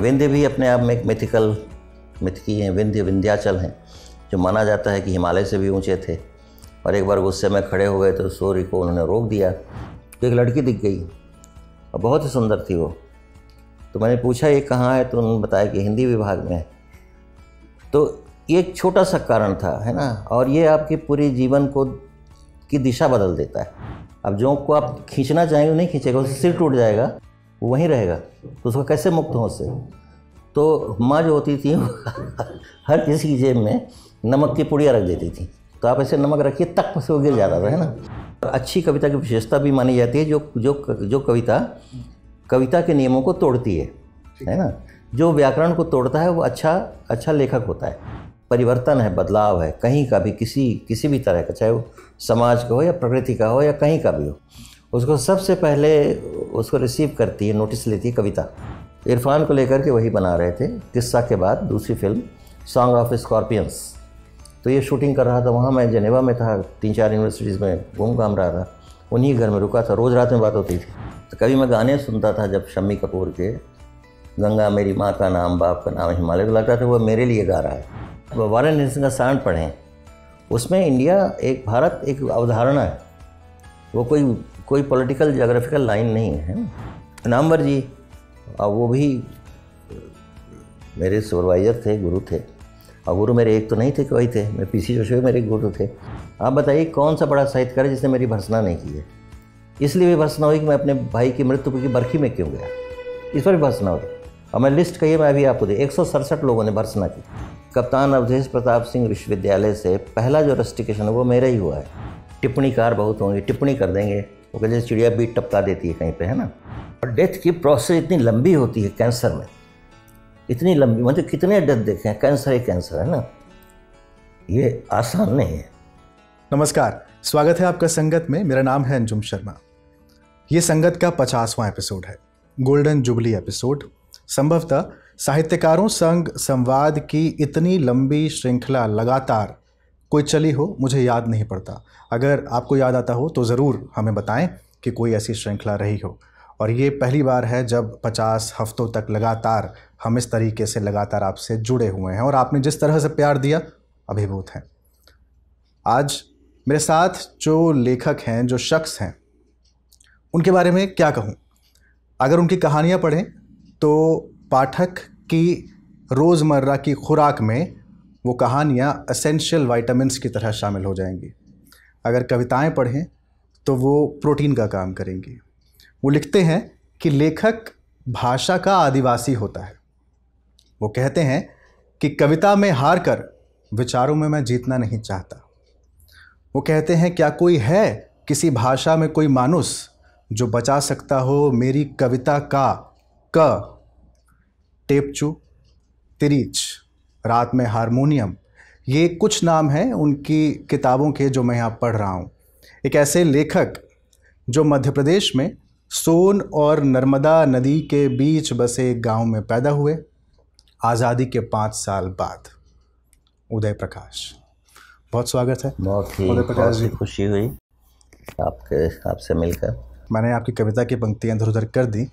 विंध्य भी अपने आप में एक मिथिकल मिथकी हैं विंध्य विंध्याचल हैं जो माना जाता है कि हिमालय से भी ऊंचे थे और एक बार गुस्से में खड़े हो गए तो सूर्य को उन्होंने रोक दिया तो एक लड़की दिख गई और बहुत ही सुंदर थी वो तो मैंने पूछा ये कहाँ है तो उन्होंने बताया कि हिंदी विभाग में है तो ये एक छोटा सा कारण था है ना और ये आपके पूरे जीवन को की दिशा बदल देता है अब जो को आप खींचना चाहेंगे नहीं खींचेगा उससे सिर टूट जाएगा वो वहीं रहेगा तो उसका कैसे मुक्त हो उससे तो माँ जो होती थी हर किसी की जेब में नमक की पुड़िया रख देती थी तो आप ऐसे नमक रखिए तक से वो गिर जाता था है ना अच्छी कविता की विशेषता भी मानी जाती है जो जो जो कविता कविता के नियमों को तोड़ती है है ना जो व्याकरण को तोड़ता है वो अच्छा अच्छा लेखक होता है परिवर्तन है बदलाव है कहीं का भी किसी किसी भी तरह का चाहे वो समाज का हो या प्रकृति का हो या कहीं का भी हो उसको सबसे पहले उसको रिसीव करती है नोटिस लेती है कविता इरफान को लेकर के वही बना रहे थे किस्सा के बाद दूसरी फिल्म सॉन्ग ऑफ स्कॉर्पियंस तो ये शूटिंग कर रहा था वहाँ मैं जनेवा में था तीन चार यूनिवर्सिटीज़ में घूम घाम रहा था उन्हीं घर में रुका था रोज़ रात में बात होती थी तो कभी मैं गाने सुनता था जब शम्मी कपूर के गंगा मेरी माँ का नाम बाप का नाम हिमालय तो लगता था वो मेरे लिए गा रहा है वारन हेंसन का सांड पढ़े उसमें इंडिया एक भारत एक अवधारणा है वो कोई कोई पॉलिटिकल जोग्राफिकल लाइन नहीं है नामवर जी और वो भी मेरे सुपरवाइज़र थे गुरु थे और गुरु मेरे एक तो नहीं थे कोई थे मैं पीसी जोशी मेरे गुरु थे आप बताइए कौन सा बड़ा साहित्यकार है जिसने मेरी भर्सना नहीं की है इसलिए भी भर्सना हुई कि मैं अपने भाई की मृत्यु की बरखी में क्यों गया इस पर भी भर्सना हुई और मैं लिस्ट कहिए मैं अभी आपको दे एक लोगों ने भर्सना की कप्तान अवधेश प्रताप सिंह विश्वविद्यालय से पहला जो रस्टिकेशन है वो मेरा ही हुआ है टिप्पणीकार बहुत होंगे टिप्पणी कर देंगे वो कहते चिड़िया बीट टपका देती है कहीं पे है ना और डेथ की प्रोसेस इतनी लंबी होती है कैंसर में इतनी लंबी मतलब कितने डेथ देखे हैं कैंसर ही कैंसर है ना ये आसान नहीं है नमस्कार स्वागत है आपका संगत में मेरा नाम है अंजुम शर्मा ये संगत का पचासवां एपिसोड है गोल्डन जुबली एपिसोड संभवतः साहित्यकारों संग संवाद की इतनी लंबी श्रृंखला लगातार कोई चली हो मुझे याद नहीं पड़ता अगर आपको याद आता हो तो ज़रूर हमें बताएं कि कोई ऐसी श्रृंखला रही हो और ये पहली बार है जब 50 हफ्तों तक लगातार हम इस तरीके से लगातार आपसे जुड़े हुए हैं और आपने जिस तरह से प्यार दिया अभिभूत हैं आज मेरे साथ जो लेखक हैं जो शख्स हैं उनके बारे में क्या कहूँ अगर उनकी कहानियाँ पढ़ें तो पाठक की रोज़मर्रा की खुराक में वो कहानियाँ असेंशियल वाइटामस की तरह शामिल हो जाएंगी अगर कविताएं पढ़ें तो वो प्रोटीन का काम करेंगी वो लिखते हैं कि लेखक भाषा का आदिवासी होता है वो कहते हैं कि कविता में हार कर विचारों में मैं जीतना नहीं चाहता वो कहते हैं क्या कोई है किसी भाषा में कोई मानुस जो बचा सकता हो मेरी कविता का क टेपचू तिरीच रात में हारमोनियम ये कुछ नाम हैं उनकी किताबों के जो मैं यहाँ पढ़ रहा हूँ एक ऐसे लेखक जो मध्य प्रदेश में सोन और नर्मदा नदी के बीच बसे एक गांव में पैदा हुए आज़ादी के पाँच साल बाद उदय प्रकाश बहुत स्वागत है बहुत ही उदय प्रकाश जी खुशी हुई आपके आपसे मिलकर मैंने आपकी कविता की पंक्तियाँ इधर उधर कर दी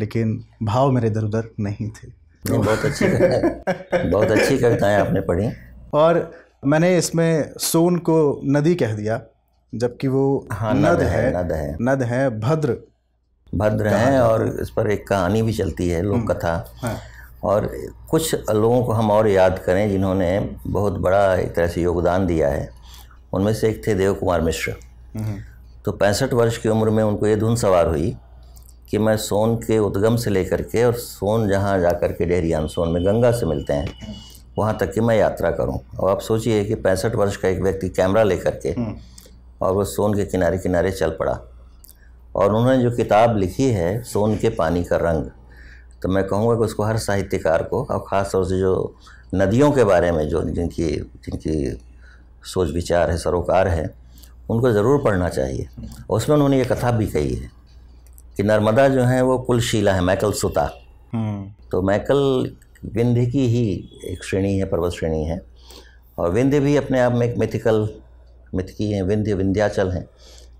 लेकिन भाव मेरे इधर उधर नहीं थे नहीं, बहुत अच्छी बहुत अच्छी कविताएं आपने पढ़ी और मैंने इसमें सोन को नदी कह दिया जबकि वो हाँ, नद, नद है, है नद है नद है भद्र भद्र हैं और इस पर एक कहानी भी चलती है हम्म, लोक कथा हाँ। और कुछ लोगों को हम और याद करें जिन्होंने बहुत बड़ा एक तरह से योगदान दिया है उनमें से एक थे देव कुमार मिश्र हम्म। तो पैंसठ वर्ष की उम्र में उनको ये धुन सवार हुई कि मैं सोन के उद्गम से लेकर के और सोन जहाँ जा कर के डेहरियान सोन में गंगा से मिलते हैं वहाँ तक की मैं यात्रा करूँ और आप सोचिए कि पैंसठ वर्ष का एक व्यक्ति कैमरा लेकर के हम्म। और वो सोन के किनारे किनारे चल पड़ा और उन्होंने जो किताब लिखी है सोन के पानी का रंग तो मैं कहूँगा कि उसको हर साहित्यकार को और ख़ास तौर से जो नदियों के बारे में जो जिनकी जिनकी सोच विचार है सरोकार है उनको ज़रूर पढ़ना चाहिए उसमें उन्होंने ये कथा भी कही है कि नर्मदा जो है वो कुलशिला है मैकल सुता हम्म। तो मैकल विंध्य की ही एक श्रेणी है पर्वत श्रेणी है और विंध्य भी अपने आप में एक मिथिकल मिथकी हैं विंध्य विंध्याचल हैं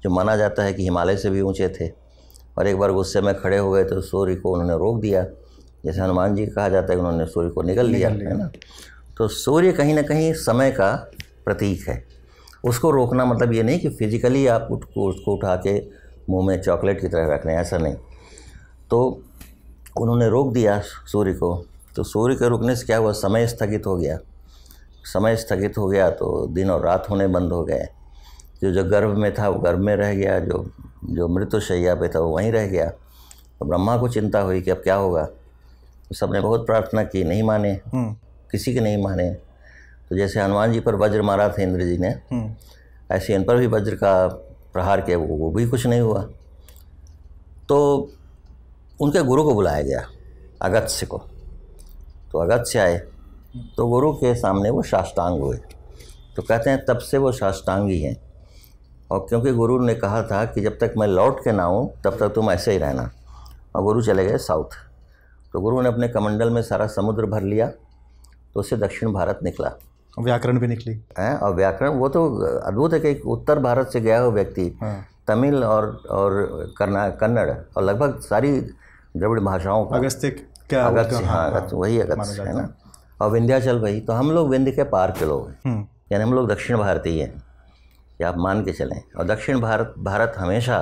जो माना जाता है कि हिमालय से भी ऊँचे थे और एक बार गुस्से में खड़े हो गए तो सूर्य को उन्होंने रोक दिया जैसे हनुमान जी कहा जाता है उन्होंने सूर्य को निकल लिया है ना तो सूर्य कहीं ना कहीं समय का प्रतीक है उसको रोकना मतलब ये नहीं कि फिजिकली आप उसको उसको उठा के मुंह में चॉकलेट की तरह रख लें ऐसा नहीं तो उन्होंने रोक दिया सूर्य को तो सूर्य के रुकने से क्या हुआ समय स्थगित हो गया समय स्थगित हो गया तो दिन और रात होने बंद हो गए जो जो गर्भ में था वो गर्भ में रह गया जो जो मृत्युशैया पे था वो वहीं रह गया तो ब्रह्मा को चिंता हुई कि अब क्या होगा तो सबने बहुत प्रार्थना की नहीं माने हम्म। किसी के नहीं माने तो जैसे हनुमान जी पर वज्र मारा था इंद्र जी ने हम्म। ऐसे इन पर भी वज्र का प्रहार किया वो, वो भी कुछ नहीं हुआ तो उनके गुरु को बुलाया गया अगत्य को तो अगत्य आए तो गुरु के सामने वो साष्टांग हुए तो कहते हैं तब से वो ही हैं और क्योंकि गुरु ने कहा था कि जब तक मैं लौट के ना आऊँ तब तक तुम ऐसे ही रहना और गुरु चले गए साउथ तो गुरु ने अपने कमंडल में सारा समुद्र भर लिया तो उससे दक्षिण भारत निकला व्याकरण भी निकली है और व्याकरण वो तो अद्भुत है कि उत्तर भारत से गया हो व्यक्ति हाँ। तमिल और और करना कन्नड़ और लगभग सारी द्रविड़ भाषाओं का अगस्त्य क्या अगस्त हाँ, हाँ, हाँ अगस्त वही अगस्त है ना और विंध्याचल वही तो हम लोग विंध्य के पार के लोग हैं हम्म। यानी हम लोग दक्षिण भारतीय हैं ये आप मान के चलें और दक्षिण भारत भारत हमेशा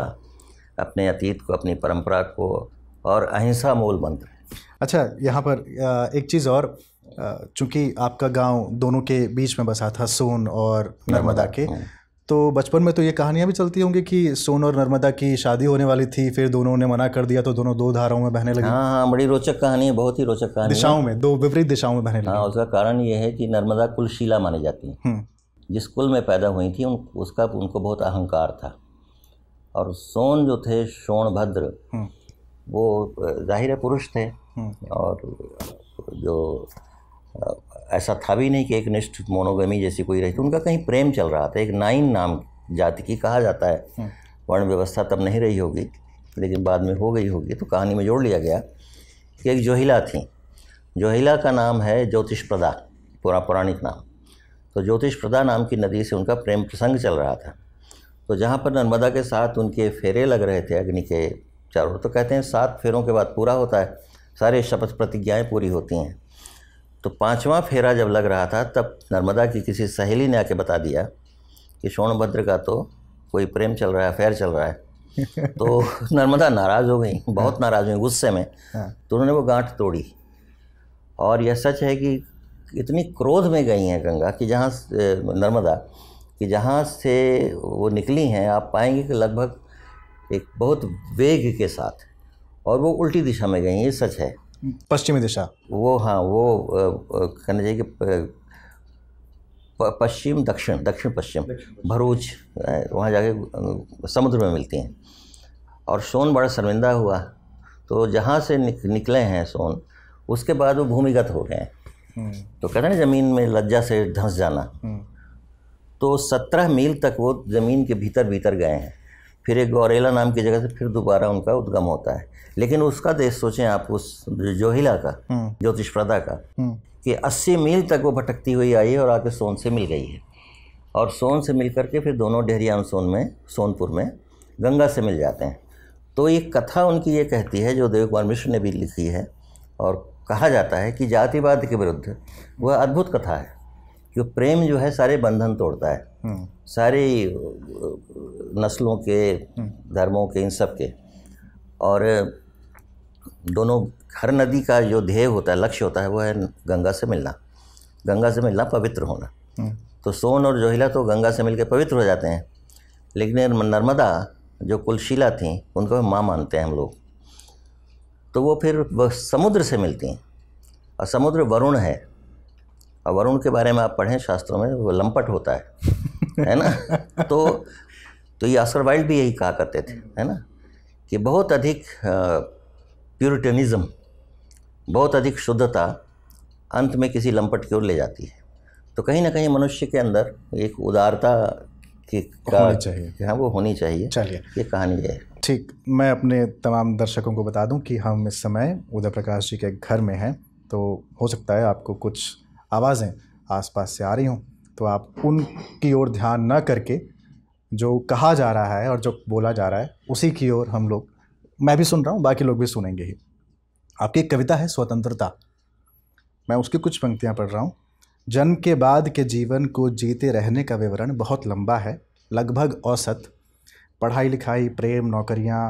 अपने अतीत को अपनी परंपरा को और अहिंसा मूल मंत्र अच्छा यहाँ पर एक चीज़ और चूंकि आपका गांव दोनों के बीच में बसा था सोन और नर्मदा के हाँ। तो बचपन में तो ये कहानियाँ भी चलती होंगी कि सोन और नर्मदा की शादी होने वाली थी फिर दोनों ने मना कर दिया तो दोनों दो धाराओं में बहने लगे हाँ हाँ बड़ी रोचक कहानी है बहुत ही रोचक कहानी दिशाओं में दो विपरीत दिशाओं में बहने लगे हाँ उसका कारण ये है कि नर्मदा कुलशिला मानी जाती है हम्म। जिस कुल में पैदा हुई थी उन उसका उनको बहुत अहंकार था और सोन जो थे शोणभद्र हम्म। वो जाहिर पुरुष थे हम्म। और जो ऐसा था भी नहीं कि एक निष्ठ मोनोगमी जैसी कोई रही थी उनका कहीं प्रेम चल रहा था एक नाइन नाम जाति की कहा जाता है हम्म। वर्ण व्यवस्था तब नहीं रही होगी लेकिन बाद में हो गई होगी तो कहानी में जोड़ लिया गया कि एक जोहिला थी जोहिला का नाम है ज्योतिष प्रदा पूरा पौराणिक नाम तो ज्योतिष प्रदा नाम की नदी से उनका प्रेम प्रसंग चल रहा था तो जहाँ पर नर्मदा के साथ उनके फेरे लग रहे थे अग्नि के चारों तो कहते हैं सात फेरों के बाद पूरा होता है सारे शपथ प्रतिज्ञाएँ पूरी होती हैं तो पांचवा फेरा जब लग रहा था तब नर्मदा की किसी सहेली ने आके बता दिया कि सोनभद्र का तो कोई प्रेम चल रहा है अफेयर चल रहा है तो नर्मदा नाराज़ हो गई बहुत हाँ। नाराज़ हुई गुस्से में हाँ। तो उन्होंने वो गांठ तोड़ी और यह सच है कि इतनी क्रोध में गई हैं गंगा कि जहाँ नर्मदा कि जहाँ से वो निकली हैं आप पाएंगे कि लगभग एक बहुत वेग के साथ और वो उल्टी दिशा में गई हैं ये सच है पश्चिमी दिशा वो हाँ वो कहना चाहिए कि पश्चिम दक्षिण दक्षिण पश्चिम भरूच वहाँ जाके समुद्र में मिलती हैं और सोन बड़ा शर्मिंदा हुआ तो जहाँ से निक, निकले हैं सोन उसके बाद वो भूमिगत हो गए हैं तो कहते ना ज़मीन में लज्जा से धंस जाना तो सत्रह मील तक वो ज़मीन के भीतर भीतर गए हैं फिर एक गौरेला नाम की जगह से फिर दोबारा उनका उद्गम होता है लेकिन उसका देश सोचें आप उस जोहिला का ज्योतिष प्रदा का कि 80 मील तक वो भटकती हुई आई है और आके सोन से मिल गई है और सोन से मिल करके फिर दोनों डेहरियान सोन में सोनपुर में गंगा से मिल जाते हैं तो ये कथा उनकी ये कहती है जो देव कुमार मिश्र ने भी लिखी है और कहा जाता है कि जातिवाद के विरुद्ध वह अद्भुत कथा है कि प्रेम जो है सारे बंधन तोड़ता है हम्म। सारे नस्लों के हम्म। धर्मों के इन सब के और दोनों हर नदी का जो ध्येय होता है लक्ष्य होता है वो है गंगा से मिलना गंगा से मिलना पवित्र होना हम्म। तो सोन और जोहिला तो गंगा से मिलकर पवित्र हो जाते हैं लेकिन नर्मदा जो कुलशिला थी उनको माँ मानते हैं हम लोग तो वो फिर समुद्र से मिलती हैं और समुद्र वरुण है और वरुण के बारे में आप पढ़ें शास्त्रों में वो लंपट होता है है ना तो तो ये असर वाइल्ड भी यही कहा करते थे है ना कि बहुत अधिक प्योरिटनिज़म बहुत अधिक शुद्धता अंत में किसी लंपट की ओर ले जाती है तो कहीं ना कहीं मनुष्य के अंदर एक उदारता की का चाहिए हाँ वो होनी चाहिए चलिए ये कहानी है ठीक मैं अपने तमाम दर्शकों को बता दूं कि हम इस समय उदय प्रकाश जी के घर में हैं तो हो सकता है आपको कुछ आवाज़ें आसपास से आ रही हों तो आप उनकी ओर ध्यान न करके जो कहा जा रहा है और जो बोला जा रहा है उसी की ओर हम लोग मैं भी सुन रहा हूँ बाकी लोग भी सुनेंगे ही आपकी एक कविता है स्वतंत्रता मैं उसकी कुछ पंक्तियाँ पढ़ रहा हूँ जन्म के बाद के जीवन को जीते रहने का विवरण बहुत लंबा है लगभग औसत पढ़ाई लिखाई प्रेम नौकरियाँ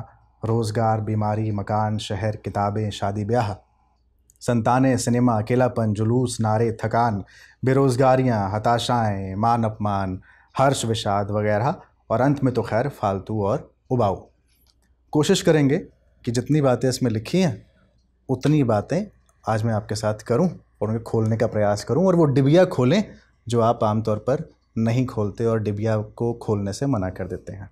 रोज़गार बीमारी मकान शहर किताबें शादी ब्याह संतानें सिनेमा अकेलापन जुलूस नारे थकान बेरोज़गारियाँ हताशाएं मान अपमान हर्ष विषाद वगैरह और अंत में तो खैर फालतू और उबाऊ कोशिश करेंगे कि जितनी बातें इसमें लिखी हैं उतनी बातें आज मैं आपके साथ करूं और उन्हें खोलने का प्रयास करूं और वो डिबिया खोलें जो आप आमतौर पर नहीं खोलते और डिबिया को खोलने से मना कर देते हैं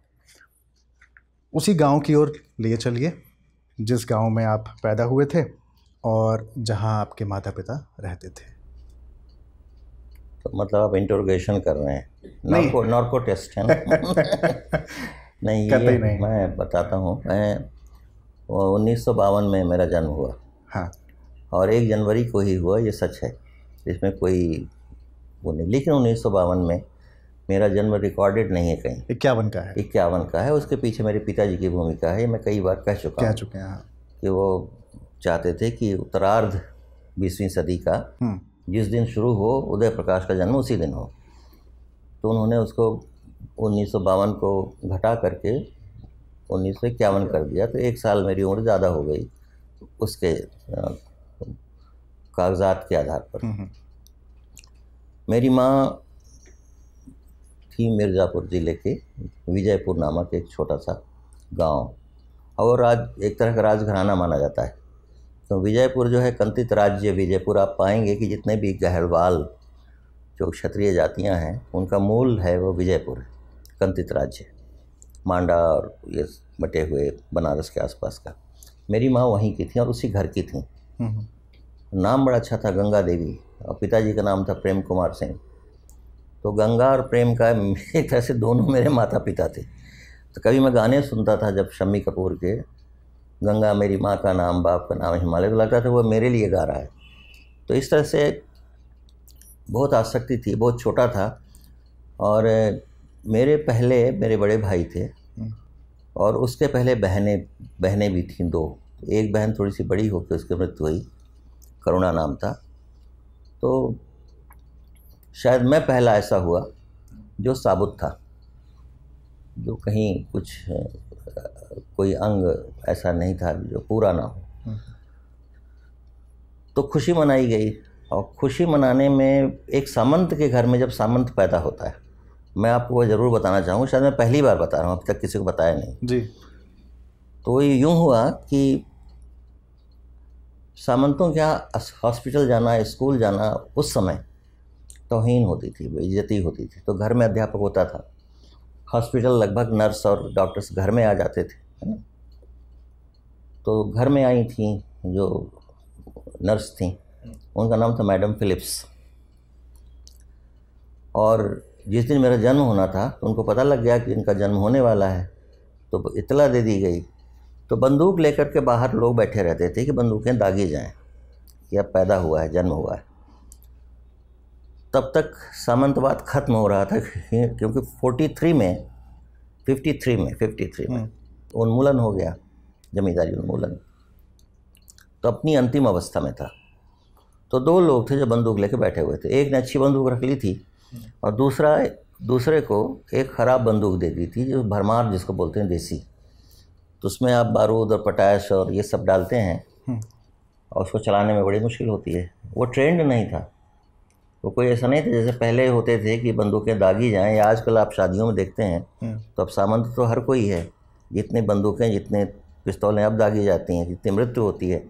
उसी गांव की ओर लिए चलिए जिस गांव में आप पैदा हुए थे और जहां आपके माता पिता रहते थे तो मतलब आप इंटरोगेशन कर रहे हैं नॉर्को नॉर्को टेस्ट है नहीं ये नहीं। मैं बताता हूँ मैं उन्नीस में मेरा जन्म हुआ हाँ और एक जनवरी को ही हुआ ये सच है इसमें कोई वो नहीं लेकिन उन्नीस में मेरा जन्म रिकॉर्डेड नहीं है कहीं इक्यावन का है इक्यावन का है उसके पीछे मेरे पिताजी की भूमिका है मैं कई बार कह चुका कह चुके हैं हाँ। कि वो चाहते थे कि उत्तरार्ध बीसवीं सदी का हम्म। जिस दिन शुरू हो उदय प्रकाश का जन्म उसी दिन हो तो उन्होंने उसको उन्नीस को घटा करके उन्नीस कर दिया तो एक साल मेरी उम्र ज़्यादा हो गई उसके कागजात के आधार पर हम्म, हम्म। मेरी माँ थी मिर्ज़ापुर ज़िले के विजयपुर नामक एक छोटा सा गांव और राज एक तरह का राजघराना माना जाता है तो विजयपुर जो है कंतित राज्य विजयपुर आप पाएंगे कि जितने भी गहलवाल जो क्षत्रिय जातियां हैं उनका मूल है वो विजयपुर कंतित राज्य मांडा और ये बटे हुए बनारस के आसपास का मेरी माँ वहीं की थी और उसी घर की थी हम्म। नाम बड़ा अच्छा था गंगा देवी और पिताजी का नाम था प्रेम कुमार सिंह तो गंगा और प्रेम का एक तरह से दोनों मेरे माता पिता थे तो कभी मैं गाने सुनता था जब शम्मी कपूर के गंगा मेरी माँ का नाम बाप का नाम हिमालय तो लगता था वो मेरे लिए गा रहा है तो इस तरह से बहुत आसक्ति थी बहुत छोटा था और मेरे पहले मेरे बड़े भाई थे और उसके पहले बहनें बहनें भी थीं दो एक बहन थोड़ी सी बड़ी होकर उसकी मृत्यु हुई करुणा नाम था तो शायद मैं पहला ऐसा हुआ जो साबुत था जो कहीं कुछ कोई अंग ऐसा नहीं था जो पूरा ना हो हम्म। तो खुशी मनाई गई और खुशी मनाने में एक सामंत के घर में जब सामंत पैदा होता है मैं आपको वह ज़रूर बताना चाहूँगा शायद मैं पहली बार बता रहा हूँ अभी तक किसी को बताया नहीं जी तो ये यूँ हुआ कि सामंतों के यहाँ हॉस्पिटल जाना स्कूल जाना उस समय तोहन होती थी बेइज्जती होती थी तो घर में अध्यापक होता था हॉस्पिटल लगभग नर्स और डॉक्टर्स घर में आ जाते थे है तो घर में आई थी जो नर्स थी उनका नाम था मैडम फिलिप्स और जिस दिन मेरा जन्म होना था तो उनको पता लग गया कि इनका जन्म होने वाला है तो इतला दे दी गई तो बंदूक लेकर के बाहर लोग बैठे रहते थे कि बंदूकें दागी जाएं कि अब पैदा हुआ है जन्म हुआ है तब तक सामंतवाद खत्म हो रहा था क्योंकि 43 में 53 में 53 में हम्म। उन्मूलन हो गया जमींदारी उन्मूलन तो अपनी अंतिम अवस्था में था तो दो लोग थे जो बंदूक लेके बैठे हुए थे एक ने अच्छी बंदूक रख ली थी हम्म। और दूसरा दूसरे को एक ख़राब बंदूक दे दी थी जो भरमार जिसको बोलते हैं देसी तो उसमें आप बारूद और पटाश और ये सब डालते हैं हम्म। और उसको चलाने में बड़ी मुश्किल होती है वो ट्रेंड नहीं था तो कोई ऐसा नहीं था जैसे पहले होते थे कि बंदूकें दागी जाएं या आजकल आप शादियों में देखते हैं हम्म। तो अब सामंत तो हर कोई है जितनी बंदूकें जितने पिस्तौलें अब दागी जाती हैं जितनी मृत्यु होती है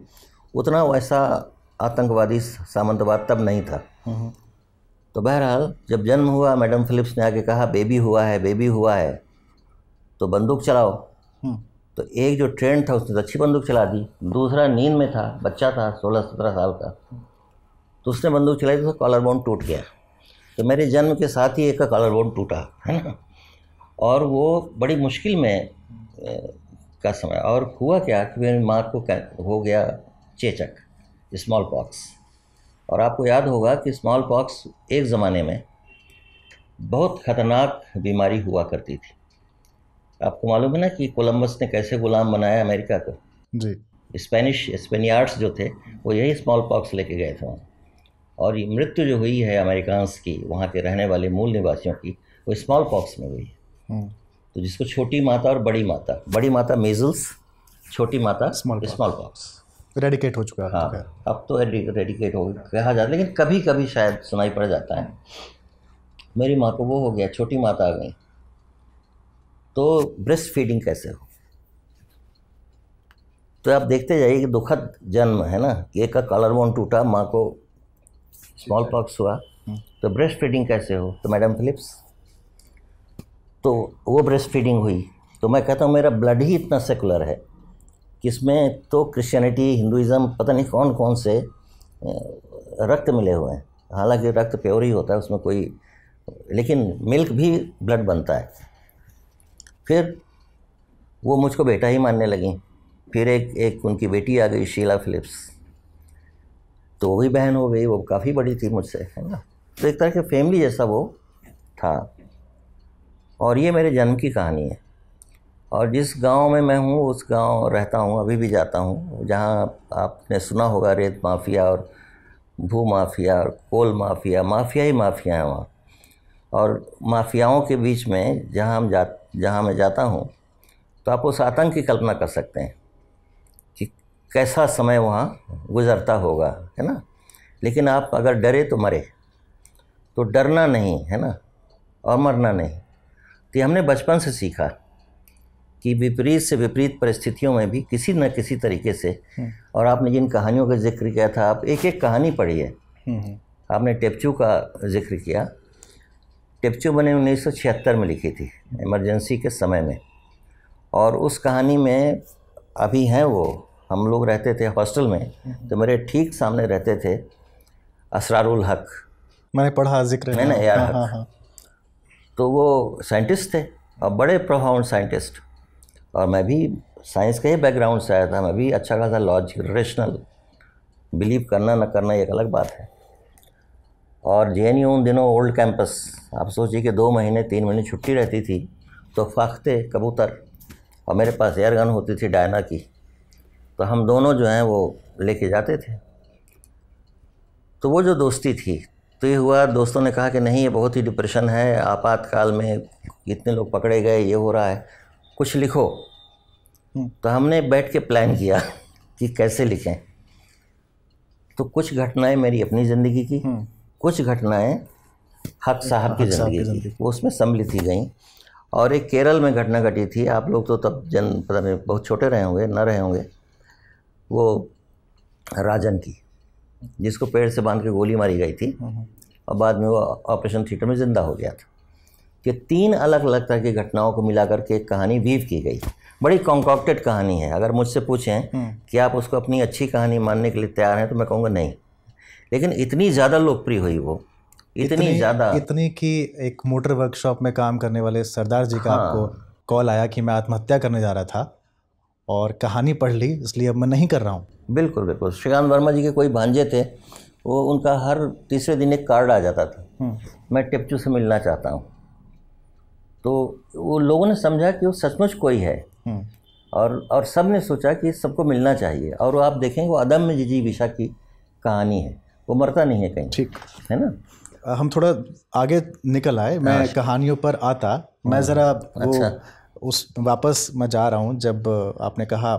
उतना वैसा आतंकवादी सामंतवाद तब नहीं था हम्म, हम्म। तो बहरहाल जब जन्म हुआ मैडम फिलिप्स ने आके कहा बेबी हुआ है बेबी हुआ है तो बंदूक चलाओ तो एक जो ट्रेंड था उसने तो अच्छी बंदूक चला दी दूसरा नींद में था बच्चा था सोलह सत्रह साल का तो उसने बंदूक चलाई तो उसका कॉलर बोन टूट गया तो मेरे जन्म के साथ ही एक का कॉलर बोन टूटा है ना और वो बड़ी मुश्किल में का समय और हुआ क्या कि मेरी माँ को हो गया चेचक स्मॉल पॉक्स और आपको याद होगा कि स्मॉल पॉक्स एक ज़माने में बहुत ख़तरनाक बीमारी हुआ करती थी आपको मालूम है ना कि कोलंबस ने कैसे गुलाम बनाया अमेरिका को जी स्पेनिश स्पेनियार्ड्स जो थे वो यही स्मॉल पॉक्स लेके गए थे वहाँ और ये मृत्यु जो हुई है अमेरिकांस की वहाँ के रहने वाले मूल निवासियों की वो स्मॉल पॉक्स में हुई है हम्म। तो जिसको छोटी माता और बड़ी माता बड़ी माता मेजल्स छोटी माता स्मॉल स्मॉल पॉक्स रेडिकेट हो चुका है हाँ अब तो रेडिकेट हो कहा जाता है लेकिन कभी कभी शायद सुनाई पड़ जाता है मेरी माँ को वो हो गया छोटी माता आ गई तो ब्रेस्ट फीडिंग कैसे हो तो आप देखते जाइए कि दुखद जन्म है ना एक का कलर बोन टूटा माँ को स्मॉल पॉक्स हुआ हम्म। तो ब्रेस्ट फीडिंग कैसे हो तो मैडम फिलिप्स तो वो ब्रेस्ट फीडिंग हुई तो मैं कहता हूँ मेरा ब्लड ही इतना सेकुलर है कि इसमें तो क्रिश्चियनिटी हिंदुज़म पता नहीं कौन कौन से रक्त मिले हुए हैं हालांकि रक्त प्योर ही होता है उसमें कोई लेकिन मिल्क भी ब्लड बनता है फिर वो मुझको बेटा ही मानने लगी फिर एक एक उनकी बेटी आ गई शीला फिलिप्स तो वो भी बहन हो गई वो काफ़ी बड़ी थी मुझसे है ना तो एक तरह के फैमिली जैसा वो था और ये मेरे जन्म की कहानी है और जिस गांव में मैं हूँ उस गांव रहता हूँ अभी भी जाता हूँ जहाँ आपने सुना होगा रेत माफिया और भू माफिया और कोल माफिया माफिया ही माफिया है वहाँ और माफियाओं के बीच में जहाँ हम जा जहाँ मैं जाता हूँ तो आप उस आतंक की कल्पना कर सकते हैं कैसा समय वहाँ गुजरता होगा है ना लेकिन आप अगर डरे तो मरे तो डरना नहीं है ना और मरना नहीं तो हमने बचपन से सीखा कि विपरीत से विपरीत परिस्थितियों में भी किसी न किसी तरीके से हम्म। और आपने जिन कहानियों का जिक्र किया था आप एक एक कहानी पढ़िए हम्म, हम्म। आपने टेपचू का जिक्र किया टेपचू बने उन्नीस में लिखी थी इमरजेंसी के समय में और उस कहानी में अभी हैं वो हम लोग रहते थे हॉस्टल में तो मेरे ठीक सामने रहते थे असरारुल हक मैंने पढ़ा जिक्र मैंने यार हाँ, हाँ, हाँ. तो वो साइंटिस्ट थे और बड़े प्रोफाउंड साइंटिस्ट और मैं भी साइंस के ही बैकग्राउंड से आया था मैं भी अच्छा खासा लॉजिक रेशनल बिलीव करना ना करना एक अलग बात है और जे एन यू उन दिनों ओल्ड कैंपस आप सोचिए कि दो महीने तीन महीने छुट्टी रहती थी तो फाखते कबूतर और मेरे पास एयर गन होती थी डायना की तो हम दोनों जो हैं वो लेके जाते थे तो वो जो दोस्ती थी तो ये हुआ दोस्तों ने कहा कि नहीं ये बहुत ही डिप्रेशन है आपातकाल में इतने लोग पकड़े गए ये हो रहा है कुछ लिखो हम्म। तो हमने बैठ के प्लान किया कि कैसे लिखें तो कुछ घटनाएं मेरी अपनी ज़िंदगी की हम्म। कुछ घटनाएं हक साहब की ज़िंदगी की वो उसमें सम्मिलित थी गई और एक केरल में घटना घटी थी आप लोग तो तब जन पता नहीं बहुत छोटे रहे होंगे न रहे होंगे वो राजन की जिसको पेड़ से बांध के गोली मारी गई थी हम्म, हम्म। और बाद में वो ऑपरेशन थिएटर में ज़िंदा हो गया था कि तीन अलग अलग तरह की घटनाओं को मिलाकर के एक कहानी वीव की गई बड़ी कॉन्कॉक्टेड कहानी है अगर मुझसे पूछें हम्म। कि आप उसको अपनी अच्छी कहानी मानने के लिए तैयार हैं तो मैं कहूँगा नहीं लेकिन इतनी ज़्यादा लोकप्रिय हुई वो इतनी, इतनी ज़्यादा इतनी कि एक मोटर वर्कशॉप में काम करने वाले सरदार जी का हाँ, आपको कॉल आया कि मैं आत्महत्या करने जा रहा था और कहानी पढ़ ली इसलिए अब मैं नहीं कर रहा हूँ बिल्कुल बिल्कुल श्रीकांत वर्मा जी के कोई भांजे थे वो उनका हर तीसरे दिन एक कार्ड आ जाता था हम्म। मैं टिपचू से मिलना चाहता हूँ तो वो लोगों ने समझा कि वो सचमुच कोई है हम्म। और और सब ने सोचा कि सबको मिलना चाहिए और वो आप देखेंगे वो अदम जी विशा की कहानी है वो मरता नहीं है कहीं ठीक है ना हम थोड़ा आगे निकल आए मैं हाँ। कहानियों पर आता मैं हाँ। ज़रा अच्छा। उस वापस मैं जा रहा हूँ जब आपने कहा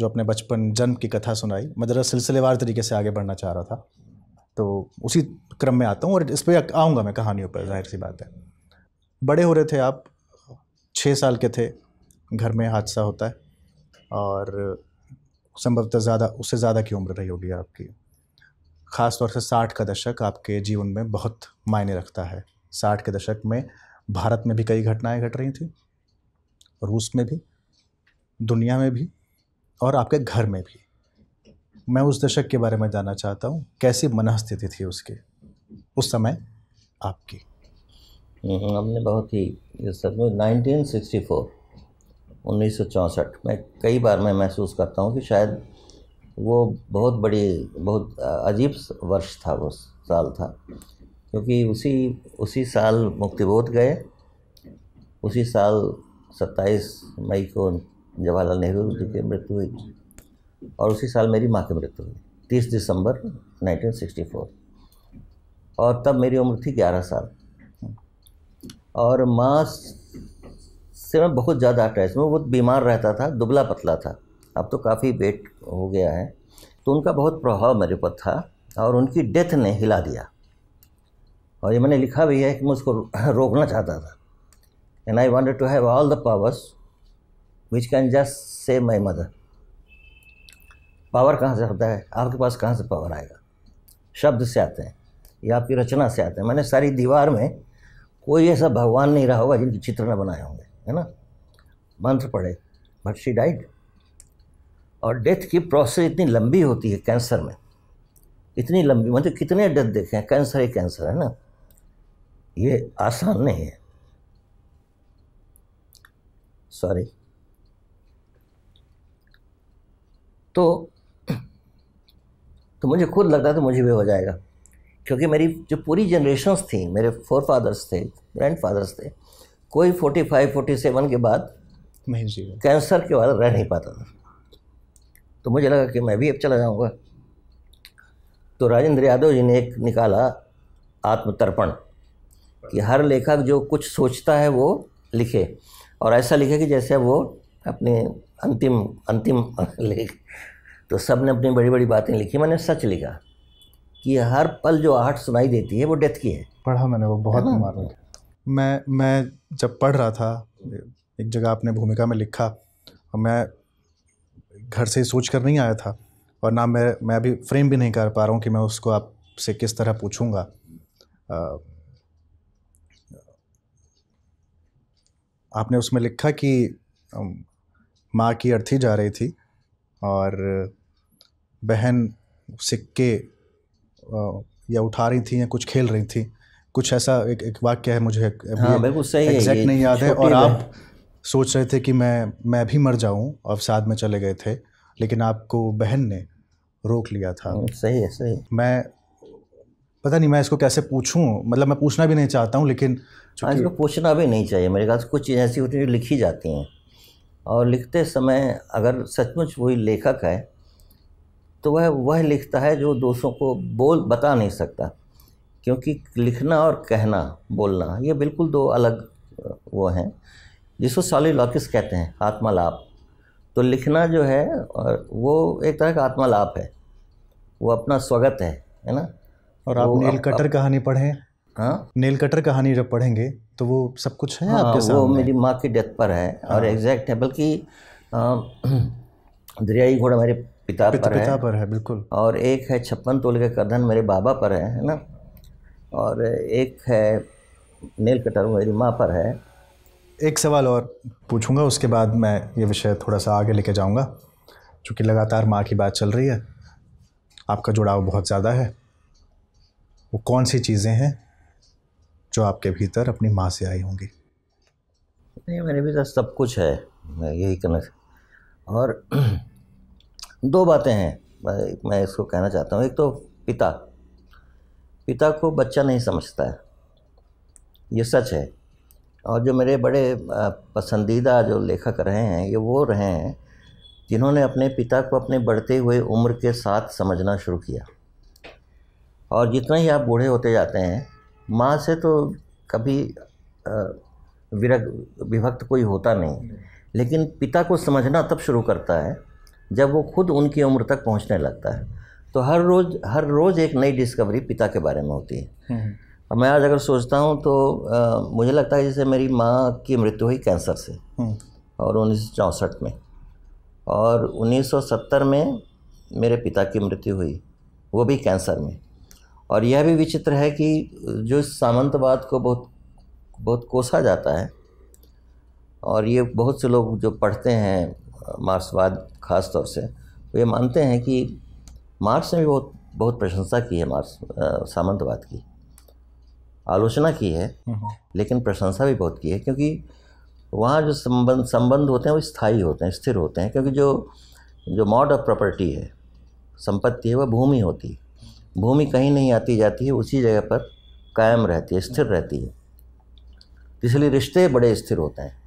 जो अपने बचपन जन्म की कथा सुनाई मैं ज़रा सिलसिलेवार तरीके से आगे बढ़ना चाह रहा था तो उसी क्रम में आता हूँ और इस पर आऊँगा मैं कहानियों पर जाहिर सी बात है बड़े हो रहे थे आप छः साल के थे घर में हादसा होता है और संभवतः ज़्यादा उससे ज़्यादा की उम्र रही होगी आपकी ख़ास तौर से साठ का दशक आपके जीवन में बहुत मायने रखता है साठ के दशक में भारत में भी कई घटनाएं घट रही थी रूस में भी दुनिया में भी और आपके घर में भी मैं उस दशक के बारे में जानना चाहता हूँ कैसी मनस्थिति थी उसके उस समय आपकी हम्म, हमने बहुत ही नाइनटीन सिक्सटी फोर उन्नीस सौ चौंसठ में कई बार मैं महसूस करता हूँ कि शायद वो बहुत बड़ी बहुत अजीब वर्ष था वो साल था क्योंकि उसी उसी साल मुक्तिबोध गए उसी साल सत्ताईस मई को जवाहरलाल नेहरू जी की मृत्यु हुई और उसी साल मेरी माँ की मृत्यु हुई तीस दिसंबर 1964 और तब मेरी उम्र थी ग्यारह साल और माँ से मैं बहुत ज़्यादा अटैच मैं बहुत बीमार रहता था दुबला पतला था अब तो काफ़ी वेट हो गया है तो उनका बहुत प्रभाव मेरे पर था और उनकी डेथ ने हिला दिया और ये मैंने लिखा भी है कि मैं उसको रोकना चाहता था and I wanted to have all the powers which can just save my mother. Power कहाँ से होता है आपके पास कहाँ से पावर आएगा शब्द से आते हैं या आपकी रचना से आते हैं मैंने सारी दीवार में कोई ऐसा भगवान नहीं रहा होगा जिनकी चित्र न बनाए होंगे है ना मंत्र पढ़े बट शी डाइड और डेथ की प्रोसेस इतनी लंबी होती है कैंसर में इतनी लंबी मतलब कितने डेथ देखे हैं कैंसर ही कैंसर है ना ये आसान नहीं है सॉरी तो तो मुझे खुद लगता था तो मुझे भी हो जाएगा क्योंकि मेरी जो पूरी जनरेशन्स थी मेरे फोर फादर्स थे ग्रैंड फादर्स थे कोई फोर्टी फाइव फोर्टी सेवन के बाद कैंसर के बाद रह नहीं पाता था तो मुझे लगा कि मैं भी अब चला जाऊंगा तो राजेंद्र यादव जी ने एक निकाला आत्मतर्पण कि हर लेखक जो कुछ सोचता है वो लिखे और ऐसा लिखा कि जैसे वो अपने अंतिम अंतिम लेख तो सब ने अपनी बड़ी बड़ी बातें लिखी मैंने सच लिखा कि हर पल जो आहट सुनाई देती है वो डेथ की है पढ़ा मैंने वो बहुत मालूम मैं मैं जब पढ़ रहा था एक जगह आपने भूमिका में लिखा और मैं घर से सोच कर नहीं आया था और ना मैं मैं अभी फ्रेम भी नहीं कर पा रहा हूँ कि मैं उसको आपसे किस तरह पूछूंगा आपने उसमें लिखा कि माँ की अर्थी जा रही थी और बहन सिक्के या उठा रही थी या कुछ खेल रही थी कुछ ऐसा एक एक वाक्य है मुझे हाँ, बिल्कुल सही एग्जैक्ट नहीं याद है और आप सोच रहे थे कि मैं मैं भी मर जाऊं और साथ में चले गए थे लेकिन आपको बहन ने रोक लिया था हाँ, सही है सही मैं पता नहीं मैं इसको कैसे पूछूं मतलब मैं पूछना भी नहीं चाहता हूँ लेकिन हाँ इसको पूछना भी नहीं चाहिए मेरे ख्याल से कुछ चीज़ें ऐसी होती हैं जो लिखी जाती हैं और लिखते समय अगर सचमुच वही लेखक है तो वह वह लिखता है जो दूसरों को बोल बता नहीं सकता क्योंकि लिखना और कहना बोलना ये बिल्कुल दो अलग वो हैं जिसको सॉली लॉकिस कहते हैं आत्मालाप तो लिखना जो है वो एक तरह का आत्मालाप है वो अपना स्वागत है है ना और आप नेल तो कटर कहानी पढ़ें नेल हाँ? कटर कहानी जब पढ़ेंगे तो वो सब कुछ है हाँ, आपके सामने वो मेरी माँ की डेथ पर है और एग्जैक्ट हाँ। है बल्कि दरियाई घोड़ा मेरे पिता पित, पर पिता पर है बिल्कुल और एक है छप्पन तोल के कदन मेरे बाबा पर है है ना और एक है नेल कटर मेरी माँ पर है एक सवाल और पूछूंगा उसके बाद मैं ये विषय थोड़ा सा आगे लेके जाऊंगा क्योंकि लगातार माँ की बात चल रही है आपका जुड़ाव बहुत ज़्यादा है वो कौन सी चीज़ें हैं जो आपके भीतर अपनी माँ से आई होंगी नहीं मेरे भीतर सब कुछ है मैं यही कहना और दो बातें हैं मैं इसको कहना चाहता हूँ एक तो पिता पिता को बच्चा नहीं समझता है ये सच है और जो मेरे बड़े पसंदीदा जो लेखक रहे हैं ये वो रहे हैं जिन्होंने अपने पिता को अपने बढ़ते हुए उम्र के साथ समझना शुरू किया और जितना ही आप बूढ़े होते जाते हैं माँ से तो कभी विरक्त विभक्त कोई होता नहीं लेकिन पिता को समझना तब शुरू करता है जब वो खुद उनकी उम्र तक पहुंचने लगता है तो हर रोज़ हर रोज़ एक नई डिस्कवरी पिता के बारे में होती है हम्म। मैं आज अगर सोचता हूँ तो आ, मुझे लगता है जैसे मेरी माँ की मृत्यु हुई कैंसर से हम्म। और उन्नीस में और 1970 में मेरे पिता की मृत्यु हुई वो भी कैंसर में और यह भी विचित्र है कि जो सामंतवाद को बहुत बहुत कोसा जाता है और ये बहुत से लोग जो पढ़ते हैं मार्क्सवाद खास तौर से वो ये मानते हैं कि मार्क्स ने भी बहुत बहुत प्रशंसा की है मार्क्स सामंतवाद की आलोचना की है हम्म। लेकिन प्रशंसा भी बहुत की है क्योंकि वहाँ जो संबंध संबंध होते हैं वो स्थायी होते हैं स्थिर होते हैं क्योंकि जो जो मॉड ऑफ प्रॉपर्टी है संपत्ति है वह भूमि होती है भूमि कहीं नहीं आती जाती है उसी जगह पर कायम रहती है स्थिर रहती है इसलिए रिश्ते बड़े स्थिर होते हैं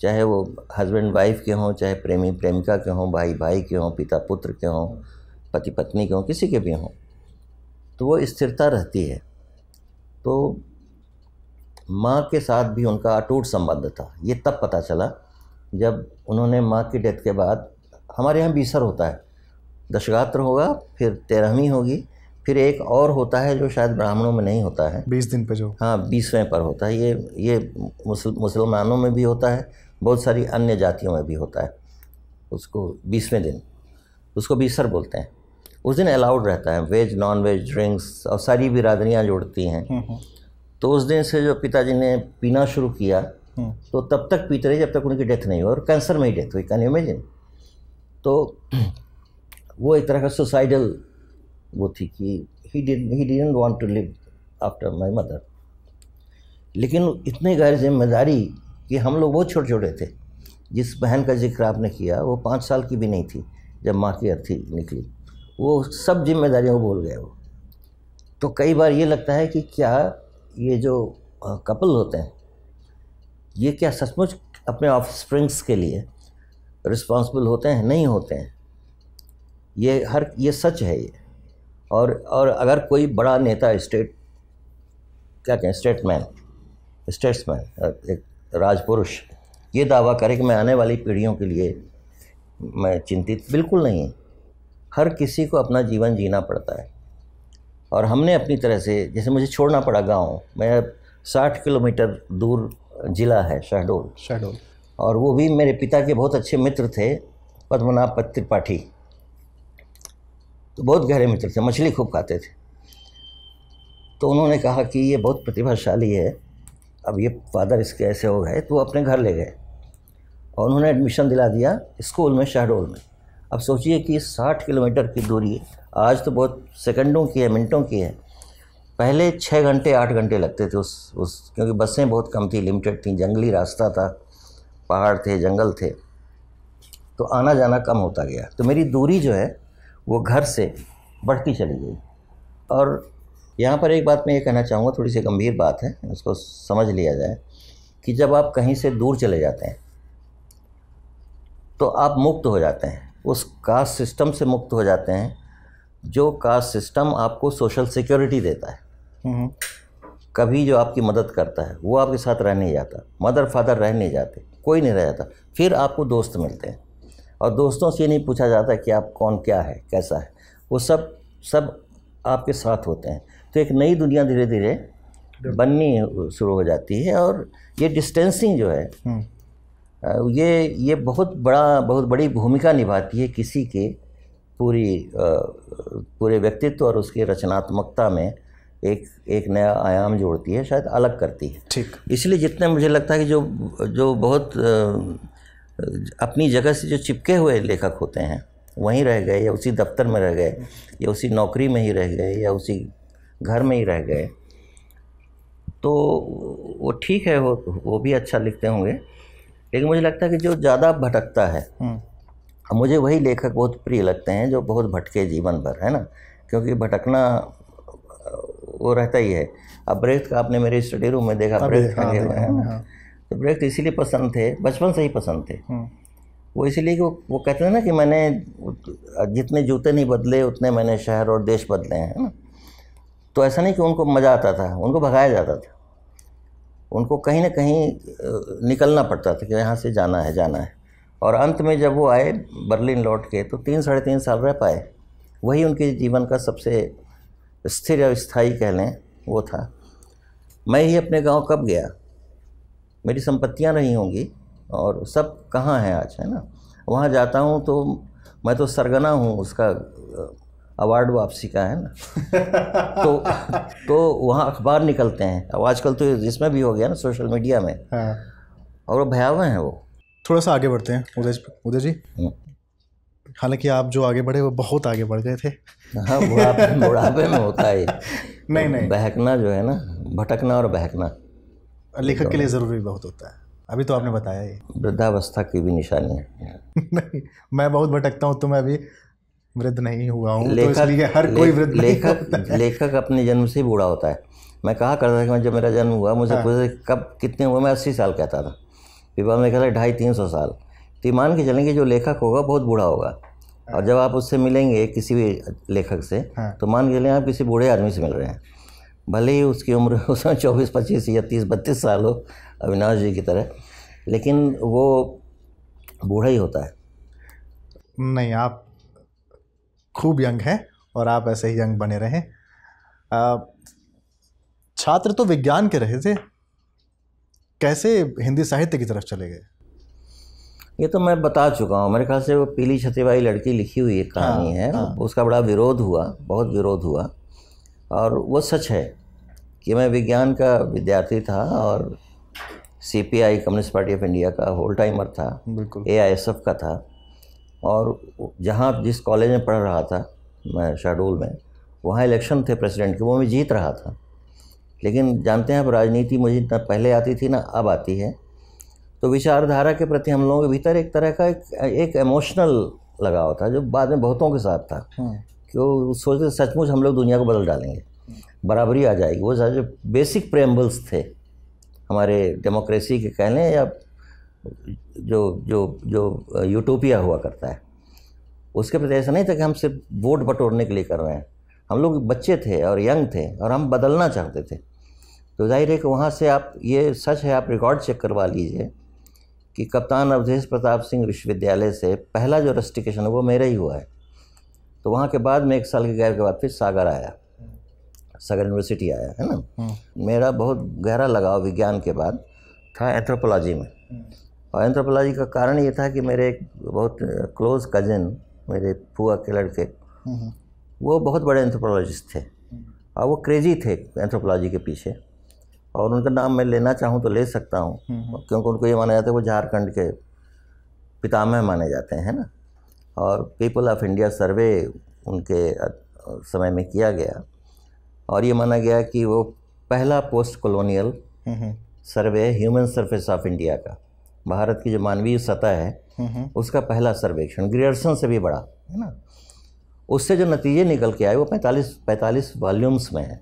चाहे वो हस्बैंड वाइफ के हों चाहे प्रेमी प्रेमिका के हों भाई भाई के हों पिता पुत्र के हों पति पत्नी के हों किसी के भी हों तो वो स्थिरता रहती है तो माँ के साथ भी उनका अटूट संबंध था ये तब पता चला जब उन्होंने माँ की डेथ के बाद हमारे यहाँ बीसर होता है दशगात्र होगा फिर तेरहवीं होगी फिर एक और होता है जो शायद ब्राह्मणों में नहीं होता है बीस दिन पर जो हाँ बीसवें पर होता है ये ये मुसल, मुसलमानों में भी होता है बहुत सारी अन्य जातियों में भी होता है उसको बीसवें दिन उसको बीसर बोलते हैं उस दिन अलाउड रहता है वेज नॉन वेज ड्रिंक्स और सारी बिरादरियाँ जुड़ती हैं हम्म, हम्म। तो उस दिन से जो पिताजी ने पीना शुरू किया हम्म। तो तब तक पीते रहे जब तक उनकी डेथ नहीं हुई और कैंसर में ही डेथ हुई कैन इमेजिन तो वो एक तरह का सुसाइडल वो थी कि he he didn't want to live after my mother लेकिन इतने गैर जिम्मेदारी कि हम लोग बहुत छोटे छोटे थे जिस बहन का जिक्र आपने किया वो पाँच साल की भी नहीं थी जब माँ की अर्थी निकली वो सब जिम्मेदारियों को भूल गए वो तो कई बार ये लगता है कि क्या ये जो कपल होते हैं ये क्या सचमुच अपने ऑफ स्प्रिंग्स के लिए रिस्पॉन्सिबल होते हैं नहीं होते हैं ये हर ये सच है ये और और अगर कोई बड़ा नेता स्टेट क्या कहें स्टेटमैन स्टेट्समैन एक राजपुरुष ये दावा करे कि मैं आने वाली पीढ़ियों के लिए मैं चिंतित बिल्कुल नहीं हर किसी को अपना जीवन जीना पड़ता है और हमने अपनी तरह से जैसे मुझे छोड़ना पड़ा गांव मैं साठ किलोमीटर दूर ज़िला है शहडोल शहडोल और वो भी मेरे पिता के बहुत अच्छे मित्र थे पद्मनाभ त्रिपाठी तो बहुत गहरे मित्र थे मछली खूब खाते थे तो उन्होंने कहा कि ये बहुत प्रतिभाशाली है अब ये फादर इसके ऐसे हो गए तो वो अपने घर ले गए और उन्होंने एडमिशन दिला दिया स्कूल में शहडोल में अब सोचिए कि साठ किलोमीटर की दूरी आज तो बहुत सेकंडों की है मिनटों की है पहले छः घंटे आठ घंटे लगते थे उस उस क्योंकि बसें बहुत कम थी लिमिटेड थी जंगली रास्ता था पहाड़ थे जंगल थे तो आना जाना कम होता गया तो मेरी दूरी जो है वो घर से बढ़ती चली गई और यहाँ पर एक बात मैं ये कहना चाहूँगा थोड़ी सी गंभीर बात है उसको समझ लिया जाए कि जब आप कहीं से दूर चले जाते हैं तो आप मुक्त हो जाते हैं उस कास्ट सिस्टम से मुक्त हो जाते हैं जो कास्ट सिस्टम आपको सोशल सिक्योरिटी देता है हम्म। कभी जो आपकी मदद करता है वो आपके साथ रह नहीं जाता मदर फादर रह नहीं जाते कोई नहीं रह जाता फिर आपको दोस्त मिलते हैं और दोस्तों से ये नहीं पूछा जाता कि आप कौन क्या है कैसा है वो सब सब आपके साथ होते हैं तो एक नई दुनिया धीरे धीरे बननी शुरू हो जाती है और ये डिस्टेंसिंग जो है हम्म। ये ये बहुत बड़ा बहुत बड़ी भूमिका निभाती है किसी के पूरी पूरे व्यक्तित्व और उसके रचनात्मकता में एक एक नया आयाम जोड़ती है शायद अलग करती है ठीक इसलिए जितने मुझे लगता है कि जो जो बहुत अपनी जगह से जो चिपके हुए लेखक होते हैं वहीं रह गए या उसी दफ्तर में रह गए या उसी नौकरी में ही रह गए या उसी घर में ही रह गए तो वो ठीक है वो वो भी अच्छा लिखते होंगे लेकिन मुझे लगता है कि जो ज़्यादा भटकता है हम्म। मुझे वही लेखक बहुत प्रिय लगते हैं जो बहुत भटके जीवन भर है ना क्योंकि भटकना वो रहता ही है अब ब्रेथ का आपने मेरे स्टडी रूम में देखा ब्रेथ हाँ, हाँ, है ना ब्रेक तो इसीलिए पसंद थे बचपन से ही पसंद थे हम्म। वो इसीलिए कि वो, वो कहते हैं ना कि मैंने जितने जूते नहीं बदले उतने मैंने शहर और देश बदले हैं ना तो ऐसा नहीं कि उनको मज़ा आता था उनको भगाया जाता था उनको कहीं ना कहीं निकलना पड़ता था कि यहाँ से जाना है जाना है और अंत में जब वो आए बर्लिन लौट के तो तीन साढ़े तीन साल रह पाए वही उनके जीवन का सबसे स्थिर या स्थायी कह लें वो था मैं ही अपने गांव कब गया मेरी संपत्तियाँ नहीं होंगी और सब कहाँ हैं आज है ना वहाँ जाता हूँ तो मैं तो सरगना हूँ उसका अवार्ड वापसी का है ना तो तो वहाँ अखबार निकलते हैं अब आजकल तो इसमें भी हो गया ना सोशल मीडिया में हाँ। और वो भयावह हैं वो थोड़ा सा आगे बढ़ते हैं उदय उदय जी हम्म। हालांकि आप जो आगे बढ़े वो बहुत आगे बढ़ गए थे हाँ बुढ़ापे बुढ़ापे में होता है नहीं नहीं बहकना जो है ना भटकना और बहकना लेखक के लिए ज़रूरी बहुत होता है अभी तो आपने बताया ये वृद्धावस्था की भी निशानी है नहीं मैं बहुत भटकता हूँ तो मैं अभी वृद्ध नहीं हुआ हूँ तो लेखक तो हर ले, कोई वृद्ध लेखक लेखक अपने जन्म से ही बूढ़ा होता है मैं कहा करता था कि मैं जब मेरा जन्म हुआ मुझे हाँ। कब कितने हुए मैं अस्सी साल कहता था विवाह में कहता ढाई तीन सौ साल तो मान के चलेंगे जो लेखक होगा बहुत बूढ़ा होगा और हाँ। जब आप उससे मिलेंगे किसी भी लेखक से हाँ। तो मान के चलें आप किसी बूढ़े आदमी से मिल रहे हैं भले ही उसकी उम्र उस चौबीस पच्चीस या तीस बत्तीस साल हो अविनाश जी की तरह लेकिन वो बूढ़ा ही होता है नहीं आप खूब यंग हैं और आप ऐसे ही यंग बने रहें छात्र तो विज्ञान के रहे थे कैसे हिंदी साहित्य की तरफ चले गए ये तो मैं बता चुका हूँ मेरे ख्याल से वो पीली वाली लड़की लिखी हुई एक कहानी हाँ, है हाँ। उसका बड़ा विरोध हुआ बहुत विरोध हुआ और वो सच है कि मैं विज्ञान का विद्यार्थी था और C P I communist party of India का होल टाइमर था ए आई एस एफ का था और जहाँ जिस कॉलेज में पढ़ रहा था मैं शहडोल में वहाँ इलेक्शन थे प्रेसिडेंट के वो मैं जीत रहा था लेकिन जानते हैं आप राजनीति मुझे न पहले आती थी ना अब आती है तो विचारधारा के प्रति हम लोगों के भीतर एक तरह का एक एक इमोशनल लगाव था जो बाद में बहुतों के साथ था हाँ। कि वो सोचते सचमुच हम लोग दुनिया को बदल डालेंगे बराबरी आ जाएगी वो जो बेसिक प्रेम्बल्स थे हमारे डेमोक्रेसी के कह लें या जो जो जो यूटोपिया हुआ करता है उसके प्रति ऐसा नहीं था कि हम सिर्फ वोट बटोरने के लिए कर रहे हैं हम लोग बच्चे थे और यंग थे और हम बदलना चाहते थे तो जाहिर है कि वहाँ से आप ये सच है आप रिकॉर्ड चेक करवा लीजिए कि कप्तान अवधेश प्रताप सिंह विश्वविद्यालय से पहला जो रेस्टिकेशन है वो मेरा ही हुआ है तो वहाँ के बाद में एक साल के गैप के बाद फिर सागर आया सागर यूनिवर्सिटी आया है ना हम्म। मेरा बहुत गहरा लगाव विज्ञान के बाद था एंथ्रोपोलॉजी में हम्म। और एंथ्रोपोलॉजी का कारण ये था कि मेरे एक बहुत क्लोज कज़न मेरे फुआ के लड़के हम्म। वो बहुत बड़े एंथ्रोपोलॉजिस्ट थे और वो क्रेजी थे एंथ्रोपोलॉजी के पीछे और उनका नाम मैं लेना चाहूँ तो ले सकता हूँ क्योंकि उनको ये माना जाता है वो झारखंड के पितामह माने जाते हैं ना और पीपल ऑफ इंडिया सर्वे उनके समय में किया गया और ये माना गया कि वो पहला post colonial survey human surface of India का भारत की जो मानवीय सतह है हम्म, हम्म। उसका पहला सर्वेक्षण ग्रियर्सन से भी बड़ा है ना उससे जो नतीजे निकल के आए वो 45 45 वॉल्यूम्स में हैं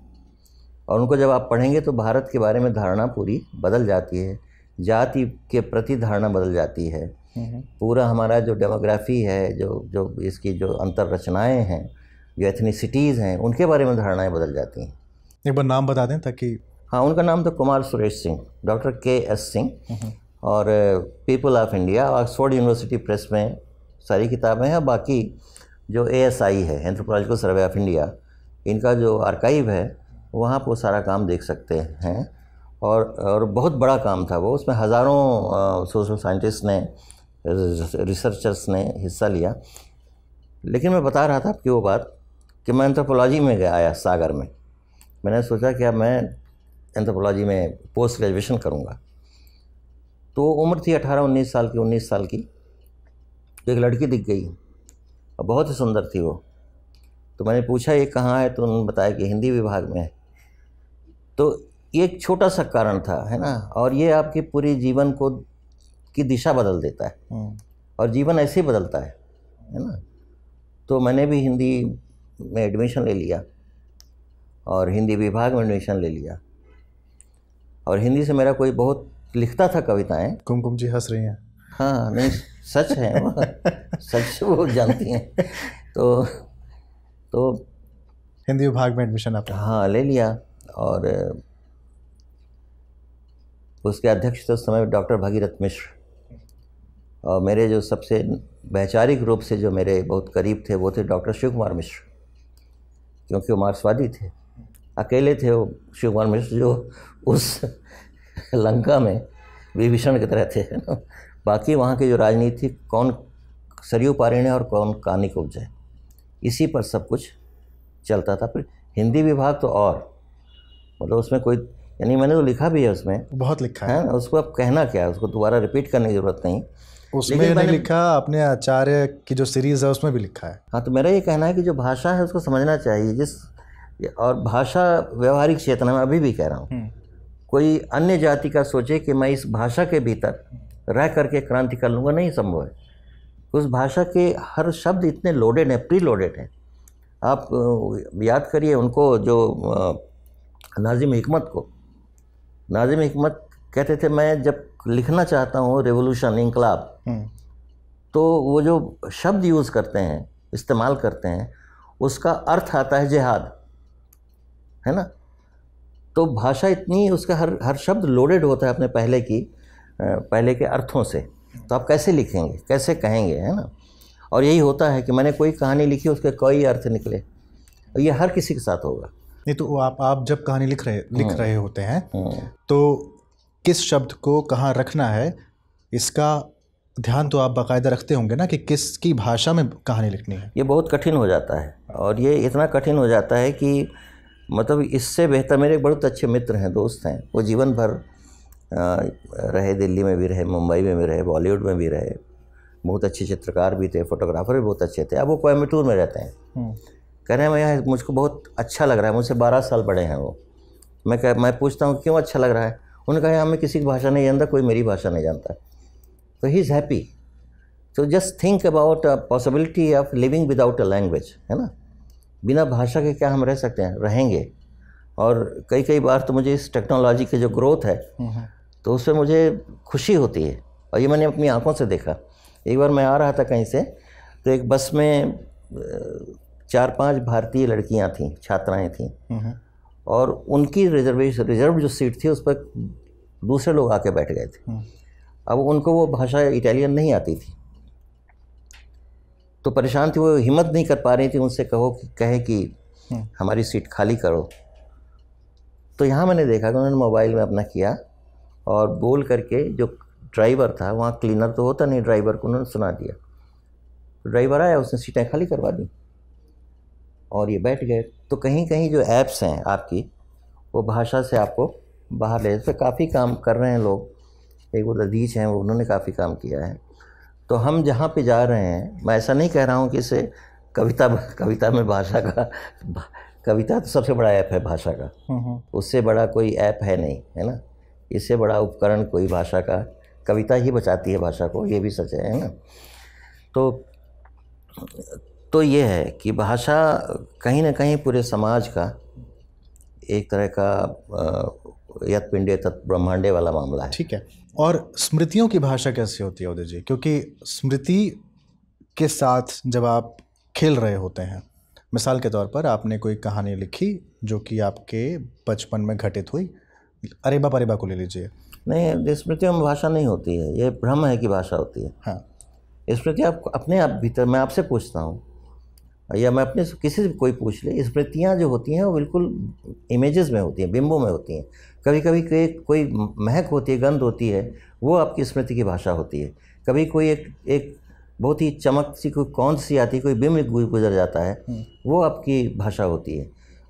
और उनको जब आप पढ़ेंगे तो भारत के बारे में धारणा पूरी बदल जाती है जाति के प्रति धारणा बदल जाती है हम्म, पूरा हमारा जो डेमोग्राफी है जो जो इसकी जो अंतर रचनाएँ हैं जो एथनीसिटीज़ हैं उनके बारे में धारणाएँ बदल जाती हैं एक बार नाम बता दें ताकि हाँ उनका नाम तो Kumar Suresh Singh doctor K S Singh हम्म। और People of India Oxford University Press में सारी किताबें हैं बाकी जो ए एस आई है एंथ्रोपोलॉजिकल सर्वे ऑफ इंडिया इनका जो आर्काइव है वहाँ पर सारा काम देख सकते हैं और और बहुत बड़ा काम था वो उसमें हज़ारों सोशल साइंटिस्ट ने रिसर्चर्स ने हिस्सा लिया लेकिन मैं बता रहा था आपकी वो बात कि मैं एंथ्रोपोलॉजी में गया आया सागर में मैंने सोचा कि अब मैं एंथ्रोपोलॉजी में पोस्ट ग्रेजुएशन करूँगा तो उम्र थी अठारह उन्नीस साल की उन्नीस साल की तो एक लड़की दिख गई और बहुत ही सुंदर थी वो तो मैंने पूछा ये कहाँ है तो उन्होंने बताया कि हिंदी विभाग में है तो ये एक छोटा सा कारण था है ना और ये आपके पूरे जीवन को की दिशा बदल देता है हम्म। और जीवन ऐसे ही बदलता है है ना तो मैंने भी हिंदी में एडमिशन ले लिया और हिंदी विभाग में एडमिशन ले लिया और हिंदी से मेरा कोई बहुत लिखता था कविताएं कुमकुम जी हंस रही हैं हाँ नहीं सच है सच वो जानती हैं तो तो हिंदी विभाग में एडमिशन आप हाँ ले लिया और उसके अध्यक्ष थे उस समय डॉक्टर भगीरथ मिश्र और मेरे जो सबसे वैचारिक रूप से जो मेरे बहुत करीब थे वो थे डॉक्टर शिव कुमार मिश्र क्योंकि वो मार्क्सवादी थे अकेले थे वो शिव कुमार मिश्र जो उस लंका में विभीषण की तरह थे ना बाकी वहाँ की जो राजनीति कौन सरयू पारिणे और कौन कानिक उपजय इसी पर सब कुछ चलता था फिर हिंदी विभाग तो और मतलब उसमें कोई यानी मैंने तो लिखा भी है उसमें बहुत लिखा है, है हाँ, उसको अब कहना क्या है उसको दोबारा रिपीट करने की ज़रूरत नहीं उसमें नहीं लिखा अपने आचार्य की जो सीरीज़ है उसमें भी लिखा है हाँ तो मेरा ये कहना है कि जो भाषा है उसको समझना चाहिए जिस और भाषा व्यवहारिक क्षेत्र में अभी भी कह रहा हूँ हम्म। कोई अन्य जाति का सोचे कि मैं इस भाषा के भीतर रह करके क्रांति कर लूँगा नहीं संभव है उस भाषा के हर शब्द इतने लोडेड हैं प्री लोडेड हैं आप याद करिए उनको जो नाजिम हमत को नाजिम हमत कहते थे मैं जब लिखना चाहता हूँ रेवोल्यूशन इनकलाब हम्म। तो वो जो शब्द यूज़ करते हैं इस्तेमाल करते हैं उसका अर्थ आता है जिहाद है ना तो भाषा इतनी उसका हर हर शब्द लोडेड होता है अपने पहले की पहले के अर्थों से तो आप कैसे लिखेंगे कैसे कहेंगे है ना और यही होता है कि मैंने कोई कहानी लिखी उसके कई अर्थ निकले ये हर किसी के साथ होगा नहीं तो आप आप जब कहानी लिख रहे लिख हम्म। रहे होते हैं हम्म। तो किस शब्द को कहाँ रखना है इसका ध्यान तो आप बाकायदा रखते होंगे ना कि किसकी भाषा में कहानी लिखनी है ये बहुत कठिन हो जाता है और ये इतना कठिन हो जाता है कि मतलब इससे बेहतर मेरे बहुत अच्छे मित्र हैं दोस्त हैं वो जीवन भर रहे दिल्ली में भी रहे मुंबई में भी रहे बॉलीवुड में भी रहे बहुत अच्छे चित्रकार भी थे फोटोग्राफर भी बहुत अच्छे थे अब वो कोयम्बटूर में रहते हैं हम्म। कह रहे हैं मैं यहाँ मुझको बहुत अच्छा लग रहा है मुझसे बारह साल बड़े हैं वो मैं कह मैं पूछता हूँ क्यों अच्छा लग रहा है उन्होंने कहा हमें किसी की भाषा नहीं जानता कोई मेरी भाषा नहीं जानता So he's happy. So just think about a possibility of living without a language, है ना बिना भाषा के क्या हम रह सकते हैं रहेंगे और कई कई बार तो मुझे इस टेक्नोलॉजी की जो ग्रोथ है तो उसमें मुझे खुशी होती है और ये मैंने अपनी आँखों से देखा एक बार मैं आ रहा था कहीं से तो एक बस में चार पांच भारतीय लड़कियां थीं छात्राएं थीं और उनकी रिजर्वेशन रिजर्व जो सीट थी उस पर दूसरे लोग आके बैठ गए थे हम्म। अब उनको वो भाषा इटालियन नहीं आती थी तो परेशान थी वो हिम्मत नहीं कर पा रही थी उनसे कहो कि कहे कि हम्म। हमारी सीट खाली करो तो यहाँ मैंने देखा कि उन्होंने मोबाइल में अपना किया और बोल करके जो ड्राइवर था वहाँ क्लीनर तो होता नहीं ड्राइवर को उन्होंने सुना दिया ड्राइवर आया उसने सीटें खाली करवा दी और ये बैठ गए तो कहीं कहीं जो ऐप्स हैं आपकी वो भाषा से आपको बाहर ले जाते तो काफ़ी काम कर रहे हैं लोग एक वो लदीज हैं वो उन्होंने काफ़ी काम किया है तो हम जहाँ पे जा रहे हैं मैं ऐसा नहीं कह रहा हूँ कि इसे कविता कविता में भाषा का कविता तो सबसे बड़ा ऐप है भाषा का हम्म, हम्म। उससे बड़ा कोई ऐप है नहीं है ना इससे बड़ा उपकरण कोई भाषा का कविता ही बचाती है भाषा को ये भी सच है है ना तो तो ये है कि भाषा कहीं ना कहीं पूरे समाज का एक तरह का यत पिंडे तत् ब्रह्मांडे वाला मामला है ठीक है और स्मृतियों की भाषा कैसी होती है उदय जी क्योंकि स्मृति के साथ जब आप खेल रहे होते हैं मिसाल के तौर पर आपने कोई कहानी लिखी जो कि आपके बचपन में घटित हुई अरेबा परेबा को ले लीजिए नहीं स्मृतियों में भाषा नहीं होती है ये ब्रह्म है की भाषा होती है हाँ स्मृति आप अपने आप भीतर मैं आपसे पूछता हूँ या मैं अपने किसी से कोई पूछ ले स्मृतियाँ जो होती हैं वो बिल्कुल इमेजेस में होती हैं बिंबों में होती हैं कभी कभी कोई महक होती है गंध होती है वो आपकी स्मृति की भाषा होती है कभी कोई एक एक बहुत ही चमक सी कोई कौन सी आती है कोई बिम्ब गुजर जाता है वो आपकी भाषा होती है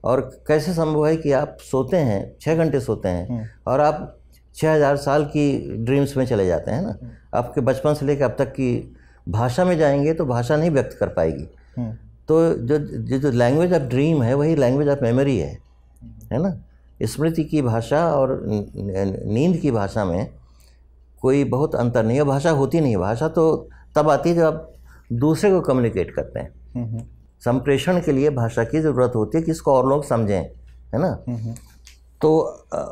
और कैसे संभव है कि आप सोते हैं छः घंटे सोते हैं और आप छः हज़ार साल की ड्रीम्स में चले जाते हैं ना आपके बचपन से लेकर अब तक की भाषा में जाएंगे तो भाषा नहीं व्यक्त कर पाएगी तो जो जो, जो लैंग्वेज ऑफ ड्रीम है वही लैंग्वेज ऑफ मेमोरी है है ना स्मृति की भाषा और नींद की भाषा में कोई बहुत अंतर नहीं है भाषा होती नहीं भाषा तो तब आती है जब आप दूसरे को कम्युनिकेट करते हैं हम्म, हम्म। संप्रेषण के लिए भाषा की ज़रूरत होती है कि इसको और लोग समझें है ना हम्म, तो आ,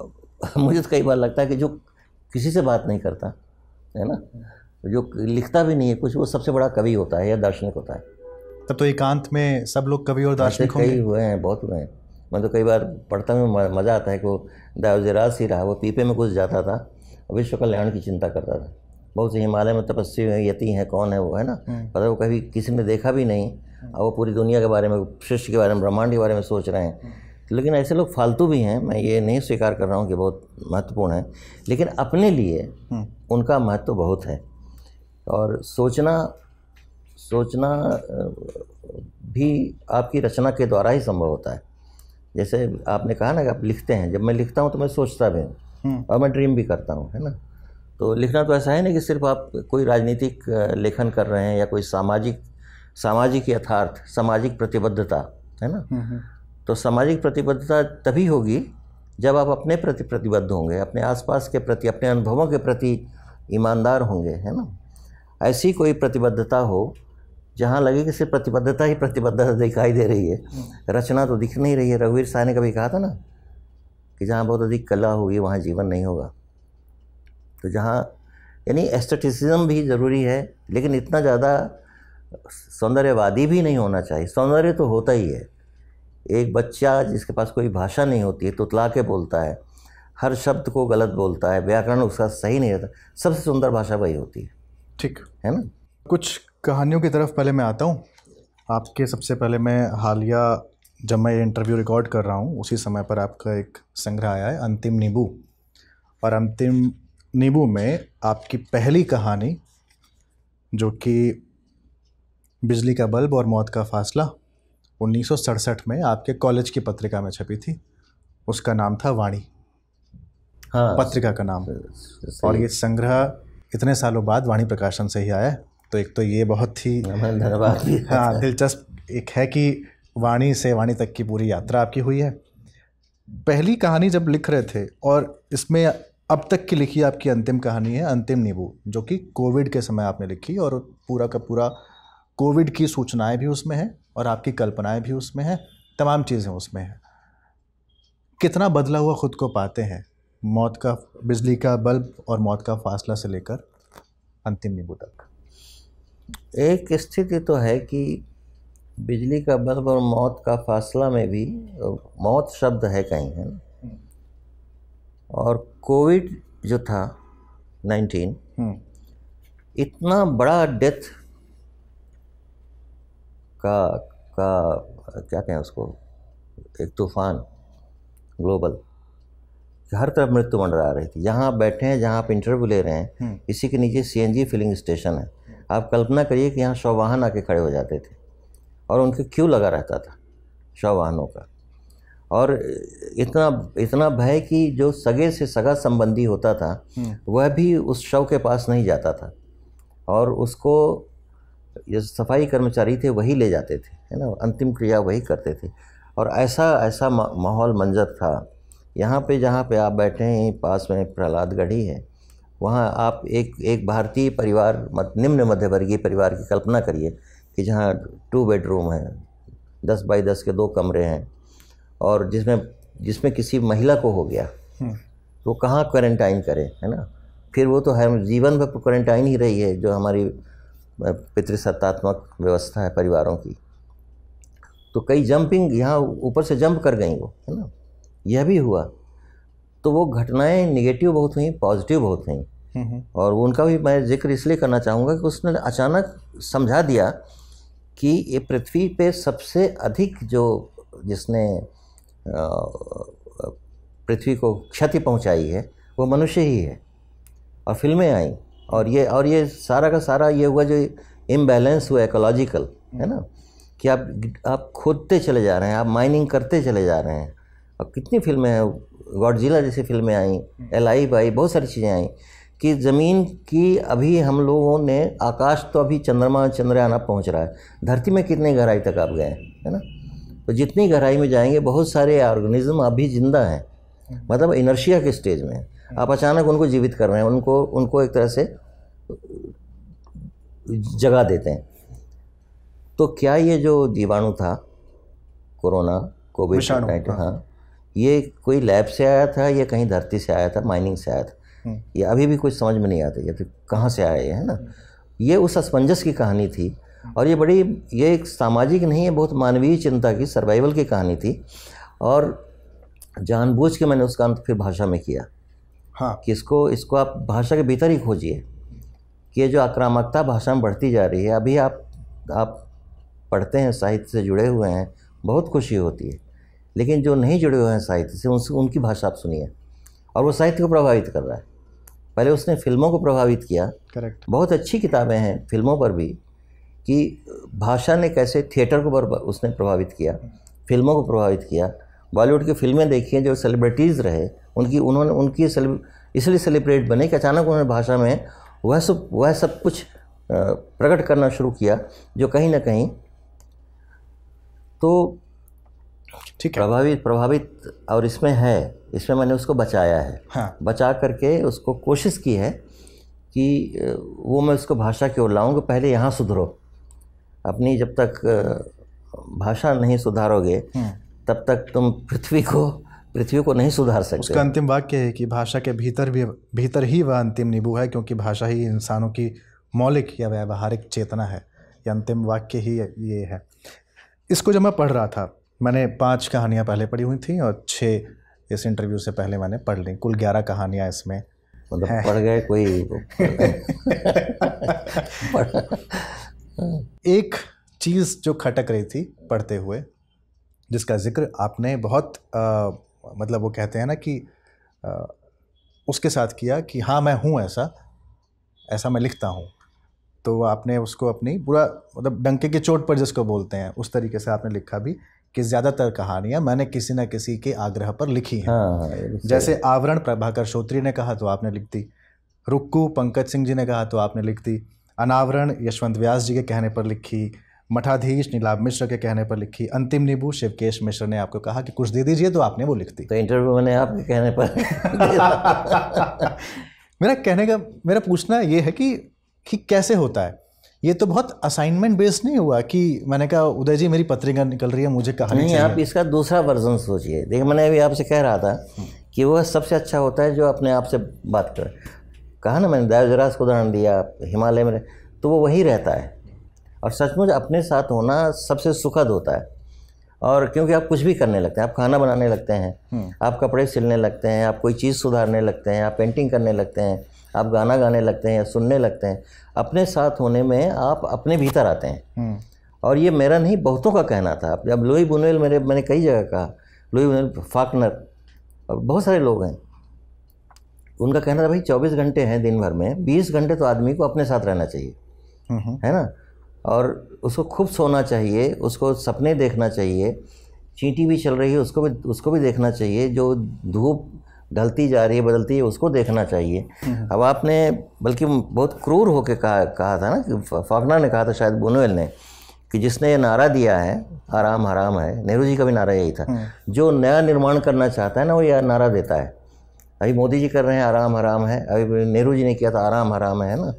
मुझे तो कई बार लगता है कि जो किसी से बात नहीं करता है ना जो लिखता भी नहीं है कुछ वो सबसे बड़ा कवि होता है या दार्शनिक होता है तब हाँ, तो एकांत में सब लोग कवि और दार्शनिक कई हुए हैं बहुत हुए हैं मैं तो कई बार पढ़ता हूँ मज़ा आता है कि दावजराज ही रहा वो पीपे में घुस जाता था विश्व कल्याण की चिंता करता था बहुत से हिमालय में तपस्वी हैं यति हैं कौन है वो है ना हम्म। पर वो कभी किसी ने देखा भी नहीं और वो पूरी दुनिया के बारे में शिष्य के बारे में ब्रह्मांड के बारे में सोच रहे हैं हम्म। लेकिन ऐसे लोग फालतू भी हैं मैं ये नहीं स्वीकार कर रहा हूँ कि बहुत महत्वपूर्ण है लेकिन अपने लिए हम्म। उनका महत्व बहुत है और सोचना सोचना भी आपकी रचना के द्वारा ही संभव होता है जैसे आपने कहा ना कि आप लिखते हैं जब मैं लिखता हूँ तो मैं सोचता भी हूँ हम्म। और मैं ड्रीम भी करता हूँ है ना तो लिखना तो ऐसा है ना कि सिर्फ आप कोई राजनीतिक लेखन कर रहे हैं या कोई सामाजिक सामाजिक यथार्थ सामाजिक प्रतिबद्धता है ना हम्म, हम्म। तो सामाजिक प्रतिबद्धता तभी होगी जब आप अपने प्रति प्रतिबद्ध होंगे अपने आसपास के प्रति अपने अनुभवों के प्रति ईमानदार होंगे है ना ऐसी कोई प्रतिबद्धता हो जहाँ लगे कि सिर्फ प्रतिबद्धता ही प्रतिबद्धता दिखाई दे रही है हम्म। रचना तो दिख नहीं रही है रघुवीर साह ने कभी कहा था ना कि जहाँ बहुत अधिक कला होगी वहाँ जीवन नहीं होगा तो जहाँ यानी एस्थेटिसिज्म भी ज़रूरी है लेकिन इतना ज़्यादा सौंदर्यवादी भी नहीं होना चाहिए सौंदर्य तो होता ही है एक बच्चा जिसके पास कोई भाषा नहीं होती है तुतला के बोलता है हर शब्द को गलत बोलता है व्याकरण उसका सही नहीं रहता सबसे सुंदर भाषा वही होती है ठीक है ना कुछ कहानियों की तरफ पहले मैं आता हूँ आपके सबसे पहले मैं हालिया जब मैं ये इंटरव्यू रिकॉर्ड कर रहा हूँ उसी समय पर आपका एक संग्रह आया है अंतिम नींबू और अंतिम नींबू में आपकी पहली कहानी जो कि बिजली का बल्ब और मौत का फासला उन्नीस में आपके कॉलेज की पत्रिका में छपी थी उसका नाम था वाणी हाँ पत्रिका का नाम और ये संग्रह इतने सालों बाद वाणी प्रकाशन से ही आया है तो एक तो ये बहुत ही धन्यवाद हाँ दिलचस्प एक है कि वाणी से वाणी तक की पूरी यात्रा आपकी हुई है पहली कहानी जब लिख रहे थे और इसमें अब तक की लिखी आपकी अंतिम कहानी है अंतिम नींबू जो कि कोविड के समय आपने लिखी और पूरा का पूरा कोविड की सूचनाएं भी उसमें हैं और आपकी कल्पनाएं भी उसमें हैं तमाम चीज़ें उसमें हैं कितना बदला हुआ ख़ुद को पाते हैं मौत का बिजली का बल्ब और मौत का फासला से लेकर अंतिम नींबू तक एक स्थिति तो है कि बिजली का बल्ब और मौत का फासला में भी मौत शब्द है कहीं है और कोविड जो था नाइन्टीन हम्म। इतना बड़ा डेथ का का क्या कहें उसको एक तूफान ग्लोबल हर तरफ मृत्यु मंडरा रही थी यहाँ बैठे हैं जहाँ आप इंटरव्यू ले रहे हैं हम्म। इसी के नीचे सीएनजी फिलिंग स्टेशन है आप कल्पना करिए कि यहाँ शववाहन आके खड़े हो जाते थे और उनके क्यों लगा रहता था शववाहनों का और इतना इतना भय कि जो सगे से सगा संबंधी होता था हम्म। वह भी उस शव के पास नहीं जाता था और उसको जो सफाई कर्मचारी थे वही ले जाते थे है ना अंतिम क्रिया वही करते थे और ऐसा ऐसा माहौल मंजर था यहाँ पे जहाँ पे आप बैठे हैं पास में प्रहलाद गढ़ी है वहाँ आप एक एक भारतीय परिवार मत, निम्न मध्यवर्गीय परिवार की कल्पना करिए कि जहाँ टू बेडरूम है दस बाई दस के दो कमरे हैं और जिसमें जिसमें किसी महिला को हो गया हम्म। तो कहाँ क्वारंटाइन करें है ना फिर वो तो हर जीवन भर क्वारंटाइन ही रही है जो हमारी पितृसत्तात्मक व्यवस्था है परिवारों की तो कई जंपिंग यहाँ ऊपर से जंप कर गई वो है ना यह भी हुआ तो वो घटनाएं निगेटिव बहुत हुई पॉजिटिव बहुत हुई हम्म, हम्म। और उनका भी मैं जिक्र इसलिए करना चाहूँगा कि उसने अचानक समझा दिया कि ये पृथ्वी पे सबसे अधिक जो जिसने पृथ्वी को क्षति पहुँचाई है वो मनुष्य ही है और फिल्में आई और ये और ये सारा का सारा ये हुआ जो इम्बैलेंस हुआ एकोलॉजिकल है ना कि आप आप खोदते चले जा रहे हैं आप माइनिंग करते चले जा रहे हैं और कितनी फिल्में हैं गॉडजिला जैसी फिल्में आई एल आई बाई बहुत सारी चीज़ें आई कि ज़मीन की अभी हम लोगों ने आकाश तो अभी चंद्रमा चंद्रयान अब पहुँच रहा है धरती में कितनी गहराई तक आप गए है ना तो जितनी गहराई में जाएंगे बहुत सारे ऑर्गेनिज्म अभी ज़िंदा हैं मतलब इनर्शिया के स्टेज में आप अचानक उनको जीवित कर रहे हैं उनको उनको एक तरह से जगा देते हैं तो क्या ये जो जीवाणु था कोरोना कोविड नाइन्टीन हाँ ये कोई लैब से आया था या कहीं धरती से आया था माइनिंग से आया था हम्म। ये अभी भी कुछ समझ में नहीं आता ये तो कहाँ से आए है ना ये उस असमंजस की कहानी थी और ये बड़ी ये एक सामाजिक नहीं है बहुत मानवीय चिंता की सर्वाइवल की कहानी थी और जानबूझ के मैंने उसका अंत फिर भाषा में किया हाँ कि इसको इसको आप भाषा के भीतर ही खोजिए कि ये जो आक्रामकता भाषा में बढ़ती जा रही है अभी आप आप पढ़ते हैं साहित्य से जुड़े हुए हैं बहुत खुशी होती है लेकिन जो नहीं जुड़े हुए हैं साहित्य से उनसे उनकी भाषा आप सुनिए और वो साहित्य को प्रभावित कर रहा है पहले उसने फिल्मों को प्रभावित किया करेक्ट बहुत अच्छी किताबें हैं फिल्मों पर भी कि भाषा ने कैसे थिएटर को उसने प्रभावित किया फिल्मों को प्रभावित किया बॉलीवुड की फिल्में देखी हैं जो सेलिब्रिटीज़ रहे उनकी उन्होंने उनकी इसलिए सेलिब्रेट बने कि अचानक उन्होंने भाषा में वह सब वह सब कुछ प्रकट करना शुरू किया जो कहीं ना कहीं तो ठीक है प्रभावित प्रभावित और इसमें है इसमें मैंने उसको बचाया है हाँ। बचा करके उसको कोशिश की है कि वो मैं उसको भाषा की ओर लाऊंगा पहले यहाँ सुधरो अपनी जब तक भाषा नहीं सुधारोगे हाँ। तब तक तुम पृथ्वी को पृथ्वी को नहीं सुधार सकते उसका अंतिम वाक्य है कि भाषा के भीतर भी भीतर ही वह अंतिम निबू है क्योंकि भाषा ही इंसानों की मौलिक या व्यावहारिक चेतना है ये अंतिम वाक्य ही ये है इसको जब मैं पढ़ रहा था मैंने पांच कहानियाँ पहले पढ़ी हुई थी और छः इस इंटरव्यू से पहले मैंने पढ़ ली कुल ग्यारह कहानियाँ इसमें मतलब पढ़ गए कोई एक चीज़ जो खटक रही थी पढ़ते हुए जिसका जिक्र आपने बहुत आ, मतलब वो कहते हैं ना कि आ, उसके साथ किया कि हाँ मैं हूँ ऐसा ऐसा मैं लिखता हूँ तो आपने उसको अपनी पूरा मतलब डंके की चोट पर जिसको बोलते हैं उस तरीके से आपने लिखा भी कि ज़्यादातर कहानियां मैंने किसी न किसी के आग्रह पर लिखी हैं हाँ, हाँ जैसे आवरण प्रभाकर श्रोत्री ने कहा तो आपने लिख दी रुक्कू पंकज सिंह जी ने कहा तो आपने लिख दी अनावरण यशवंत व्यास जी के कहने पर लिखी मठाधीश नीलाभ मिश्र के कहने पर लिखी अंतिम निबू शिवकेश मिश्र ने आपको कहा कि कुछ दे दीजिए तो आपने वो लिख दी तो इंटरव्यू मैंने आपके कहने पर मेरा कहने का मेरा पूछना ये है कि कि कैसे होता है ये तो बहुत असाइनमेंट बेस्ड नहीं हुआ कि मैंने कहा उदय जी मेरी पत्रिका निकल रही है मुझे कहानी नहीं आप इसका दूसरा वर्जन सोचिए देखिए मैंने अभी आपसे कह रहा था कि वह सबसे अच्छा होता है जो अपने आप से बात कर कहा ना मैंने दयाजराज को उदाहरण दिया हिमालय में तो वो वही रहता है और सचमुच अपने साथ होना सबसे सुखद होता है और क्योंकि आप कुछ भी करने लगते हैं आप खाना बनाने लगते हैं हम्म। आप कपड़े सिलने लगते हैं आप कोई चीज़ सुधारने लगते हैं आप पेंटिंग करने लगते हैं आप गाना गाने लगते हैं सुनने लगते हैं अपने साथ होने में आप अपने भीतर आते हैं हम्म। और ये मेरा नहीं बहुतों का कहना था अब लोही बुनेल मेरे मैंने कई जगह कहा लोही बुनेल फाकनर और बहुत सारे लोग हैं उनका कहना था भाई चौबीस घंटे हैं दिन भर में बीस घंटे तो आदमी को अपने साथ रहना चाहिए हम्म, हम्म। है ना और उसको खूब सोना चाहिए उसको सपने देखना चाहिए चींटी भी चल रही है उसको भी उसको भी देखना चाहिए जो धूप ढलती जा रही है बदलती है उसको देखना चाहिए हम्म। अब आपने बल्कि बहुत क्रूर होकर कहा कहा था ना कि फाकना ने कहा था शायद बोनोएल ने कि जिसने ये नारा दिया है आराम हराम है नेहरू जी का भी नारा यही था हम्म। जो नया निर्माण करना चाहता है ना वो यह नारा देता है अभी मोदी जी कर रहे हैं आराम हराम है अभी नेहरू जी ने किया था आराम हराम है ना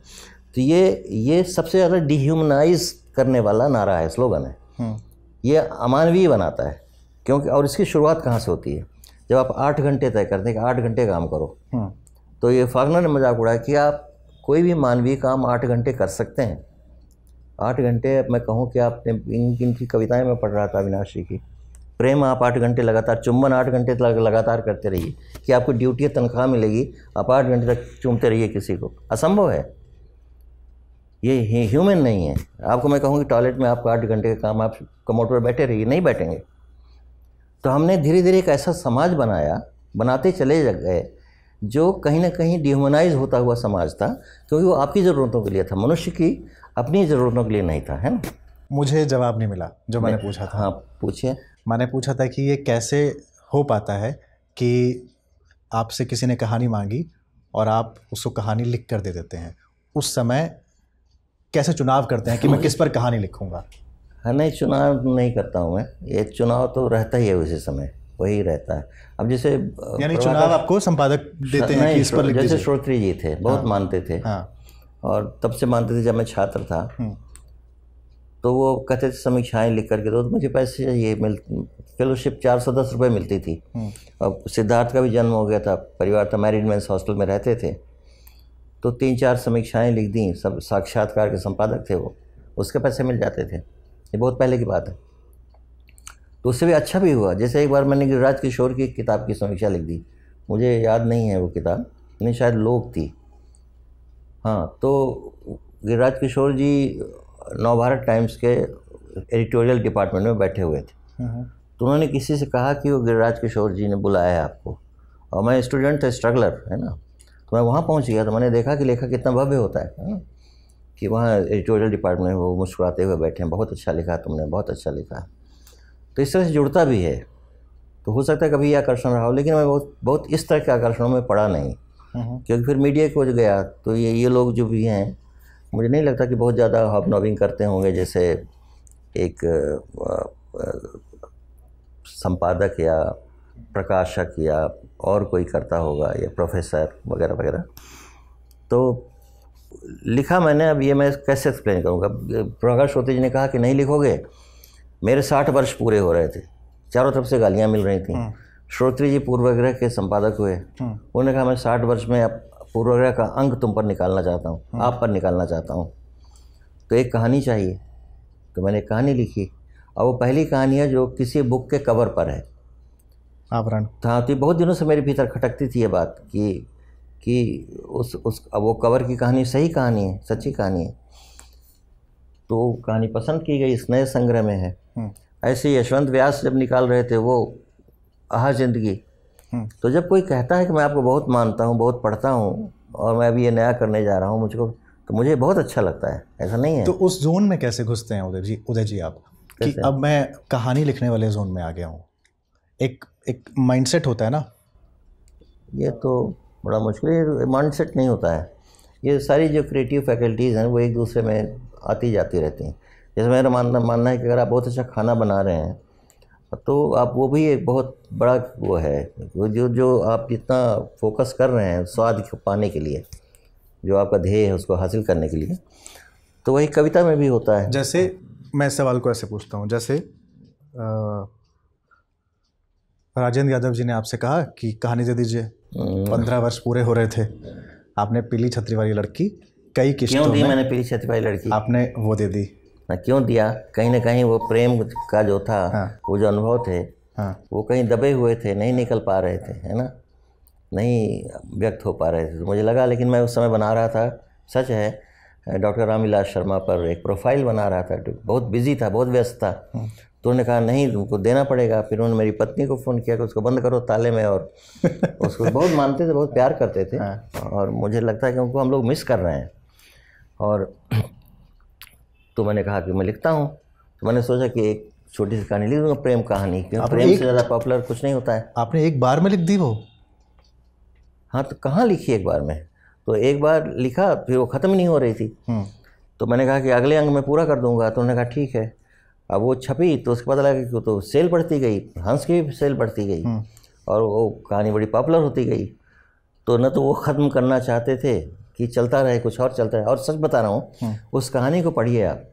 तो ये ये सबसे ज़्यादा डिह्यूमनाइज करने वाला नारा है स्लोगन है हम्म। ये अमानवीय बनाता है क्योंकि और इसकी शुरुआत कहाँ से होती है जब आप आठ घंटे तय करते हैं कि आठ घंटे काम करो हम्म। तो ये फागनर ने मजाक उड़ाया कि आप कोई भी मानवीय काम आठ घंटे कर सकते हैं आठ घंटे मैं कहूँ कि आपने इन इनकी कविताएं मैं पढ़ रहा था अविनाश जी की प्रेम आप आठ घंटे लगातार चुम्बन आठ घंटे तक लगातार करते रहिए कि आपको ड्यूटी तनख्वाह मिलेगी आप आठ घंटे तक चुमते रहिए किसी को असंभव है ये ह्यूमन नहीं है आपको मैं कहूँगी टॉयलेट में आपको आठ घंटे का काम आप कमोटर पर बैठे रहिए नहीं बैठेंगे तो हमने धीरे धीरे एक ऐसा समाज बनाया बनाते चले गए जो कहीं ना कहीं डिह्यूमनाइज होता हुआ समाज था क्योंकि वो आपकी ज़रूरतों के लिए था मनुष्य की अपनी ज़रूरतों के लिए नहीं था है ना मुझे जवाब नहीं मिला जो मैंने पूछा था हाँ पूछिए मैंने पूछा था कि ये कैसे हो पाता है कि आपसे किसी ने कहानी मांगी और आप उसको कहानी लिख कर दे देते हैं उस समय कैसे चुनाव करते हैं कि मैं किस पर कहानी लिखूँगा हाँ नहीं चुनाव नहीं करता हूँ मैं ये चुनाव तो रहता ही है उसी समय वही रहता है अब जैसे यानी चुनाव आपको संपादक देते हैं कि इस पर जैसे श्रोत्री जी थे बहुत हाँ, मानते थे हाँ, और तब से मानते थे जब मैं छात्र था हम्म। तो वो कहते थे समीक्षाएँ लिख करके तो मुझे पैसे ये मिल फेलोशिप चार सौ दस रुपये मिलती थी हम्म। अब सिद्धार्थ का भी जन्म हो गया था परिवार था मैरिड मैं हॉस्टल में रहते थे तो तीन चार समीक्षाएँ लिख दी सब साक्षात्कार के संपादक थे वो उसके पैसे मिल जाते थे ये बहुत पहले की बात है तो उससे भी अच्छा भी हुआ जैसे एक बार मैंने गिरिराज किशोर की किताब की समीक्षा लिख दी मुझे याद नहीं है वो किताब नहीं शायद लोक थी हाँ तो गिरिराज किशोर जी नवभारत टाइम्स के एडिटोरियल डिपार्टमेंट में बैठे हुए थे हम्म। तो उन्होंने किसी से कहा कि वो गिरिराज किशोर जी ने बुलाया है आपको और मैं स्टूडेंट था स्ट्रगलर है ना तो मैं वहाँ पहुँच गया तो मैंने देखा कि लेखा कितना भव्य होता है ना कि वहाँ एडिटोरियल डिपार्टमेंट वो मुस्कुराते हुए बैठे हैं बहुत अच्छा लिखा तुमने बहुत अच्छा लिखा तो इस तरह से जुड़ता भी है तो हो सकता है कभी ये आकर्षण रहा हो लेकिन मैं बहुत बहुत इस तरह के आकर्षणों में पढ़ा नहीं हम्म। क्योंकि फिर मीडिया को गया तो ये ये लोग जो भी हैं मुझे नहीं लगता कि बहुत ज़्यादा हॉब नॉबिंग करते होंगे जैसे एक संपादक या प्रकाशक या और कोई करता होगा या प्रोफेसर वगैरह वगैरह तो लिखा मैंने अब ये मैं कैसे एक्सप्लेन करूँगा प्रकाश श्रोती जी ने कहा कि नहीं लिखोगे मेरे साठ वर्ष पूरे हो रहे थे चारों तरफ से गालियाँ मिल रही थी हम्म। श्रोत्री जी पूर्वग्रह के संपादक हुए हम्म। उन्होंने कहा मैं साठ वर्ष में पूर्वग्रह का अंक तुम पर निकालना चाहता हूँ हम्म। आप पर निकालना चाहता हूँ तो एक कहानी चाहिए तो मैंने कहानी लिखी और वो पहली कहानी है जो किसी बुक के कवर पर है आवरण हाँ तो बहुत दिनों से मेरे भीतर खटकती थी ये बात कि कि उस उस अब वो कवर की कहानी सही कहानी है सच्ची कहानी है तो कहानी पसंद की गई इस नए संग्रह में है हम्म। ऐसे यशवंत व्यास जब निकाल रहे थे वो आह जिंदगी हम्म। तो जब कोई कहता है कि मैं आपको बहुत मानता हूँ बहुत पढ़ता हूँ और मैं अभी ये नया करने जा रहा हूँ मुझको तो मुझे बहुत अच्छा लगता है ऐसा नहीं है तो उस जोन में कैसे घुसते हैं उदय जी उदय जी आप कि अब मैं कहानी लिखने वाले जोन में आ गया हूँ एक एक माइंडसेट होता है ना ये तो बड़ा मुश्किल है माइंड सेट नहीं होता है ये सारी जो क्रिएटिव फैकल्टीज़ हैं वो एक दूसरे में आती जाती रहती हैं जैसे मेरा मानना मानना है कि अगर आप बहुत अच्छा खाना बना रहे हैं तो आप वो भी एक बहुत बड़ा वो है जो जो आप जितना फोकस कर रहे हैं स्वाद पाने के लिए जो आपका ध्येय है उसको हासिल करने के लिए तो वही कविता में भी होता है जैसे मैं सवाल को ऐसे पूछता हूँ जैसे राजेंद्र यादव जी ने आपसे कहा कि कहानी दे दीजिए पंद्रह वर्ष पूरे हो रहे थे आपने पीली छतरी वाली लड़की कई किस्तों क्यों दी मैंने पीली छतरी वाली लड़की आपने वो दे दी ना क्यों दिया कहीं ना कहीं वो प्रेम का जो था हाँ। वो जो अनुभव थे हाँ। वो कहीं दबे हुए थे नहीं निकल पा रहे थे है ना नहीं व्यक्त हो पा रहे थे तो मुझे लगा लेकिन मैं उस समय बना रहा था सच है डॉक्टर रामविलास शर्मा पर एक प्रोफाइल बना रहा था बहुत बिजी था बहुत व्यस्त था हाँ। तो उन्होंने कहा नहीं तुमको देना पड़ेगा फिर उन्होंने मेरी पत्नी को फ़ोन किया कि उसको बंद करो ताले में और उसको बहुत मानते थे बहुत प्यार करते थे हाँ। और मुझे लगता है कि उनको हम लोग मिस कर रहे हैं और तो मैंने कहा कि मैं लिखता हूँ तो मैंने सोचा कि एक छोटी सी कहानी लिख दूँगा प्रेम कहानी क्योंकि प्रेम से ज़्यादा पॉपुलर कुछ नहीं होता है आपने एक बार में लिख दी वो हाँ तो कहाँ लिखी एक बार में तो एक बार लिखा फिर वो ख़त्म ही नहीं हो रही थी हम्म। तो मैंने कहा कि अगले अंग में पूरा कर दूंगा तो उन्होंने कहा ठीक है अब वो छपी तो उसके पता लगा कि तो सेल बढ़ती गई हंस की भी सेल बढ़ती गई हम्म। और वो कहानी बड़ी पॉपुलर होती गई तो न तो वो ख़त्म करना चाहते थे कि चलता रहे कुछ और चलता रहे और सच बता रहा हूँ हम्म। उस कहानी को पढ़िए आप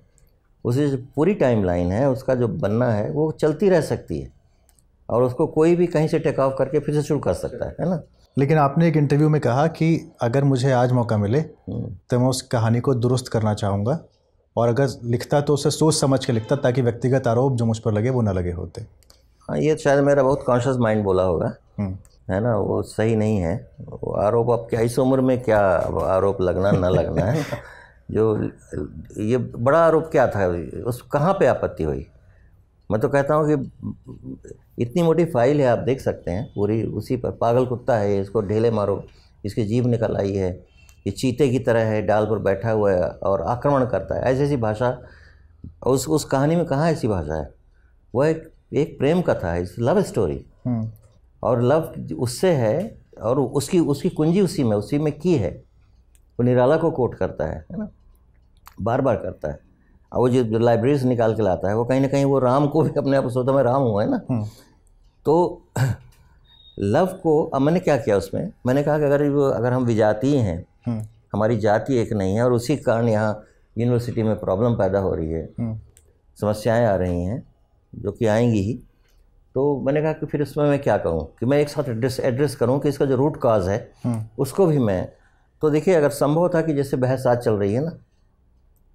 उसकी जो पूरी टाइम लाइन है उसका जो बनना है वो चलती रह सकती है और उसको कोई भी कहीं से टेक ऑफ करके फिर से शुरू कर सकता है है ना लेकिन आपने एक इंटरव्यू में कहा कि अगर मुझे आज मौका मिले हम्म। तो मैं उस कहानी को दुरुस्त करना चाहूँगा और अगर लिखता तो उसे सोच समझ के लिखता ताकि व्यक्तिगत आरोप जो मुझ पर लगे वो ना लगे होते हाँ ये शायद मेरा बहुत कॉन्शियस माइंड बोला होगा हम्म। है ना वो सही नहीं है आरोप अब क्या इस उम्र में क्या आरोप लगना ना लगना है जो ये बड़ा आरोप क्या था उस कहाँ पे आपत्ति हुई मैं तो कहता हूँ कि इतनी मोटी फाइल है आप देख सकते हैं पूरी उसी पर पागल कुत्ता है इसको ढेले मारो इसकी जीभ निकल आई है ये चीते की तरह है डाल पर बैठा हुआ है और आक्रमण करता है ऐसी ऐसी भाषा उस उस कहानी में कहाँ ऐसी भाषा है वह एक, एक प्रेम कथा है लव स्टोरी हम्म। और लव उससे है और उसकी उसकी कुंजी उसी में उसी में की है वो निराला को कोट करता है है ना बार बार करता है और वो जो लाइब्रेरी से निकाल के लाता है वो कहीं ना कहीं वो राम को भी अपने आप सोचता मैं राम हुआ है ना हम्म। तो लव को अब मैंने क्या किया उसमें मैंने कहा कि अगर अगर हम विजाती हैं हम्म। हमारी जाति एक नहीं है और उसी कारण यहाँ यूनिवर्सिटी में प्रॉब्लम पैदा हो रही है हम्म। समस्याएं आ रही हैं जो कि आएंगी ही तो मैंने कहा कि फिर उसमें मैं क्या कहूँ कि मैं एक साथ एड्रेस एड्रेस करूँ कि इसका जो रूट काज है हम्म। उसको भी मैं तो देखिए अगर संभव था कि जैसे बहस आज चल रही है ना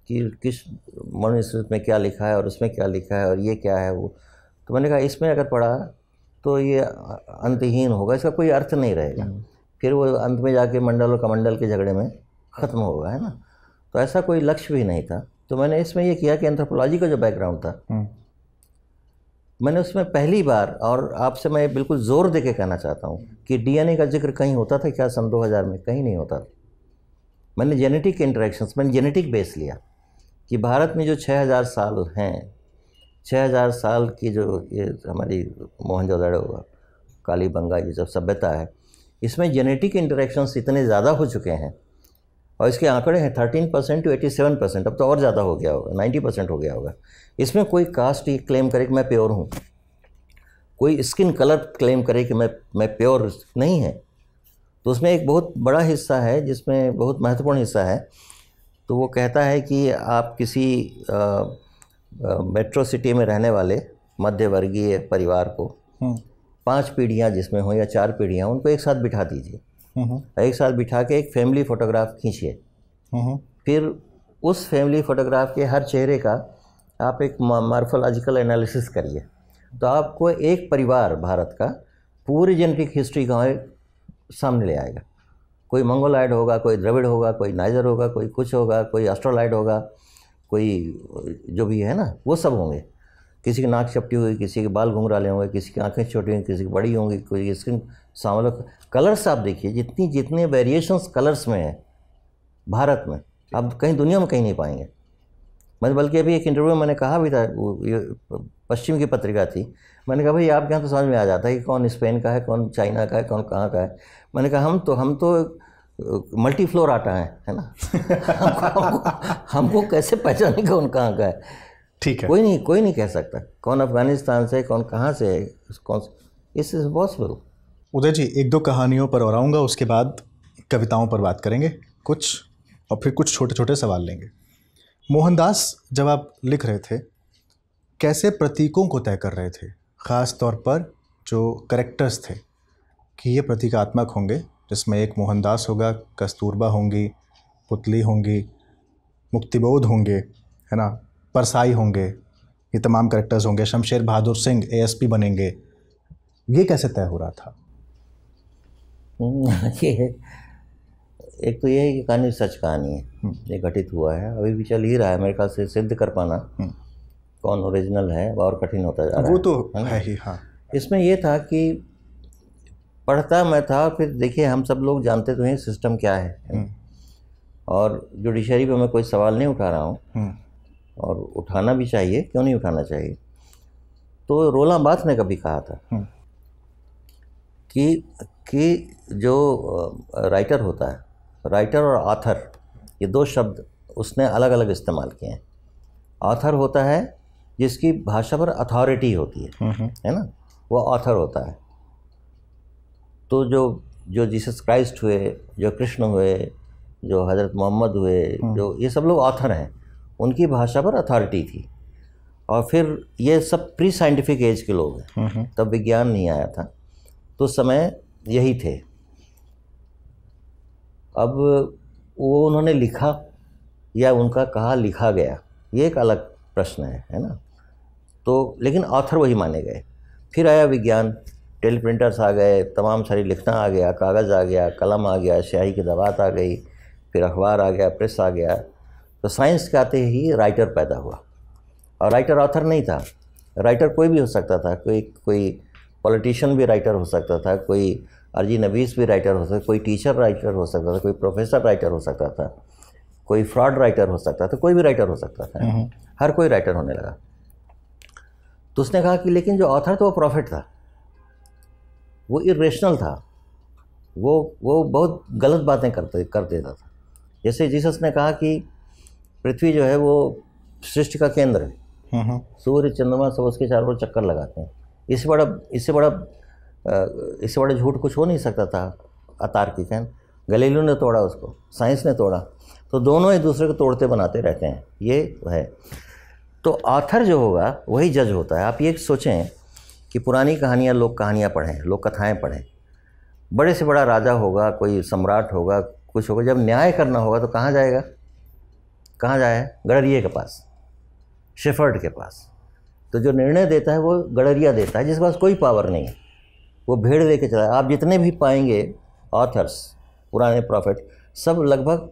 कि किस मनुष्य में क्या लिखा है और उसमें क्या लिखा है और ये क्या है वो तो मैंने कहा इसमें अगर पढ़ा तो ये अंतहीन होगा इसका कोई अर्थ नहीं रहेगा फिर वो अंत में जाके मंडल और कमंडल के झगड़े में ख़त्म होगा है ना तो ऐसा कोई लक्ष्य भी नहीं था तो मैंने इसमें ये किया कि एंथ्रोपोलॉजी का जो बैकग्राउंड था हम्म। मैंने उसमें पहली बार और आपसे मैं बिल्कुल ज़ोर दे के कहना चाहता हूँ कि डीएनए का जिक्र कहीं होता था क्या सन 2000 में कहीं नहीं होता था मैंने जेनेटिक इंटरेक्शन मैंने जेनेटिक बेस लिया कि भारत में जो 6000 साल हैं 6000 साल की जो ये हमारी मोहनजोदड़ो काली बंगा ये सब सभ्यता है इसमें जेनेटिक इंटरेक्शंस इतने ज़्यादा हो चुके हैं और इसके आंकड़े हैं thirteen percent to eighty seven percent अब तो और ज़्यादा हो गया होगा नाइन्टी परसेंट हो गया होगा इसमें कोई कास्ट ये क्लेम करे कि मैं प्योर हूँ कोई स्किन कलर क्लेम करे कि मैं मैं प्योर नहीं है तो उसमें एक बहुत बड़ा हिस्सा है जिसमें बहुत महत्वपूर्ण हिस्सा है तो वो कहता है कि आप किसी मेट्रो सिटी में रहने वाले मध्यवर्गीय परिवार को हम्म। पांच पीढ़ियाँ जिसमें हों या चार पीढ़ियाँ उनको एक साथ बिठा दीजिए एक साथ बिठा के एक फैमिली फ़ोटोग्राफ खींचिए फिर उस फैमिली फ़ोटोग्राफ के हर चेहरे का आप एक मार्फोलॉजिकल एनालिसिस करिए तो आपको एक परिवार भारत का पूरी जेनेटिक हिस्ट्री का सामने ले आएगा कोई मंगोलाइड होगा कोई द्रविड़ होगा कोई नाइजर होगा कोई कुछ होगा कोई एस्ट्रोलाइड होगा कोई जो भी है ना वो सब होंगे किसी की नाक चपटी होगी किसी के बाल घुंघराले होंगे किसी की आंखें छोटी होंगी किसी की बड़ी होंगी कोई की स्किन सामने कलर्स आप देखिए जितनी जितने वेरिएशंस कलर्स में हैं भारत में आप कहीं दुनिया में कहीं नहीं पाएंगे मैंने बल्कि अभी एक इंटरव्यू में मैंने कहा भी था ये पश्चिम की पत्रिका थी मैंने कहा भाई आप यहाँ तो समझ में आ जाता है कि कौन स्पेन का है कौन चाइना का है कौन कहाँ का है मैंने कहा हम तो हम तो मल्टी फ्लोर आटा है है ना हमको, हमको, हमको कैसे पहचाने का उन कहाँ का है ठीक है कोई नहीं कोई नहीं कह सकता कौन अफगानिस्तान से कौन कहाँ से कौन इस इज पॉसिबल उदय जी एक दो कहानियों पर और आऊँगा उसके बाद कविताओं पर बात करेंगे कुछ और फिर कुछ छोटे छोटे सवाल लेंगे मोहनदास जब आप लिख रहे थे कैसे प्रतीकों को तय कर रहे थे ख़ास तौर पर जो करेक्टर्स थे कि ये प्रतीकात्मक होंगे जिसमें एक मोहनदास होगा कस्तूरबा होंगी पुतली होंगी मुक्तिबोध होंगे है ना परसाई होंगे ये तमाम करेक्टर्स होंगे शमशेर बहादुर सिंह एएसपी बनेंगे ये कैसे तय हो रहा था हम्म, ये एक तो ये है कि कहानी सच कहानी है हम्म। ये घटित हुआ है अभी भी चल ही रहा है मेरे ख्याल से सिद्ध कर पाना हम्म। कौन ओरिजिनल है और कठिन होता जा रहा है वो तो है, है ही हाँ इसमें ये था कि पढ़ता मैं था फिर देखिए हम सब लोग जानते तो हैं सिस्टम क्या है और जुडिशरी पे मैं कोई सवाल नहीं उठा रहा हूँ और उठाना भी चाहिए क्यों नहीं उठाना चाहिए तो रोला बाथ ने कभी कहा था हम्म। कि कि जो राइटर होता है राइटर और आथर ये दो शब्द उसने अलग अलग इस्तेमाल किए हैं आथर होता है जिसकी भाषा पर अथॉरिटी होती है हम्म, हम्म। है ना वो आथर होता है तो जो जो जीसस क्राइस्ट हुए जो कृष्ण हुए जो हज़रत मोहम्मद हुए जो ये सब लोग ऑथर हैं उनकी भाषा पर अथॉरिटी थी और फिर ये सब प्री साइंटिफिक एज के लोग हैं हम्म, हम्म। तब विज्ञान नहीं आया था तो समय यही थे अब वो उन्होंने लिखा या उनका कहा लिखा गया ये एक अलग प्रश्न है है ना तो लेकिन ऑथर वही माने गए फिर आया विज्ञान टेलीप्रिंटर्स आ गए तमाम सारी लिखना आ गया कागज़ आ गया कलम आ गया स्याही की दवात आ गई फिर अखबार आ गया प्रेस आ गया तो साइंस के आते ही राइटर पैदा हुआ और राइटर ऑथर नहीं था राइटर कोई भी हो सकता था कोई कोई पॉलिटिशियन भी राइटर हो सकता था कोई अर्जी नबीस भी राइटर हो सकता कोई टीचर राइटर हो सकता था कोई प्रोफेसर राइटर हो सकता था कोई फ्रॉड राइटर हो सकता था कोई भी राइटर हो सकता था हम्म। हर कोई राइटर होने लगा तो उसने कहा कि लेकिन जो ऑथर था वो प्रॉफिट था वो इेशनल था वो वो बहुत गलत बातें करते कर देता था जैसे जीसस ने कहा कि पृथ्वी जो है वो सृष्टि का केंद्र है हाँ, हाँ। सूर्य चंद्रमा सब उसके चारों ओर चक्कर लगाते हैं इससे बड़ा इससे बड़ा इससे बड़ा झूठ कुछ हो नहीं सकता था अतार्किक है गलीलू ने तोड़ा उसको साइंस ने तोड़ा तो दोनों एक दूसरे को तोड़ते बनाते रहते हैं ये है तो आथर जो होगा वही जज होता है आप ये सोचें कि पुरानी कहानियाँ लोक कहानियाँ पढ़ें लोक कथाएँ पढ़ें बड़े से बड़ा राजा होगा कोई सम्राट होगा कुछ होगा जब न्याय करना होगा तो कहाँ जाएगा कहाँ जाए गडरिए के पास शेफर्ड के पास तो जो निर्णय देता है वो गडरिया देता है जिसके पास कोई पावर नहीं है वो भेड़ लेके चला आप जितने भी पाएंगे ऑथर्स पुराने प्रॉफिट सब लगभग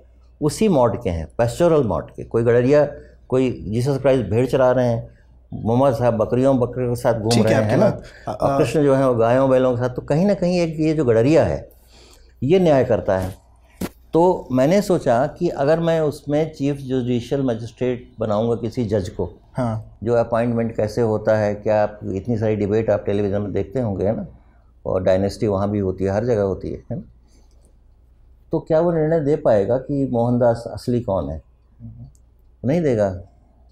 उसी मॉड के हैं पेस्टोरल मॉड के कोई गडरिया कोई जीसस क्राइस्ट भेड़ चला रहे हैं मोहम्मद साहब बकरियों बकरे के साथ घूम रहे हैं ना और कृष्ण जो है वो गायों बैलों के साथ तो कहीं ना कहीं एक ये जो गडरिया है ये न्याय करता है तो मैंने सोचा कि अगर मैं उसमें चीफ जुडिशियल मजिस्ट्रेट बनाऊंगा किसी जज को हाँ जो अपॉइंटमेंट कैसे होता है क्या आप इतनी सारी डिबेट आप टेलीविज़न में देखते होंगे है ना और डायनेस्टी वहाँ भी होती है हर जगह होती है है ना तो क्या वो निर्णय दे पाएगा कि मोहनदास असली कौन है हम्म। नहीं देगा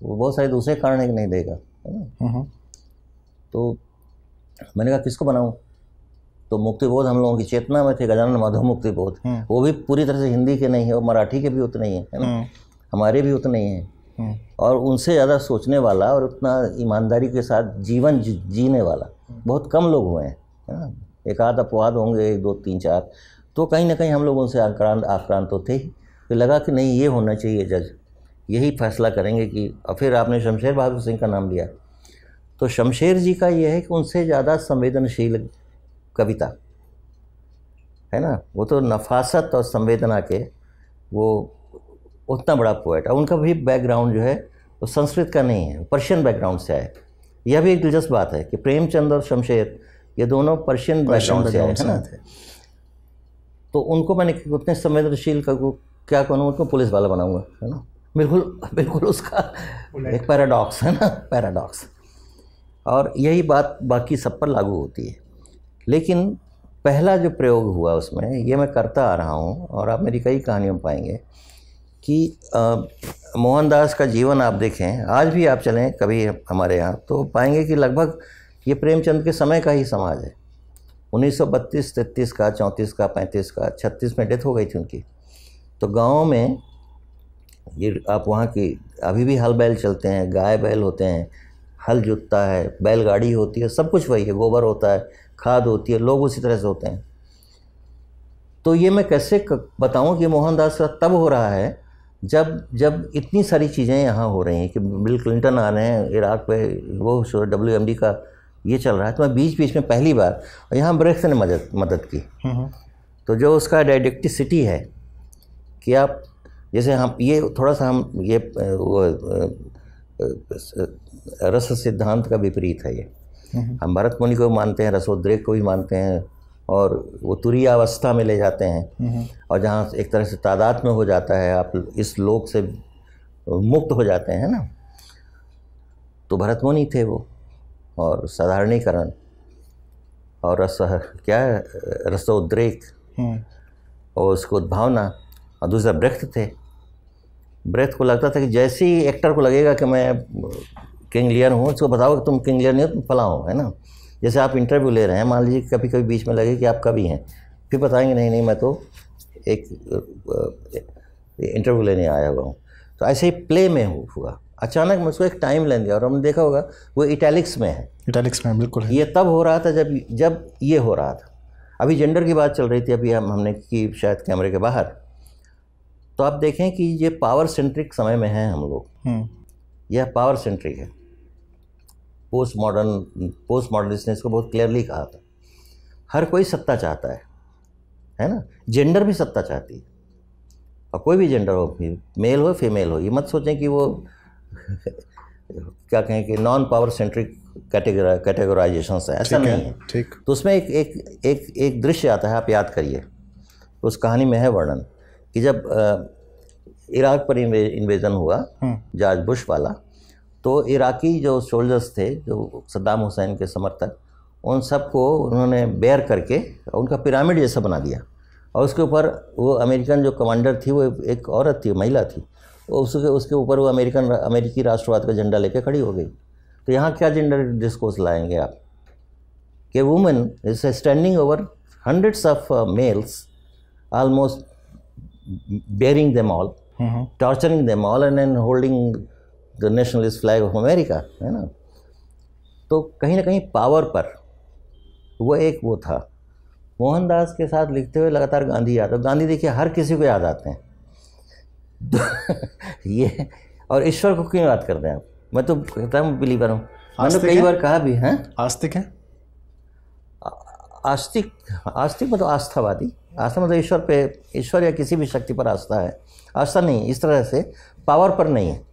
वो बहुत सारे दूसरे कारण है कि नहीं देगा है ना हम्म। तो मैंने कहा किसको बनाऊँ तो मुक्तिबोध हम लोगों की चेतना में थे गजानन माधव मुक्तिबोध हम्म। वो भी पूरी तरह से हिंदी के नहीं है और मराठी के भी उतने ही है ना हम्म। हमारे भी उतने ही हैं हम्म। और उनसे ज़्यादा सोचने वाला और उतना ईमानदारी के साथ जीवन जीने वाला बहुत कम लोग हुए हैं है ना एक आध अपवाद होंगे एक दो तीन चार तो कहीं ना कहीं हम लोग उनसे आक्रांत आक्रांत तो थे ही तो लगा कि नहीं ये होना चाहिए जज यही फैसला करेंगे कि और फिर आपने शमशेर बहादुर सिंह का नाम लिया तो शमशेर जी का यह है कि उनसे ज़्यादा संवेदनशील कविता है ना वो तो नफासत और संवेदना के वो उतना बड़ा पोएट है उनका भी बैकग्राउंड जो है वो संस्कृत का नहीं है पर्शियन बैकग्राउंड से आए यह भी एक दिलचस्प बात है कि प्रेमचंद और शमशेर ये दोनों पर्शियन बैकग्राउंड से आए हैं ना तो उनको मैंने उतने संवेदनशील का क्या कहूँ उनको पुलिस वाला बनाऊंगा है ना बिल्कुल बिल्कुल उसका एक पैराडॉक्स है ना पैराडॉक्स और यही बात बाकी सब पर लागू होती है लेकिन पहला जो प्रयोग हुआ उसमें ये मैं करता आ रहा हूँ और आप मेरी कई कहानियों पाएंगे कि मोहनदास का जीवन आप देखें आज भी आप चलें कभी हमारे यहाँ तो पाएंगे कि लगभग ये प्रेमचंद के समय का ही समाज है 1932 तैतीस का 34 का 35 का 36 में डेथ हो गई थी उनकी तो गाँव में ये आप वहाँ की अभी भी हल बैल चलते हैं गाय बैल होते हैं हल जुतता है बैलगाड़ी होती है सब कुछ वही है गोबर होता है खाद होती है लोग उसी तरह से होते हैं तो ये मैं कैसे बताऊं कि मोहनदास का तब हो रहा है जब जब इतनी सारी चीज़ें यहाँ हो रही हैं कि बिल क्लिंटन आ रहे हैं इराक पे वो डब्ल्यू एम डी का ये चल रहा है तो मैं बीच बीच में पहली बार यहाँ ब्रेक्स ने मदद मदद की हम्म, हम्म। तो जो उसका डायडेक्टिसिटी है कि आप जैसे हम ये थोड़ा सा हम ये वो रस सिद्धांत का विपरीत है ये हम्म। हम भरत मुनि को मानते हैं रसोद्रेक को भी मानते हैं और वो तुरीय अवस्था में ले जाते हैं हम्म। और जहाँ एक तरह से तादाद में हो जाता है आप इस लोक से मुक्त हो जाते हैं ना तो भरत मुनि थे वो और साधारणीकरण और रस क्या है रसोद्रेक हम्म। और उसको उद्भावना और दूसरा वृक्ष थे ब्रेथ को लगता था कि जैसे ही एक्टर को लगेगा कि मैं किंग लियर हूँ उसको बताओ कि तुम किंग लियर नहीं हो तुम फला हो है ना जैसे आप इंटरव्यू ले रहे हैं मान लीजिए कभी कभी बीच में लगे कि आप कभी हैं फिर बताएंगे नहीं नहीं मैं तो एक इंटरव्यू लेने आया हुआ हूँ तो ऐसे ही प्ले में हुआ अचानक मुझको एक टाइम लाइन दिया और हमने देखा होगा वो इटैलिक्स में है इटैलिक्स में बिल्कुल ये तब हो रहा था जब जब ये हो रहा था अभी जेंडर की बात चल रही थी अभी हम हमने की शायद कैमरे के बाहर तो आप देखें कि ये पावर सेंट्रिक समय में हैं हम लोग हम्म। यह पावर सेंट्रिक है पोस्ट मॉडर्न पोस्ट मॉडर्निस्ट ने इसको बहुत क्लियरली कहा था हर कोई सत्ता चाहता है है ना जेंडर भी सत्ता चाहती है और कोई भी जेंडर हो मेल हो फीमेल हो ये मत सोचें कि वो क्या कहें कि non power centric categor categorization है ऐसा नहीं है ठीक तो उसमें एक एक एक एक दृश्य आता है आप याद करिए उस कहानी में है वर्णन कि जब इराक पर इन्वेजन हुआ हम्म। जॉर्ज बुश वाला तो इराकी जो सोल्जर्स थे जो सद्दाम हुसैन के समर्थक उन सबको उन्होंने बेर करके उनका पिरामिड जैसा बना दिया और उसके ऊपर वो अमेरिकन जो कमांडर थी वो एक औरत थी महिला थी उसके उसके ऊपर वो अमेरिकन अमेरिकी राष्ट्रवाद का झंडा लेकर खड़ी हो गई तो यहाँ क्या जेंडर डिस्कोर्स लाएंगे आप कि women is standing over hundreds of males almost bearing bearing all torturing hmm torturing them all and then holding the nationalist flag of America, है ना तो कहीं ना कहीं पावर पर वो एक वो था मोहनदास के साथ लिखते हुए लगातार गांधी याद गांधी देखिए हर किसी को याद आते हैं ये और ईश्वर को क्यों याद करते हैं आप मैं तो कहता हूँ बिलीवर हूँ मैंने तो कई बार कहा भी हैं आस्तिक है आस्तिक आस्तिक मतलब आस्थावादी आस्था मतलब ईश्वर पे ईश्वर या किसी भी शक्ति पर आस्था है ऐसा नहीं है इस तरह से पावर पर नहीं है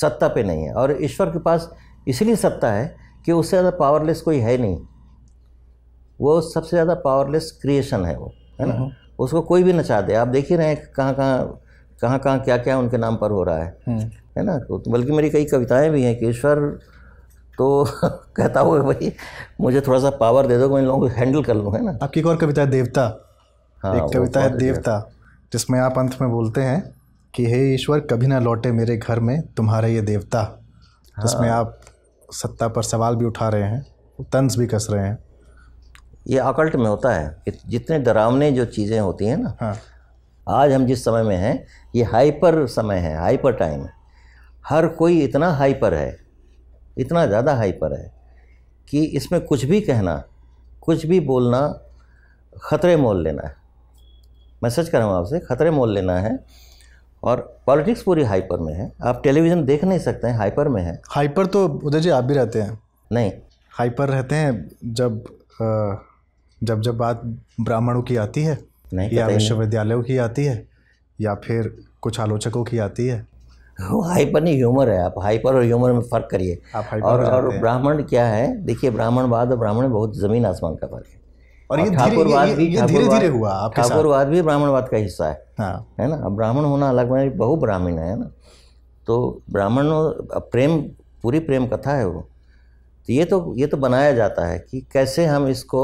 सत्ता पे नहीं है और ईश्वर के पास इसलिए सत्ता है कि उससे ज़्यादा पावरलेस कोई है नहीं वो सबसे ज़्यादा पावरलेस क्रिएशन है वो है ना हम्म। उसको कोई भी नचा दे आप देख ही रहे हैं कहाँ कहाँ कहाँ कहाँ क्या क्या उनके नाम पर हो रहा है हम्म। है ना तो, तो बल्कि मेरी कई कविताएं भी हैं कि ईश्वर तो कहता हुआ भाई मुझे थोड़ा सा पावर दे दो मैं इन लोगों को हैंडल कर लूँ है ना आपकी एक और कविता है देवता हाँ, एक कविता है देवता जिसमें आप अंत में बोलते हैं कि हे ईश्वर कभी ना लौटे मेरे घर में तुम्हारा ये देवता जिसमें हाँ। आप सत्ता पर सवाल भी उठा रहे हैं तंज भी कस रहे हैं ये अकल्ट में होता है जितने डरावने जो चीज़ें होती हैं ना हाँ। आज हम जिस समय में हैं ये हाइपर समय है हाइपर टाइम है हर कोई इतना हाइपर है इतना ज़्यादा हाइपर है कि इसमें कुछ भी कहना कुछ भी बोलना ख़तरे मोल लेना है मैसेज कर रहा हूँ आपसे ख़तरे मोल लेना है और पॉलिटिक्स पूरी हाइपर में है आप टेलीविज़न देख नहीं सकते हैं हाइपर में है हाइपर तो उदय जी आप भी रहते हैं नहीं हाइपर रहते हैं जब जब जब बात ब्राह्मणों की आती है नहीं या विश्वविद्यालयों की आती है या फिर कुछ आलोचकों की आती है वो हाइपर नहीं ह्यूमर है आप हाइपर और ह्यूमर में फ़र्क करिए और, और ब्राह्मण क्या है देखिए ब्राह्मणवाद और ब्राह्मण बहुत ज़मीन आसमान का फर्क और ये ठाकुरवाद भी धीरे धीरे हुआ ठाकुरवाद भी ब्राह्मणवाद का हिस्सा है हाँ है ना ब्राह्मण होना अलग में बहु ब्राह्मण है ना तो ब्राह्मण प्रेम पूरी प्रेम कथा है वो तो ये तो ये तो बनाया जाता है कि कैसे हम इसको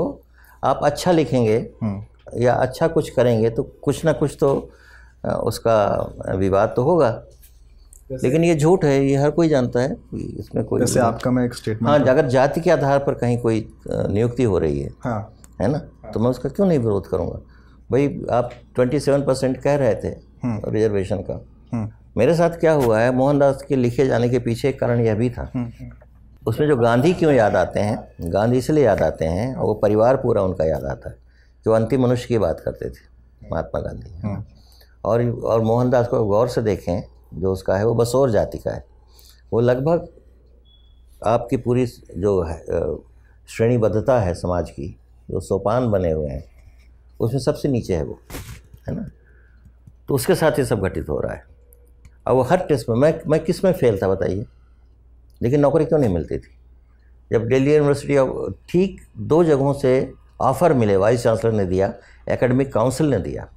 आप अच्छा लिखेंगे हम्म। या अच्छा कुछ करेंगे तो कुछ ना कुछ तो उसका विवाद तो होगा लेकिन ये झूठ है ये हर कोई जानता है इसमें कोई जैसे आपका मैं एक स्टेटमेंट हाँ अगर जाति के आधार पर कहीं कोई नियुक्ति हो रही है हाँ है ना हाँ। तो मैं उसका क्यों नहीं विरोध करूँगा भाई आप 27 परसेंट कह रहे थे रिजर्वेशन हम्म। का हम्म। मेरे साथ क्या हुआ है मोहनदास के लिखे जाने के पीछे एक कारण यह भी था हम्म, उसमें जो गांधी क्यों याद आते हैं गांधी इसलिए याद आते हैं और वो परिवार पूरा उनका याद आता है कि वो अंतिम मनुष्य की बात करते थे महात्मा गांधी और और मोहनदास को गौर से देखें जो उसका है वो बसोर जाति का है वो लगभग आपकी पूरी जो है श्रेणीबद्धता है समाज की जो सोपान बने हुए हैं उसमें सबसे नीचे है वो है ना तो उसके साथ ये सब घटित हो रहा है अब वो हर टेस्ट में मैं मैं किस में फेल था बताइए लेकिन नौकरी क्यों नहीं मिलती थी जब दिल्ली यूनिवर्सिटी ऑफ ठीक दो जगहों से ऑफ़र मिले वाइस चांसलर ने दिया एकेडमिक काउंसिल ने दिया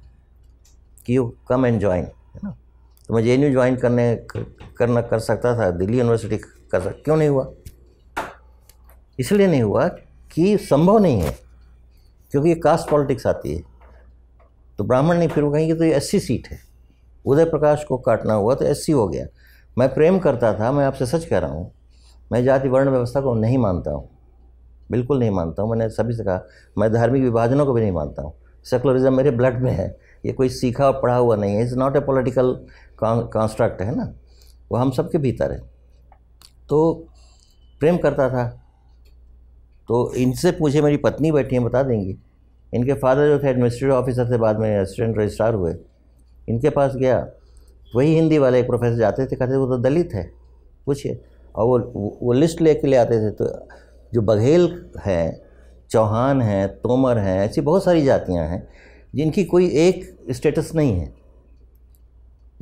कि यू कम एंड ज्वाइन है ना तो मैं जे एन ज्वाइन करने करना कर सकता था दिल्ली यूनिवर्सिटी कर सकता क्यों नहीं हुआ इसलिए नहीं हुआ कि संभव नहीं है क्योंकि ये कास्ट पॉलिटिक्स आती है तो ब्राह्मण नहीं फिर वो कहेंगे तो ये एस सीट है उदय प्रकाश को काटना हुआ तो एस हो गया मैं प्रेम करता था मैं आपसे सच कह रहा हूँ मैं जाति वर्ण व्यवस्था को नहीं मानता हूँ बिल्कुल नहीं मानता हूँ मैंने सभी से कहा मैं धार्मिक विभाजनों को भी नहीं मानता हूँ सेकुलरिज्म मेरे ब्लड में है ये कोई सीखा और पढ़ा हुआ नहीं है is not a political construct है ना वो हम सबके भीतर है तो प्रेम करता था तो इनसे पूछे मेरी पत्नी बैठी है बता देंगी इनके फादर जो थे एडमिनिस्ट्रेटिव ऑफिसर थे बाद में असिस्टेंट रजिस्ट्रार हुए इनके पास गया वही हिंदी वाले एक प्रोफेसर जाते थे कहते वो तो दलित है पूछिए और वो वो लिस्ट ले के ले आते थे तो जो बघेल है चौहान हैं तोमर हैं ऐसी बहुत सारी जातियाँ हैं जिनकी कोई एक स्टेटस नहीं है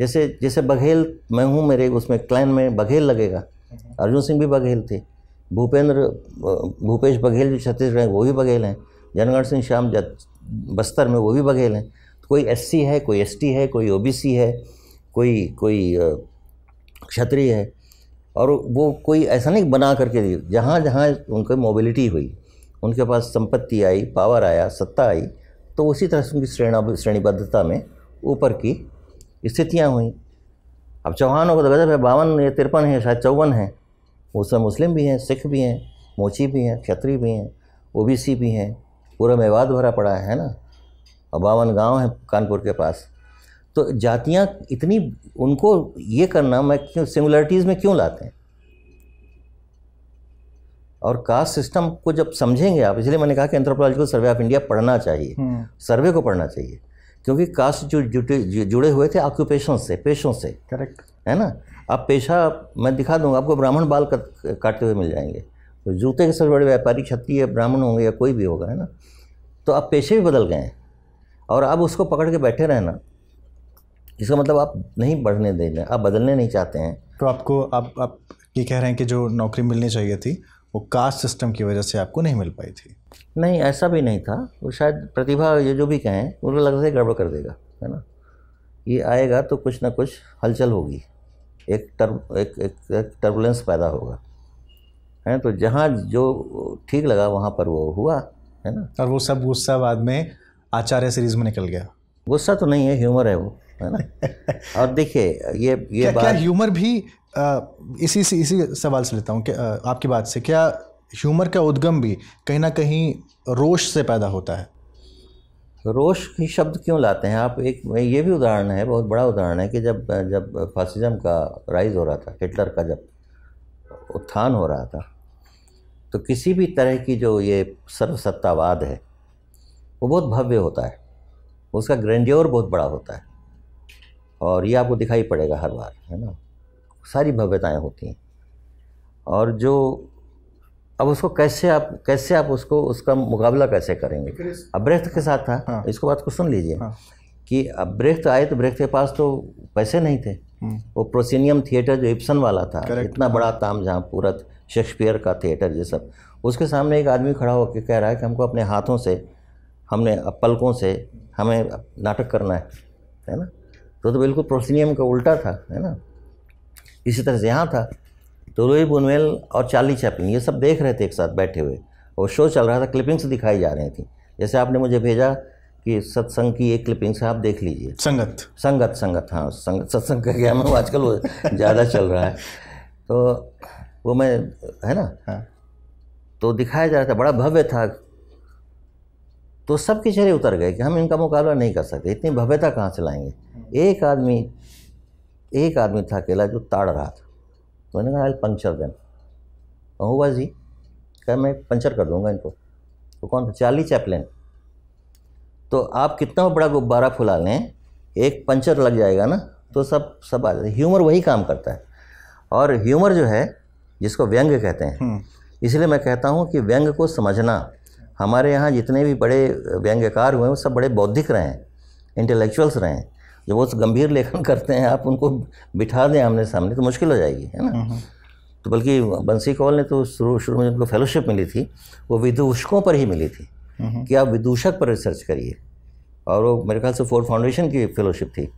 जैसे जैसे बघेल मैं हूँ मेरे उसमें क्लैन में बघेल लगेगा अर्जुन सिंह भी बघेल थे भूपेंद्र भूपेश बघेल जो छत्तीसगढ़ हैं वो भी बघेल हैं जनगण सिंह श्याम बस्तर में वो भी बघेल हैं तो कोई एस है कोई एस है कोई ओ है कोई कोई क्षत्रिय है और वो कोई ऐसा नहीं बना करके जहाँ जहाँ उनको मोबिलिटी हुई उनके पास संपत्ति आई पावर आया सत्ता आई तो उसी तरह से उनकी श्रेणा श्रेणीबद्धता में ऊपर की स्थितियाँ हुई अब चौहानों को तो गजब है बावन या तिरपन है शायद चौवन है मुसल मुस्लिम भी हैं सिख भी हैं मोची भी हैं क्षत्रिय भी हैं ओबीसी भी हैं पूरा मेवाद भरा पड़ा है ना और बावन गाँव हैं कानपुर के पास तो जातियाँ इतनी उनको ये करना मैं क्यों सिमिलरिटीज़ में क्यों लाते हैं और कास्ट सिस्टम को जब समझेंगे आप इसलिए मैंने कहा कि एंथ्रोपोलॉजिकल सर्वे ऑफ इंडिया पढ़ना चाहिए सर्वे हम्म। को पढ़ना चाहिए क्योंकि कास्ट जो जुटे जुड़े हुए थे ऑक्यूपेशन से पेशों से करेक्ट है ना आप पेशा मैं दिखा दूंगा आपको ब्राह्मण बाल कर, काटते हुए मिल जाएंगे तो जूते के सबसे बड़े व्यापारी क्षत्रिय है ब्राह्मण होंगे या कोई भी होगा है ना तो आप पेशे भी बदल गए हैं और आप उसको पकड़ के बैठे रहना इसका मतलब आप नहीं बढ़ने दे रहे आप बदलने नहीं चाहते हैं तो आपको आप आप ये कह रहे हैं कि जो नौकरी मिलनी चाहिए थी वो कास्ट सिस्टम की वजह से आपको नहीं मिल पाई थी नहीं ऐसा भी नहीं था वो शायद प्रतिभा ये जो भी कहें उनको लगता है गड़बड़ कर देगा है ना ये आएगा तो कुछ ना कुछ हलचल होगी एक टर्म एक एक, एक टर्बुलेंस पैदा होगा है तो जहाँ जो ठीक लगा वहाँ पर वो हुआ है ना और वो सब गुस्सा बाद में आचार्य सीरीज में निकल गया गुस्सा तो नहीं है ह्यूमर है वो है ना और देखिए ये ये क्या, बात क्या ह्यूमर भी आ, इसी इसी सवाल से लेता हूँ आपकी बात से क्या ह्यूमर का उद्गम भी कहीं ना कहीं रोष से पैदा होता है रोश ही शब्द क्यों लाते हैं आप एक ये भी उदाहरण है बहुत बड़ा उदाहरण है कि जब जब फासिज्म का राइज हो रहा था हिटलर का जब उत्थान हो रहा था तो किसी भी तरह की जो ये सर्वसत्तावाद है वो बहुत भव्य होता है उसका ग्रैंड्योर बहुत बड़ा होता है और ये आपको दिखाई पड़ेगा हर बार है ना सारी भव्यताएं होती हैं और जो अब उसको कैसे आप कैसे आप उसको उसका मुकाबला कैसे करेंगे अब अब्रेख्त के साथ था हाँ। इसको बात को सुन लीजिए हाँ। कि अब्रेख्त आए तो ब्रेख्त के पास तो पैसे नहीं थे हम्म। वो प्रोसिनियम थिएटर जो इप्सन वाला था इतना बड़ा हाँ। ताम जहाँ पूरा शेक्सपियर का थिएटर ये सब उसके सामने एक आदमी खड़ा होकर कह रहा है कि हमको अपने हाथों से हमने पलकों से हमें नाटक करना है है ना तो तो बिल्कुल प्रोसिनियम का उल्टा था है ना इसी तरह से यहाँ था तो रोही पुनवेल और चार्ली चैपलिन ये सब देख रहे थे एक साथ बैठे हुए और शो चल रहा था क्लिपिंग्स दिखाई जा रही थी जैसे आपने मुझे भेजा कि सत्संग की एक क्लिपिंग्स आप देख लीजिए संगत संगत संगत हाँ संगत सत्संग का क्या मैं आजकल वो ज़्यादा चल रहा है तो वो मैं है ना हाँ। तो दिखाया जा रहा था बड़ा भव्य था तो सब के चेहरे उतर गए कि हम इनका मुकाबला नहीं कर सकते इतनी भव्यता कहाँ से लाएंगे हाँ। एक आदमी एक आदमी था अकेला जो ताड़ रहा था तो मैंने कहा आई पंक्चर देन कहूँ जी क्या मैं पंचर कर दूंगा इनको तो कौन था चार्ली चैपलिन तो आप कितना बड़ा गुब्बारा फुला लें एक पंचर लग जाएगा ना तो सब सब आ जाए ह्यूमर वही काम करता है और ह्यूमर जो है जिसको व्यंग कहते हैं हम्म। इसलिए मैं कहता हूँ कि व्यंग को समझना हमारे यहाँ जितने भी बड़े व्यंग्यकार हुए हैं वो सब बड़े बौद्धिक रहे हैं इंटेलेक्चुअल्स रहे हैं जब वो गंभीर लेखन करते हैं आप उनको बिठा दें आमने सामने तो मुश्किल हो जाएगी है ना हम्म, हम्म। तो बल्कि बंसी कौल ने तो शुरू शुरू में जिनको फेलोशिप मिली थी वो विदूषकों पर ही मिली थी हम्म, कि आप विदूषक पर रिसर्च करिए और वो मेरे ख्याल से फोर्ड फाउंडेशन की फेलोशिप थी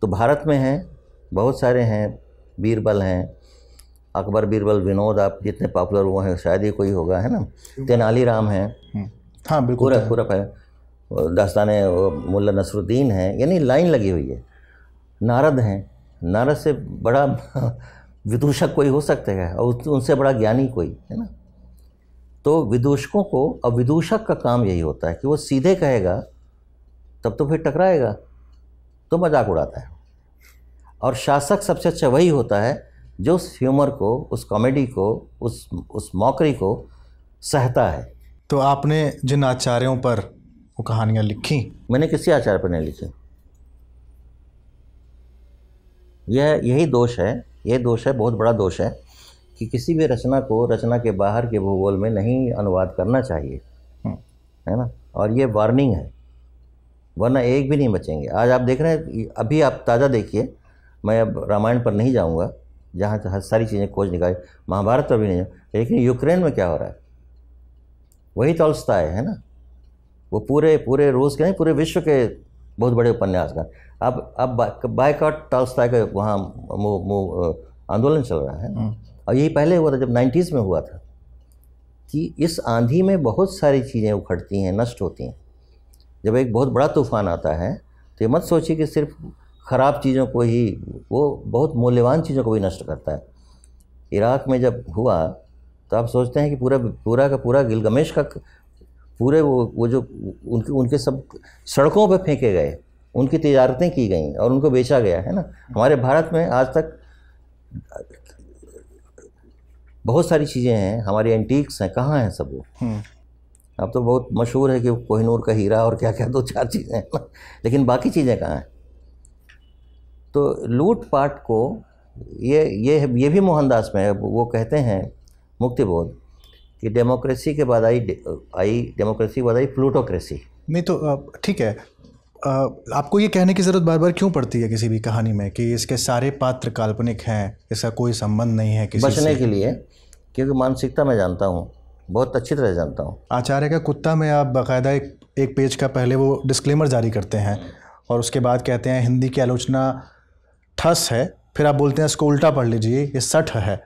तो भारत में हैं बहुत सारे हैं बीरबल हैं अकबर बीरबल विनोद आप जितने पॉपुलर हुए हैं शायद ही कोई होगा है ना तेनालीराम हैं हाँ बिल्कुल पूरा पूरा दास्तान मुल्ला नसरुद्दीन हैं यानी लाइन लगी हुई है नारद हैं नारद से बड़ा विदूषक कोई हो सकता है और उनसे बड़ा ज्ञानी कोई है ना तो विदूषकों को अब विदूषक का काम यही होता है कि वो सीधे कहेगा तब तो फिर टकराएगा तो मजाक उड़ाता है और शासक सबसे अच्छा वही होता है जो उस ह्यूमर को उस कॉमेडी को उस उस मौकरी को सहता है तो आपने जिन आचार्यों पर वो कहानियाँ लिखी मैंने किसी आचार पर नहीं लिखी यह यही दोष है यह दोष है बहुत बड़ा दोष है कि किसी भी रचना को रचना के बाहर के भूगोल में नहीं अनुवाद करना चाहिए हम्म। है ना और ये वार्निंग है वरना एक भी नहीं बचेंगे आज आप देख रहे हैं अभी आप ताज़ा देखिए मैं अब रामायण पर नहीं जाऊंगा जहाँ हर सारी चीज़ें खोज निकाली महाभारत पर तो भी नहीं जाऊँ लेकिन यूक्रेन में क्या हो रहा है वही तो है ना वो पूरे पूरे रूस के नहीं पूरे विश्व के बहुत बड़े उपन्यासकार अब अब बायकॉट टालस्टाय का वहाँ आंदोलन चल रहा है हम्म। और यही पहले हुआ था जब नाइन्टीज़ में हुआ था कि इस आंधी में बहुत सारी चीज़ें उखड़ती हैं नष्ट होती हैं जब एक बहुत बड़ा तूफान आता है तो ये मत सोचिए कि सिर्फ ख़राब चीज़ों को ही वो बहुत मूल्यवान चीज़ों को भी नष्ट करता है इराक़ में जब हुआ तो आप सोचते हैं कि पूरा पूरा का पूरा गिलगमेश का पूरे वो वो जो उनके उनके सब सड़कों पर फेंके गए उनकी तजारतें की गई और उनको बेचा गया है ना हमारे भारत में आज तक बहुत सारी चीज़ें हैं हमारे एंटीक्स हैं कहाँ हैं सब वो हम्म। अब तो बहुत मशहूर है कि कोहिनूर का हीरा और क्या क्या दो चार चीज़ें हैं लेकिन बाकी चीज़ें कहाँ हैं तो लूट पाट को ये ये ये भी मोहनदास में है वो कहते हैं मुक्तिबोध कि डेमोक्रेसी के बाद आई आई डेमोक्रेसी के बाद आई प्लूटोक्रेसी नहीं तो ठीक है आपको ये कहने की ज़रूरत बार बार क्यों पड़ती है किसी भी कहानी में कि इसके सारे पात्र काल्पनिक हैं इसका कोई संबंध नहीं है किसी बचने के लिए क्योंकि मानसिकता मैं जानता हूँ बहुत अच्छी तरह जानता हूँ आचार्य का कुत्ता में आप बाकायदा एक, एक पेज का पहले वो डिस्क्लेमर जारी करते हैं और उसके बाद कहते हैं हिंदी की आलोचना ठस है फिर आप बोलते हैं इसको उल्टा पढ़ लीजिए ये सठ है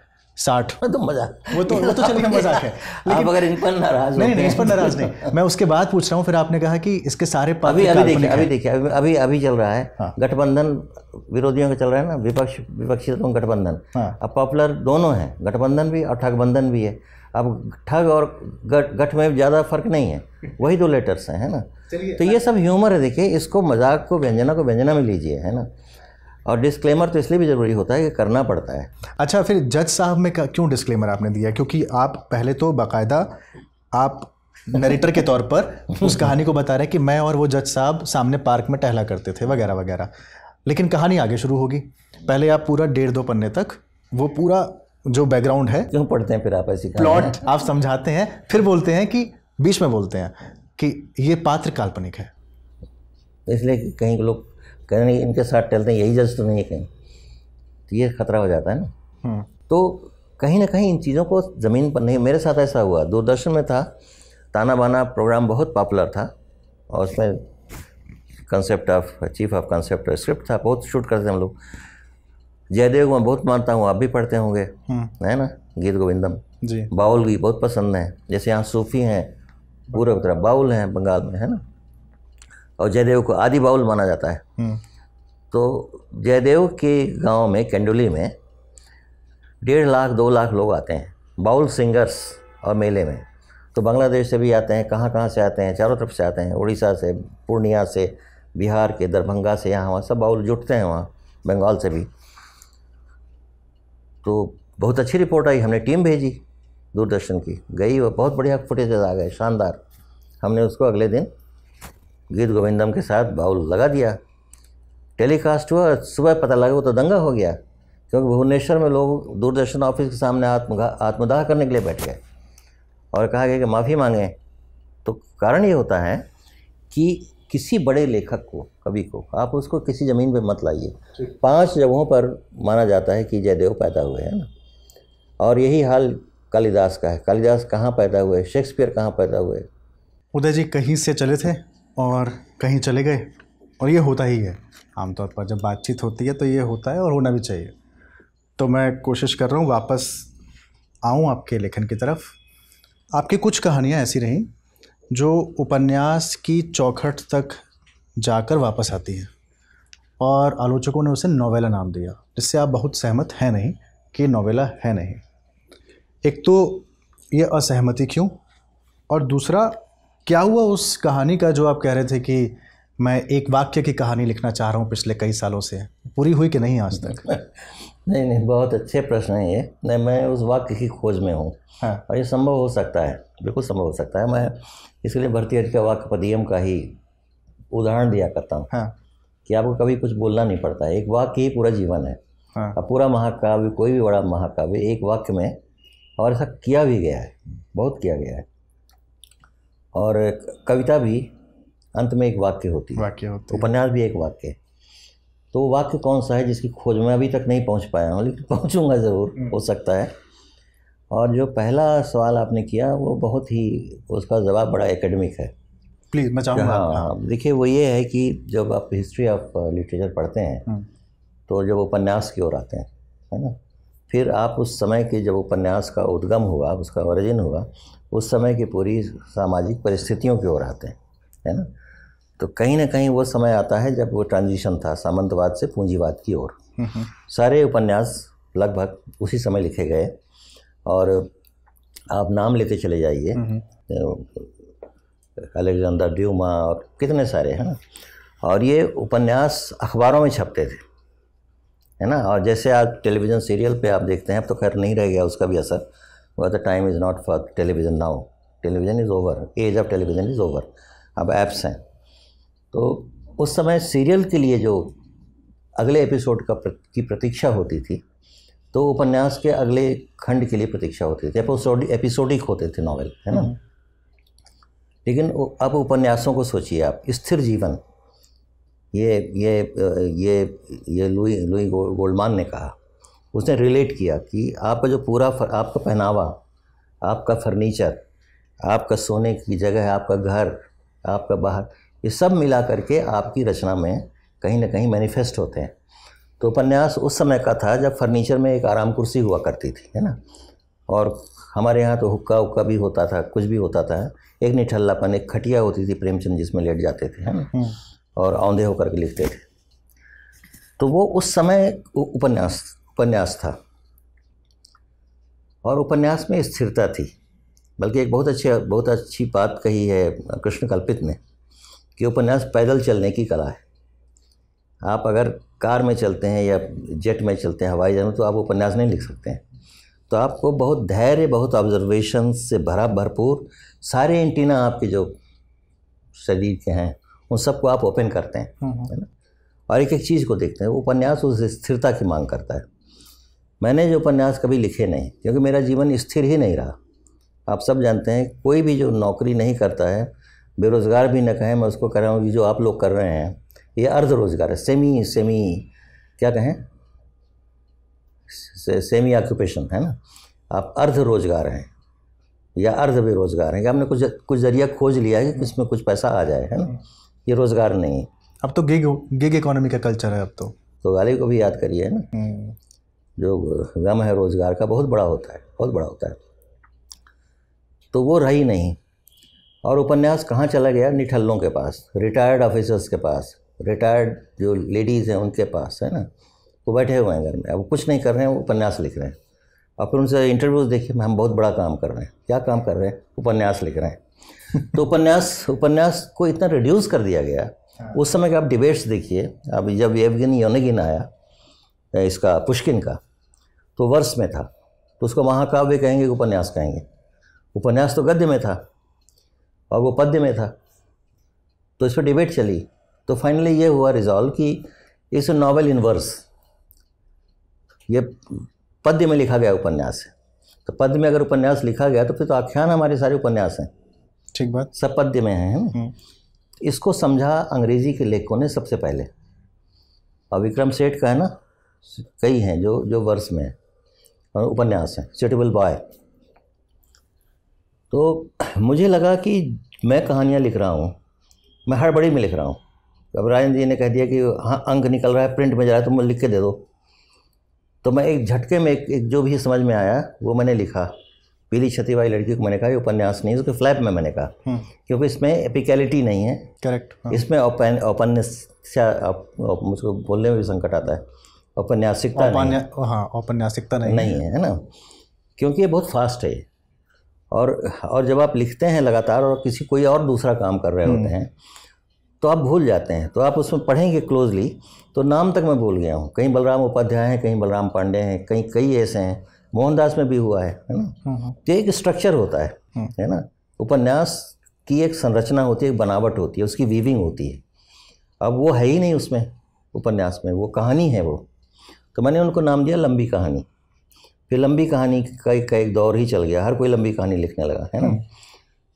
साठ हाँ, तो मजाक वो तो वो तो चलिए मजाक है लेकिन अगर इन पर नाराज नहीं नहीं इस पर नाराज नहीं मैं उसके बाद पूछ रहा हूँ फिर आपने कहा कि इसके सारे अभी अभी देखिए अभी देखिए अभी अभी चल रहा है हाँ। गठबंधन विरोधियों का चल रहा है ना विपक्ष विपक्षी तत्वों गठबंधन हाँ। अब पॉपुलर दोनों हैं गठबंधन भी और ठगबंधन भी है अब ठग और गठ गठ में ज़्यादा फर्क नहीं है वही दो लेटर्स हैं है ना तो ये अच्छा। सब ह्यूमर है देखिए इसको मजाक को व्यंजना को व्यंजना में लीजिए है ना और डिस्क्लेमर तो इसलिए भी ज़रूरी होता है कि करना पड़ता है अच्छा फिर जज साहब में क्यों डिस्क्लेमर आपने दिया क्योंकि आप पहले तो बाकायदा आप नरेटर के तौर पर उस कहानी को बता रहे हैं कि मैं और वो जज साहब सामने पार्क में टहला करते थे वगैरह वगैरह लेकिन कहानी आगे शुरू होगी पहले आप पूरा डेढ़ दो पन्ने तक वो पूरा जो बैकग्राउंड है क्यों पढ़ते हैं फिर आप ऐसी प्लॉट आप समझाते हैं फिर बोलते हैं कि बीच में बोलते हैं कि ये पात्र काल्पनिक है इसलिए कहीं लोग कहीं नहीं इनके साथ टहलते हैं यही जज तो नहीं है कहीं तो ये खतरा हो जाता है ना हम्म। तो कहीं ना कहीं इन चीज़ों को ज़मीन पर नहीं मेरे साथ ऐसा हुआ दूरदर्शन में था ताना बाना प्रोग्राम बहुत पॉपुलर था और उसमें concept of chief of concept script था बहुत शूट करते हम लोग जयदेव को मैं बहुत मानता हूँ आप भी पढ़ते होंगे हम्म। है ना गीत गोविंदम जी बाउल भी बहुत पसंद है जैसे यहाँ सूफी हैं पूर्व तरफ बाउल हैं बंगाल में है ना और जयदेव को आदि बाउल माना जाता है हम्म। तो जयदेव के गांव में कैंडुली में डेढ़ लाख दो लाख लोग आते हैं बाउल सिंगर्स और मेले में तो बांग्लादेश से भी आते हैं कहाँ कहाँ से आते हैं चारों तरफ से आते हैं उड़ीसा से पूर्णिया से बिहार के दरभंगा से यहाँ वहाँ सब बाउल जुटते हैं वहाँ बंगाल से भी तो बहुत अच्छी रिपोर्ट आई हमने टीम भेजी दूरदर्शन की गई और बहुत बढ़िया फुटेजेज आ गए शानदार हमने उसको अगले दिन गीत गोविंदम के साथ बाउल लगा दिया टेलीकास्ट हुआ सुबह पता लगा वो तो दंगा हो गया क्योंकि भुवनेश्वर में लोग दूरदर्शन ऑफिस के सामने आत्म आत्मदाह करने के लिए बैठ गए और कहा गया कि माफ़ी मांगें तो कारण ये होता है कि किसी बड़े लेखक को कवि को आप उसको किसी ज़मीन पे मत लाइए पांच जगहों पर माना जाता है कि जयदेव पैदा हुए हैं ना और यही हाल कालिदास का है कालिदास कहाँ पैदा हुए शेक्सपियर कहाँ पैदा हुए उदय जी कहीं से चले थे और कहीं चले गए और ये होता ही है आमतौर पर जब बातचीत होती है तो ये होता है और होना भी चाहिए तो मैं कोशिश कर रहा हूँ वापस आऊँ आपके लेखन की तरफ आपकी कुछ कहानियाँ ऐसी रहीं जो उपन्यास की चौखट तक जाकर वापस आती हैं और आलोचकों ने उसे नोवेला नाम दिया जिससे आप बहुत सहमत हैं नहीं कि नोवेला है नहीं एक तो ये असहमति क्यों और दूसरा क्या हुआ उस कहानी का जो आप कह रहे थे कि मैं एक वाक्य की कहानी लिखना चाह रहा हूँ पिछले कई सालों से पूरी हुई कि नहीं आज तक नहीं नहीं बहुत अच्छे प्रश्न है ये नहीं मैं उस वाक्य की खोज में हूँ हाँ। और ये संभव हो सकता है बिल्कुल संभव हो सकता है मैं इसलिए भर्ती के वाक्य पदियम का ही उदाहरण दिया करता हूँ हाँ। कि आपको कभी कुछ बोलना नहीं पड़ता है एक वाक्य ही पूरा जीवन है हाँ। पूरा महाकाव्य कोई भी बड़ा महाकाव्य एक वाक्य में और ऐसा किया भी गया है बहुत किया गया है और कविता भी अंत में एक वाक्य होती है वाक्य होती उपन्यास भी एक वाक्य है तो वो वाक्य कौन सा है जिसकी खोज में अभी तक नहीं पहुंच पाया हूँ लेकिन पहुंचूंगा ज़रूर हम्म। हो सकता है और जो पहला सवाल आपने किया वो बहुत ही उसका जवाब बड़ा एकेडमिक है प्लीज़ मैं चाहूँगा हाँ हाँ देखिए वो ये है कि जब आप हिस्ट्री ऑफ लिटरेचर पढ़ते हैं हम्म। तो जब उपन्यास की ओर आते हैं है ना फिर आप उस समय के जब उपन्यास का उद्गम हुआ उसका ओरिजिन हुआ उस समय की पूरी सामाजिक परिस्थितियों की ओर आते हैं है ना तो कहीं ना कहीं वो समय आता है जब वो ट्रांजिशन था सामंतवाद से पूंजीवाद की ओर हम्म, हम्म। सारे उपन्यास लगभग उसी समय लिखे गए और आप नाम लेते चले जाइए हम्म, अलेक्जेंडर ड्यूमा और कितने सारे हैं और ये उपन्यास अखबारों में छपते थे है ना और जैसे आज टेलीविज़न सीरियल पे आप देखते हैं अब तो खैर नहीं रह गया उसका भी असर वह the time is not for television now television is over age of television is over अब ऐप्स हैं तो उस समय सीरियल के लिए जो अगले एपिसोड का की प्रतीक्षा होती थी तो उपन्यास के अगले खंड के लिए प्रतीक्षा होती थी एपिसोड एपिसोडिक होते थे नॉवल है ना हम्म। लेकिन अब उपन्यासों को सोचिए आप स्थिर जीवन ये ये ये ये लुई लुई गो, गोल्डमान ने कहा उसने रिलेट किया कि आपका जो पूरा आपका पहनावा आपका फर्नीचर आपका सोने की जगह आपका घर आपका बाहर ये सब मिला करके आपकी रचना में कहीं ना कहीं मैनिफेस्ट होते हैं तो उपन्यास उस समय का था जब फर्नीचर में एक आराम कुर्सी हुआ करती थी है ना और हमारे यहाँ तो हुक्का उक्का भी होता था कुछ भी होता था एक निठल्लापन एक खटिया होती थी प्रेमचंद जिसमें लेट जाते थे है ना हम्म। और औंधे होकर के लिखते थे तो वो उस समय उपन्यास उपन्यास था और उपन्यास में स्थिरता थी बल्कि एक बहुत अच्छी बहुत अच्छी बात कही है कृष्ण कल्पित ने कि उपन्यास पैदल चलने की कला है आप अगर कार में चलते हैं या जेट में चलते हैं हवाई जहाज में तो आप उपन्यास नहीं लिख सकते हैं तो आपको बहुत धैर्य बहुत ऑब्जर्वेशन से भरा भरपूर सारे एंटीना आपके जो शरीर के हैं उन सबको आप ओपन करते हैं हम्म, हम्म। है ना और एक एक चीज़ को देखते हैं उपन्यास उस स्थिरता की मांग करता है मैंने जो उपन्यास कभी लिखे नहीं क्योंकि मेरा जीवन स्थिर ही नहीं रहा आप सब जानते हैं कोई भी जो नौकरी नहीं करता है बेरोज़गार भी न कहें मैं उसको कह रहा हूँ कि जो आप लोग कर रहे हैं ये अर्ध रोज़गार है सेमी सेमी क्या कहें से, सेमी ऑक्यूपेशन है ना आप अर्ध रोज़गार हैं या अर्ध बेरोज़गार हैं कि आपने कुछ कुछ जरिया खोज लिया है कि इसमें कुछ पैसा आ जाए है ना ये रोज़गार नहीं अब तो गिग गिग इकोनॉमी का कल्चर है अब तो तो गाली को भी याद करिए ना हम्म। जो गम है रोज़गार का बहुत बड़ा होता है बहुत बड़ा होता है तो वो रही नहीं और उपन्यास कहाँ चला गया निठल्लों के पास रिटायर्ड ऑफिसर्स के पास रिटायर्ड जो लेडीज़ हैं उनके पास है ना वो बैठे हुए हैं घर में अब कुछ नहीं कर रहे हैं वो उपन्यास लिख रहे हैं और फिर उनसे इंटरव्यूज़ देखिए हम बहुत बड़ा काम कर रहे हैं क्या काम कर रहे हैं उपन्यास लिख रहे हैं तो उपन्यास उपन्यास को इतना रिड्यूस कर दिया गया हाँ। उस समय के आप डिबेट्स देखिए अब जब एवगिन योनेगिन आया इसका पुष्किन का तो वर्ष में था तो उसको महाकाव्य कहेंगे उपन्यास कहेंगे उपन्यास तो गद्य में था और वो पद्य में था तो इस पर डिबेट चली तो फाइनली ये हुआ रिजॉल्व कि इस नॉवल इन वर्स ये पद्य में लिखा गया उपन्यास है तो पद्य में अगर उपन्यास लिखा गया तो फिर तो आख्यान हमारे सारे उपन्यास हैं ठीक बात सब पद्य में हैं हम्म। इसको समझा अंग्रेजी के लेखकों ने सबसे पहले और विक्रम सेठ का है ना कई हैं जो जो वर्ष में है हाँ, उपन्यास है सिटेबल बॉय तो मुझे लगा कि मैं कहानियाँ लिख रहा हूँ मैं हड़बड़ी में लिख रहा हूँ अब राजन जी ने कह दिया कि हाँ अंक निकल रहा है प्रिंट में जा रहा है तो मुझे लिख के दे दो तो मैं एक झटके में एक, एक जो भी समझ में आया वो मैंने लिखा पीली छती वाली लड़की को मैंने कहा ये उपन्यास नहीं उसके फ्लैप में मैंने कहा हम्म। क्योंकि इसमें एपिकैलिटी नहीं है करेक्ट हाँ। इसमें ओपन ओपननेस मुझको बोलने में भी संकट आता है औपन्यासिकता हाँ औपन्यासिकता नहीं नहीं है, है ना क्योंकि ये बहुत फास्ट है और और जब आप लिखते हैं लगातार और किसी कोई और दूसरा काम कर रहे होते हम्म। हैं तो आप भूल जाते हैं तो आप उसमें पढ़ेंगे क्लोजली तो नाम तक मैं भूल गया हूँ कहीं बलराम उपाध्याय हैं कहीं बलराम पांडे हैं कहीं कई ऐसे हैं मोहनदास में भी हुआ है है ना हम्म, हम्म। तो एक स्ट्रक्चर होता है है ना उपन्यास की एक संरचना होती है एक बनावट होती है उसकी वीविंग होती है अब वो है ही नहीं उसमें उपन्यास में वो कहानी है वो तो मैंने उनको नाम दिया लंबी कहानी फिर लंबी कहानी का एक, का एक दौर ही चल गया हर कोई लंबी कहानी लिखने लगा है ना हम्म।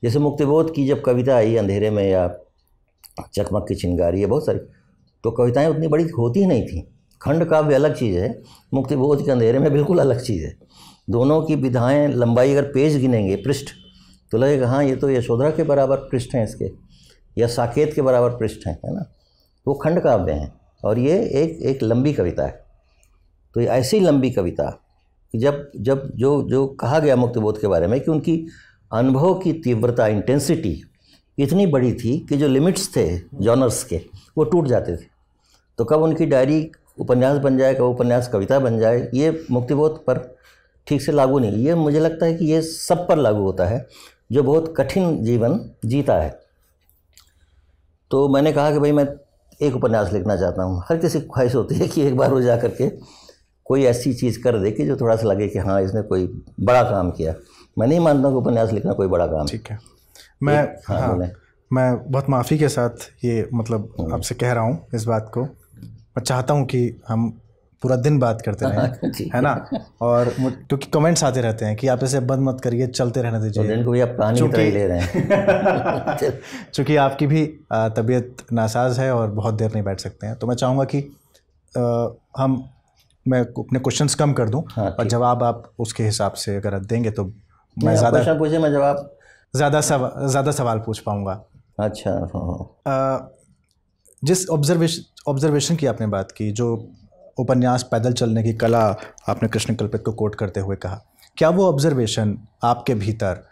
जैसे मुक्तिबोध की जब कविता आई अंधेरे में या चकमक की चिंगारी या बहुत सारी तो कविताएं उतनी बड़ी होती ही नहीं थी खंड काव्य अलग चीज़ है मुक्तिबोध के अंधेरे में बिल्कुल अलग चीज़ है दोनों की विधाएँ लंबाई अगर पेज गिनेंगे पृष्ठ तो लगेगा हाँ ये तो यशोधरा के बराबर पृष्ठ हैं इसके या साकेत के बराबर पृष्ठ हैं है ना वो खंड काव्य हैं और ये एक एक लंबी कविता है तो ये ऐसी लंबी कविता कि जब जब जो जो कहा गया बोध के बारे में कि उनकी अनुभव की तीव्रता इंटेंसिटी इतनी बड़ी थी कि जो लिमिट्स थे जॉनर्स के वो टूट जाते थे तो कब उनकी डायरी उपन्यास बन जाए कब उपन्यास कविता बन जाए ये मुक्तिबोध पर ठीक से लागू नहीं ये मुझे लगता है कि ये सब पर लागू होता है जो बहुत कठिन जीवन जीता है तो मैंने कहा कि भाई मैं एक उपन्यास लिखना चाहता हूँ हर किसी की ख्वाहिश होती है कि एक बार वो जा करके कोई ऐसी चीज़ कर दे कि जो थोड़ा सा लगे कि हाँ इसने कोई बड़ा काम किया मैं नहीं मानता कि उपन्यास लिखना कोई बड़ा काम ठीक है मैं हाँ, हाँ मैं बहुत माफ़ी के साथ ये मतलब हम्म। आपसे कह रहा हूँ इस बात को मैं चाहता हूँ कि हम पूरा दिन बात करते हाँ, रहें है ना और क्योंकि कमेंट्स आते रहते हैं कि आप इसे बंद मत करिए चलते रहने दीजिए भी आप कहानी ले रहे हैं चूँकि आपकी भी तबीयत नासाज है और बहुत देर नहीं बैठ सकते हैं तो मैं चाहूँगा कि आ, हम मैं अपने क्वेश्चंस कम कर दूं हाँ, और जवाब आप उसके हिसाब से अगर देंगे तो मैं ज़्यादा क्वेश्चन पूछे मैं जवाब ज़्यादा सवाल ज़्यादा सवाल पूछ पाऊँगा अच्छा हाँ।, हाँ। जिस ऑब्जर्वेशन ऑब्जर्वेशन की आपने बात की जो उपन्यास पैदल चलने की कला आपने कृष्ण कल्पित को कोट करते हुए कहा क्या वो ऑब्जर्वेशन आपके भीतर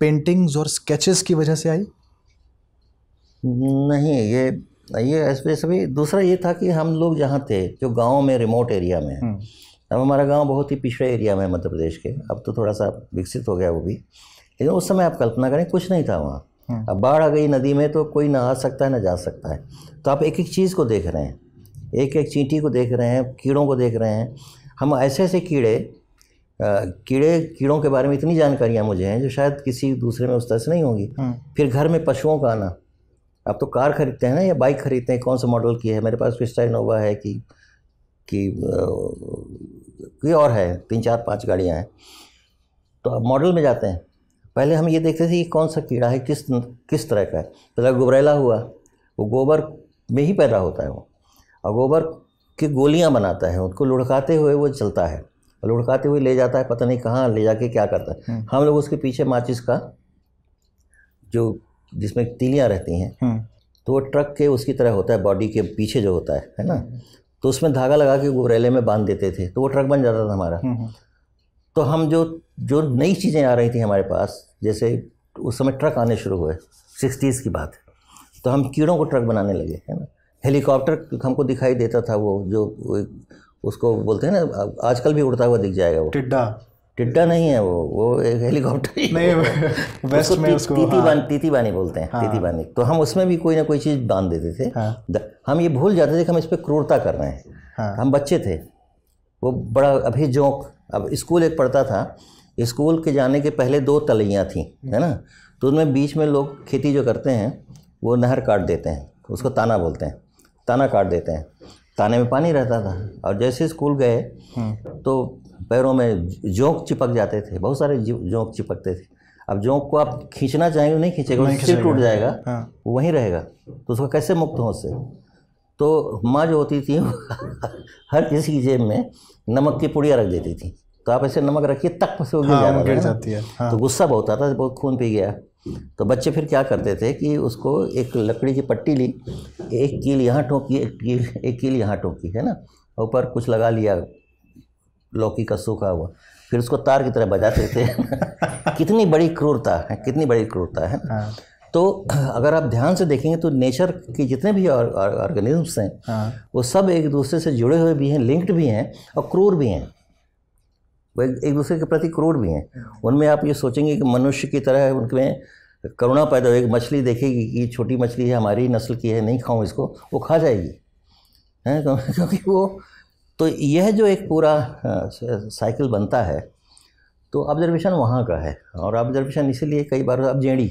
पेंटिंग्स और स्केचेस की वजह से आई नहीं ये ये स्पेशली दूसरा ये था कि हम लोग जहाँ थे जो गाँव में रिमोट एरिया में हम्म। अब हमारा गांव बहुत ही पिछड़े एरिया में मध्य प्रदेश के अब तो थोड़ा सा विकसित हो गया वो भी लेकिन उस समय आप कल्पना करें कुछ नहीं था वहाँ हम्म। अब बाढ़ आ गई नदी में तो कोई ना आ सकता है ना जा सकता है तो आप एक एक चीज़ को देख रहे हैं एक एक चींटी को देख रहे हैं कीड़ों को देख रहे हैं हम ऐसे ऐसे कीड़े कीड़े कीड़ों के बारे में इतनी जानकारियाँ मुझे हैं जो शायद किसी दूसरे में उस तरह से नहीं होंगी हम्म। फिर घर में पशुओं का आना आप तो कार खरीदते हैं ना या बाइक खरीदते हैं कौन सा मॉडल की है मेरे पास क्रिस्टा इनोवा है कि कि कोई और है तीन चार पांच गाड़ियां हैं तो आप मॉडल में जाते हैं पहले हम ये देखते थे कि कौन सा कीड़ा है किस किस तरह का है पहला गुबरेला हुआ वो गोबर में ही पैदा होता है वो और गोबर की गोलियां बनाता है उनको लुढ़काते हुए वो चलता है लुढ़काते हुए ले जाता है पता नहीं कहाँ ले जाके क्या करता है हम्म। हम लोग उसके पीछे माचिस का जो जिसमें तीलियाँ रहती हैं हम्म। तो वो ट्रक के उसकी तरह होता है बॉडी के पीछे जो होता है है ना तो उसमें धागा लगा के गुबरेले में बांध देते थे तो वो ट्रक बन जाता था हमारा हम्म, हम्म। तो हम जो जो नई चीज़ें आ रही थी हमारे पास जैसे उस समय ट्रक आने शुरू हुए सिक्सटीज़ की बात है तो हम कीड़ों को ट्रक बनाने लगे है ना हेलीकॉप्टर हमको दिखाई देता था वो जो उसको बोलते हैं ना आजकल भी उड़ता हुआ दिख जाएगा वो टिड्डा टिड्डा नहीं है वो वो एक हेलीकॉप्टर ही नहीं वेस्ट में उसको तीती हाँ। बानी तीती बानी बोलते हैं हाँ। तीती बानी तो हम उसमें भी कोई ना कोई चीज़ बांध देते थे हाँ। हम ये भूल जाते थे कि हम इस पर क्रूरता कर रहे हैं हाँ। हम बच्चे थे वो बड़ा अभी जोंक अब स्कूल एक पढ़ता था स्कूल के जाने के पहले दो तलैयाँ थी है ना तो उनमें बीच में लोग खेती जो करते हैं वो नहर काट देते हैं उसको ताना बोलते हैं ताना काट देते हैं ताने में पानी रहता था और जैसे स्कूल गए हाँ। तो पैरों में जोंक चिपक जाते थे बहुत सारे जोंक चिपकते थे अब जोंक को आप खींचना चाहेंगे तो नहीं खींचेगा सिर टूट जाएगा हाँ। वो वहीं रहेगा तो उसका कैसे मुक्त हो उससे तो माँ जो होती थी हर किसी की जेब में नमक की पुड़िया रख देती थी तो आप ऐसे नमक रखिए तक से हाँ, गिर जाती है हाँ। तो गुस्सा बहुत आता था बहुत खून पी गया तो बच्चे फिर क्या करते थे कि उसको एक लकड़ी की पट्टी ली एक कील यहाँ ठोंकी एक कील एक कील यहाँ ठोंकी है ना ऊपर कुछ लगा लिया लौकी का सूखा हुआ फिर उसको तार की तरह बजाते थे कितनी बड़ी क्रूरता है कितनी बड़ी क्रूरता है हाँ। तो अगर आप ध्यान से देखेंगे तो नेचर के जितने भी ऑर्गेनिजम्स हैं हाँ। वो सब एक दूसरे से जुड़े हुए भी हैं लिंक्ड भी हैं और क्रूर भी हैं वो एक दूसरे के प्रति क्रूर भी हैं उनमें आप ये सोचेंगे कि मनुष्य की तरह उनमें करुणा पैदा होगी मछली देखेगी कि छोटी मछली है हमारी नस्ल की है नहीं खाऊं इसको वो खा जाएगी है क्योंकि वो तो यह जो एक पूरा साइकिल बनता है तो ऑब्जर्वेशन वहाँ का है और ऑब्जर्वेशन इसीलिए कई बार अब जेड़ी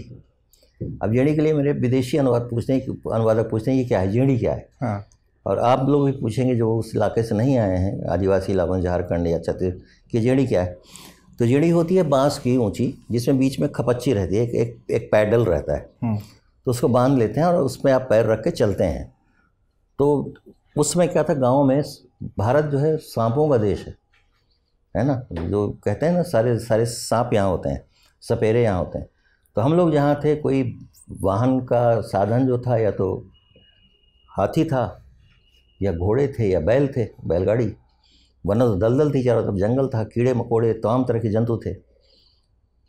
अब जेड़ी के लिए मेरे विदेशी अनुवाद पूछते हैं अनुवादक पूछते हैं कि क्या है जेड़ी क्या है हाँ। और आप लोग भी पूछेंगे जो उस इलाके से नहीं आए हैं आदिवासी इलाकों झारखंड या छत्तीस कि जेड़ी क्या है तो जेड़ी होती है बांस की ऊंची जिसमें बीच में खपच्ची रहती है एक एक, एक पैडल रहता है हम्म। तो उसको बांध लेते हैं और उसमें आप पैर रख के चलते हैं तो उसमें क्या था गाँव में भारत जो है सांपों का देश है है ना जो कहते हैं ना सारे सारे सांप यहाँ होते हैं सपेरे यहाँ होते हैं तो हम लोग जहाँ थे कोई वाहन का साधन जो था या तो हाथी था या घोड़े थे या बैल थे बैलगाड़ी वरना तो दलदल थी चारों तरफ जंगल था कीड़े मकोड़े तमाम तरह के जंतु थे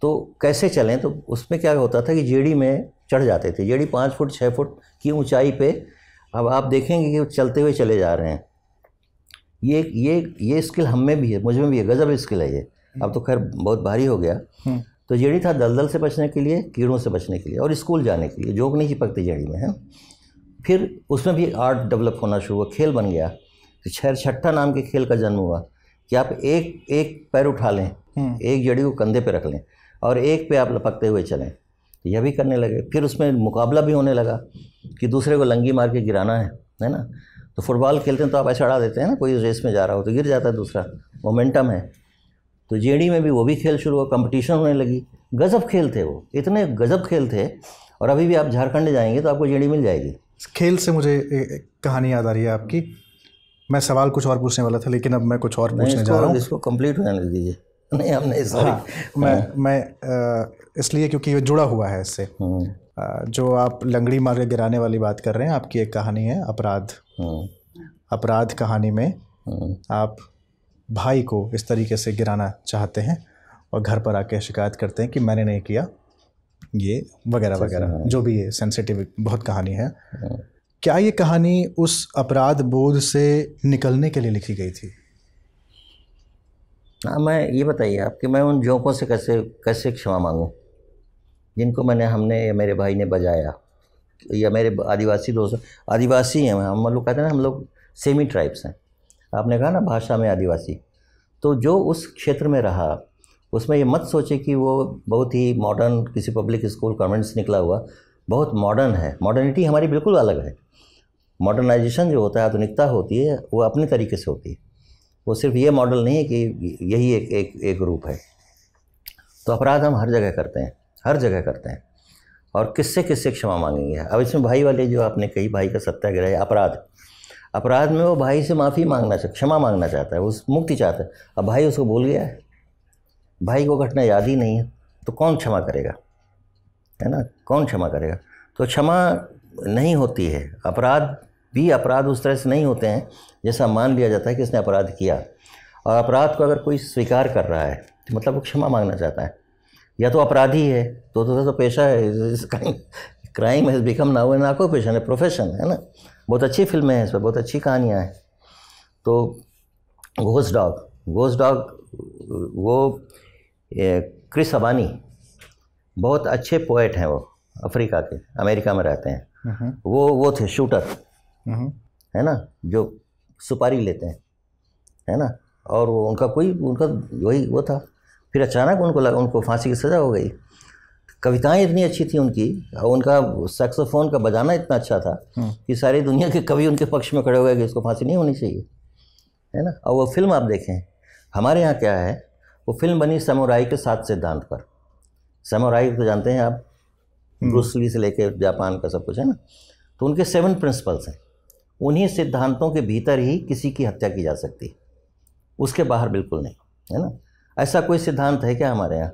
तो कैसे चलें तो उसमें क्या होता था कि जेड़ी में चढ़ जाते थे जेड़ी पाँच फुट छः फुट की ऊंचाई पे अब आप देखेंगे कि चलते हुए चले जा रहे हैं ये ये ये स्किल हम में भी है मुझ में भी है गजब स्किल है ये हम्म। अब तो खैर बहुत भारी हो गया हम्म। तो जेड़ी था दलदल से बचने के लिए कीड़ों से बचने के लिए और स्कूल जाने के लिए जोक नहीं चिपकते जेड़ी में है फिर उसमें भी आर्ट डेवलप होना शुरू हुआ खेल बन गया तो छैर छठा नाम के खेल का जन्म हुआ कि आप एक एक पैर उठा लें हम्म। एक जड़ी को कंधे पर रख लें और एक पे आप लपकते हुए चलें तो यह भी करने लगे फिर उसमें मुकाबला भी होने लगा कि दूसरे को लंगी मार के गिराना है है ना तो फुटबॉल खेलते हैं तो आप ऐसे अड़ा देते हैं ना कोई रेस में जा रहा हो तो गिर जाता है दूसरा मोमेंटम है तो जे में भी वो भी खेल शुरू हुआ कंपटीशन होने लगी गज़ब खेल थे वो इतने गज़ब खेल थे और अभी भी आप झारखंड जाएंगे तो आपको जे मिल जाएगी खेल से मुझे एक कहानी याद आ रही है आपकी मैं सवाल कुछ और पूछने वाला था लेकिन अब मैं कुछ और पूछने जा रहा हूँ इसको कंप्लीट होने लग दीजिए नहीं हमने सॉरी हाँ, मैं हाँ। मैं इसलिए क्योंकि ये जुड़ा हुआ है इससे हम्म। जो आप लंगड़ी मार के गिराने वाली बात कर रहे हैं आपकी एक कहानी है अपराध हम्म। हाँ। अपराध कहानी में हम्म। आप भाई को इस तरीके से गिराना चाहते हैं और घर पर आके शिकायत करते हैं कि मैंने नहीं किया ये वगैरह अच्छा, वगैरह हाँ। जो भी ये सेंसिटिव बहुत कहानी है हाँ। क्या ये कहानी उस अपराध बोध से निकलने के लिए लिखी गई थी हाँ मैं ये बताइए आप कि मैं उन झोंकों से कैसे कैसे क्षमा मांगूँ जिनको मैंने हमने मेरे भाई ने बजाया या मेरे आदिवासी दोस्त आदिवासी हैं हम लोग कहते हैं हम लोग सेमी ट्राइब्स हैं आपने कहा ना भाषा में आदिवासी तो जो उस क्षेत्र में रहा उसमें ये मत सोचे कि वो बहुत ही मॉडर्न किसी पब्लिक स्कूल कॉन्वेंट से निकला हुआ बहुत मॉडर्न है मॉडर्निटी हमारी बिल्कुल अलग है मॉडर्नाइजेशन जो होता है आधुनिकता होती है वो अपने तरीके से होती है वो सिर्फ ये मॉडल नहीं है कि यही एक एक एक रूप है तो अपराध हम हर जगह करते हैं हर जगह करते हैं और किससे किससे क्षमा मांगेंगे अब इसमें भाई वाले जो आपने कही भाई का सत्याग्रह अपराध अपराध में वो भाई से माफ़ी मांगना चाहता क्षमा मांगना चाहता है उस मुक्ति चाहता है अब भाई उसको भूल गया है भाई को घटना याद ही नहीं है तो कौन क्षमा करेगा है ना कौन क्षमा करेगा तो क्षमा नहीं होती है अपराध भी अपराध उस तरह से नहीं होते हैं जैसा मान लिया जाता है कि इसने अपराध किया और अपराध को अगर कोई स्वीकार कर रहा है तो मतलब वो क्षमा मांगना चाहता है या तो अपराधी है तो तो, तो पेशा है crime has become now an occupation है प्रोफेशन है ना बहुत अच्छी फिल्में हैं इस पर बहुत अच्छी कहानियाँ हैं तो घोस्ट डॉग घोस्ट डॉग वो क्रिस अबानी बहुत अच्छे पोएट हैं वो अफ्रीका के अमेरिका में रहते हैं हम्म। वो वो थे शूटर हम्म। है ना जो सुपारी लेते हैं है ना और वो उनका कोई उनका वही वो था फिर अचानक उनको लगा उनको फांसी की सज़ा हो गई कविताएं इतनी अच्छी थी उनकी और उनका सेक्सोफोन का बजाना इतना अच्छा था हम्म। कि सारी दुनिया के कवि उनके पक्ष में खड़े हो गए कि इसको फांसी नहीं होनी चाहिए है ना और वो फिल्म आप देखें हमारे यहाँ क्या है वो फिल्म बनी समोराई के सात सिद्धांत पर समोराई तो जानते हैं आप हम्म। रूसली से लेकर जापान का सब कुछ है ना तो उनके सेवन प्रिंसिपल्स हैं उन्हीं सिद्धांतों के भीतर ही किसी की हत्या की जा सकती है उसके बाहर बिल्कुल नहीं है ना ऐसा कोई सिद्धांत है क्या हमारे यहाँ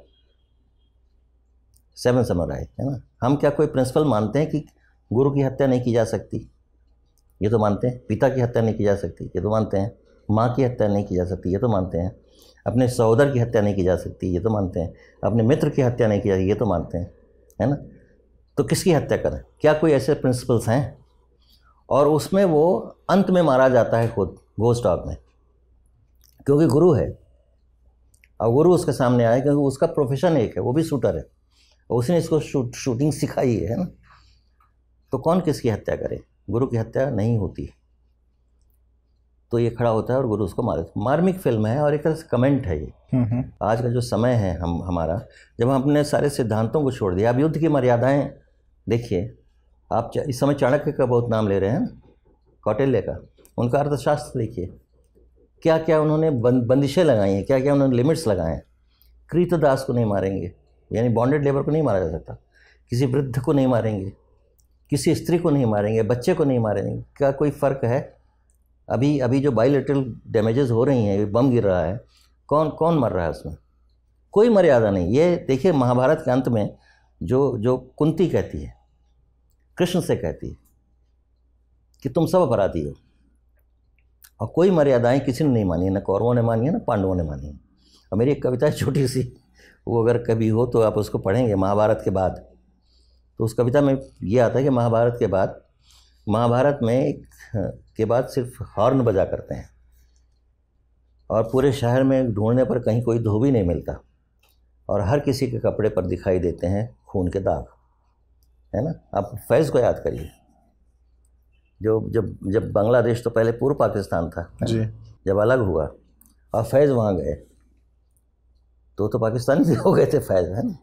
सेवन समराय है ना हम क्या कोई प्रिंसिपल मानते हैं कि गुरु की हत्या नहीं की जा सकती ये तो मानते हैं पिता की हत्या नहीं की जा सकती ये तो मानते हैं माँ की हत्या नहीं की जा सकती ये तो मानते हैं अपने सहोदर की हत्या नहीं की जा सकती ये तो मानते हैं अपने मित्र की हत्या नहीं की जा सकती ये तो मानते हैं है ना तो किसकी हत्या करें क्या कोई ऐसे प्रिंसिपल्स हैं और उसमें वो अंत में मारा जाता है खुद गोस्ट डॉग में क्योंकि गुरु है और गुरु उसके सामने आए क्योंकि उसका प्रोफेशन एक है वो भी शूटर है उसने इसको शूट शूटिंग सिखाई है ना तो कौन किसकी हत्या करे गुरु की हत्या नहीं होती तो ये खड़ा होता है और गुरु उसको मार मार्मिक फिल्म है और एक तरह से कमेंट है ये हम्म, हम्म। आज का जो समय है हम हमारा जब हम अपने सारे सिद्धांतों को छोड़ दिया अब युद्ध की मर्यादाएं देखिए आप इस समय चाणक्य का बहुत नाम ले रहे हैं कौटिल्य का उनका अर्थशास्त्र देखिए क्या क्या उन्होंने बंदिशें लगाई हैं क्या क्या उन्होंने लिमिट्स लगाए हैं कृतदास को नहीं मारेंगे यानी बॉन्डेड लेबर को नहीं मारा जा सकता किसी वृद्ध को नहीं मारेंगे किसी स्त्री को नहीं मारेंगे बच्चे को नहीं मारेंगे क्या कोई फ़र्क है अभी अभी जो बायोलिटल डैमेजेस हो रही हैं बम गिर रहा है कौन कौन मर रहा है उसमें कोई मर्यादा नहीं ये देखिए महाभारत के अंत में जो जो कुंती कहती है कृष्ण से कहती है कि तुम सब अपराधी हो और कोई मर्यादाएं किसी ने नहीं मानी ना कौरवों ने मानी है ना पांडवों ने मानी है और मेरी एक कविता है छोटी सी वो अगर कभी हो तो आप उसको पढ़ेंगे महाभारत के बाद तो उस कविता में ये आता है कि महाभारत के बाद महाभारत में एक के बाद सिर्फ हॉर्न बजा करते हैं और पूरे शहर में ढूंढने पर कहीं कोई धोबी नहीं मिलता और हर किसी के कपड़े पर दिखाई देते हैं खून के दाग है ना आप फैज़ को याद करिए जो जब जब बांग्लादेश तो पहले पूर्व पाकिस्तान था जी जब अलग हुआ और फैज़ वहाँ गए तो तो पाकिस्तानी से हो गए थे फैज़ है ना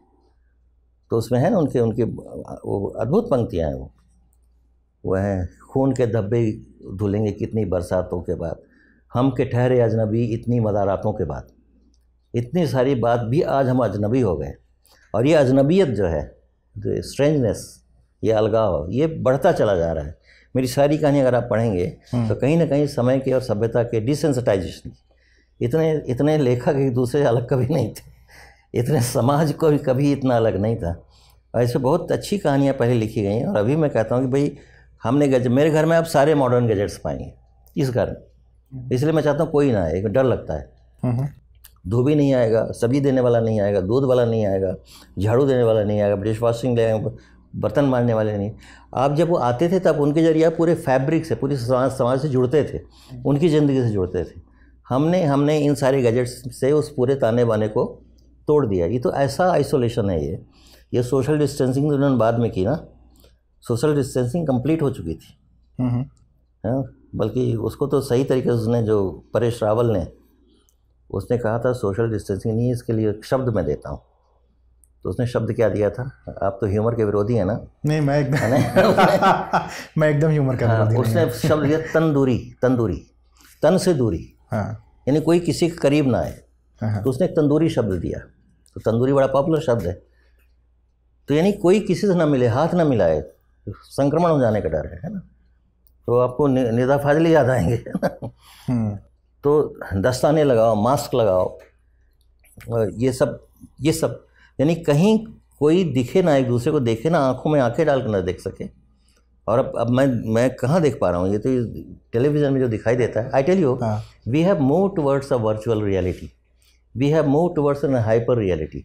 तो उसमें है ना उनके उनके वो अद्भुत पंक्तियाँ हैं वो वह हैं खून के धब्बे धुलेंगे कितनी बरसातों के बाद हम के ठहरे अजनबी इतनी मदारातों के बाद इतनी सारी बात भी आज हम अजनबी हो गए और ये अजनबीयत जो है स्ट्रेंजनेस ये अलगाव ये बढ़ता चला जा रहा है मेरी सारी कहानी अगर आप पढ़ेंगे हम्म। तो कहीं ना कहीं समय के और सभ्यता के डिसेंसिटाइजेशन इतने इतने लेखक एक दूसरे अलग कभी नहीं थे इतने समाज को भी कभी इतना अलग नहीं था ऐसे बहुत अच्छी कहानियाँ पहले लिखी गई हैं और अभी मैं कहता हूँ कि भाई हमने गज मेरे घर में आप सारे मॉडर्न गैजेट्स पाएंगे इस कारण हम्म। इसलिए मैं चाहता हूँ कोई ना आए डर लगता है हम्म, धोबी नहीं आएगा सब्जी देने वाला नहीं आएगा दूध वाला नहीं आएगा झाड़ू देने वाला नहीं आएगा डिश वॉशिंग बर्तन मारने वाले नहीं आप जब वो आते थे तब उनके जरिए आप पूरे फैब्रिक से पूरे समाज समाज से जुड़ते थे उनकी ज़िंदगी से जुड़ते थे हमने हमने इन सारे गैजेट्स से उस पूरे ताने बाने को तोड़ दिया ये तो ऐसा आइसोलेशन है ये ये सोशल डिस्टेंसिंग तो उन्होंने बाद में की ना सोशल डिस्टेंसिंग कंप्लीट हो चुकी थी है हम्म, हम्म। हाँ, बल्कि उसको तो सही तरीके से उसने जो परेश रावल ने उसने कहा था सोशल डिस्टेंसिंग नहीं इसके लिए शब्द मैं देता हूँ तो उसने शब्द क्या दिया था आप तो ह्यूमर के विरोधी हैं ना नहीं मैं एकदम मैं एकदम ह्यूमर का हाँ, उसने शब्द दिया तंदूरी तंदूरी तन से दूरी हाँ यानी कोई किसी के करीब ना आए हाँ, हाँ। तो उसने एक तंदूरी शब्द दिया तो तंदूरी बड़ा पॉपुलर शब्द है तो यानी कोई किसी से ना मिले हाथ ना मिलाए संक्रमण हो जाने का डर है है ना तो आपको निदा फाजली याद आएंगे हम्म। तो दस्ताने लगाओ मास्क लगाओ ये सब ये सब यानी कहीं कोई दिखे ना एक दूसरे को देखे ना आंखों में आंखें डाल कर ना देख सके और अब अब मैं मैं कहाँ देख पा रहा हूँ ये तो टेलीविज़न में जो दिखाई देता है I tell you we have move towards a virtual reality we have move towards an hyper reality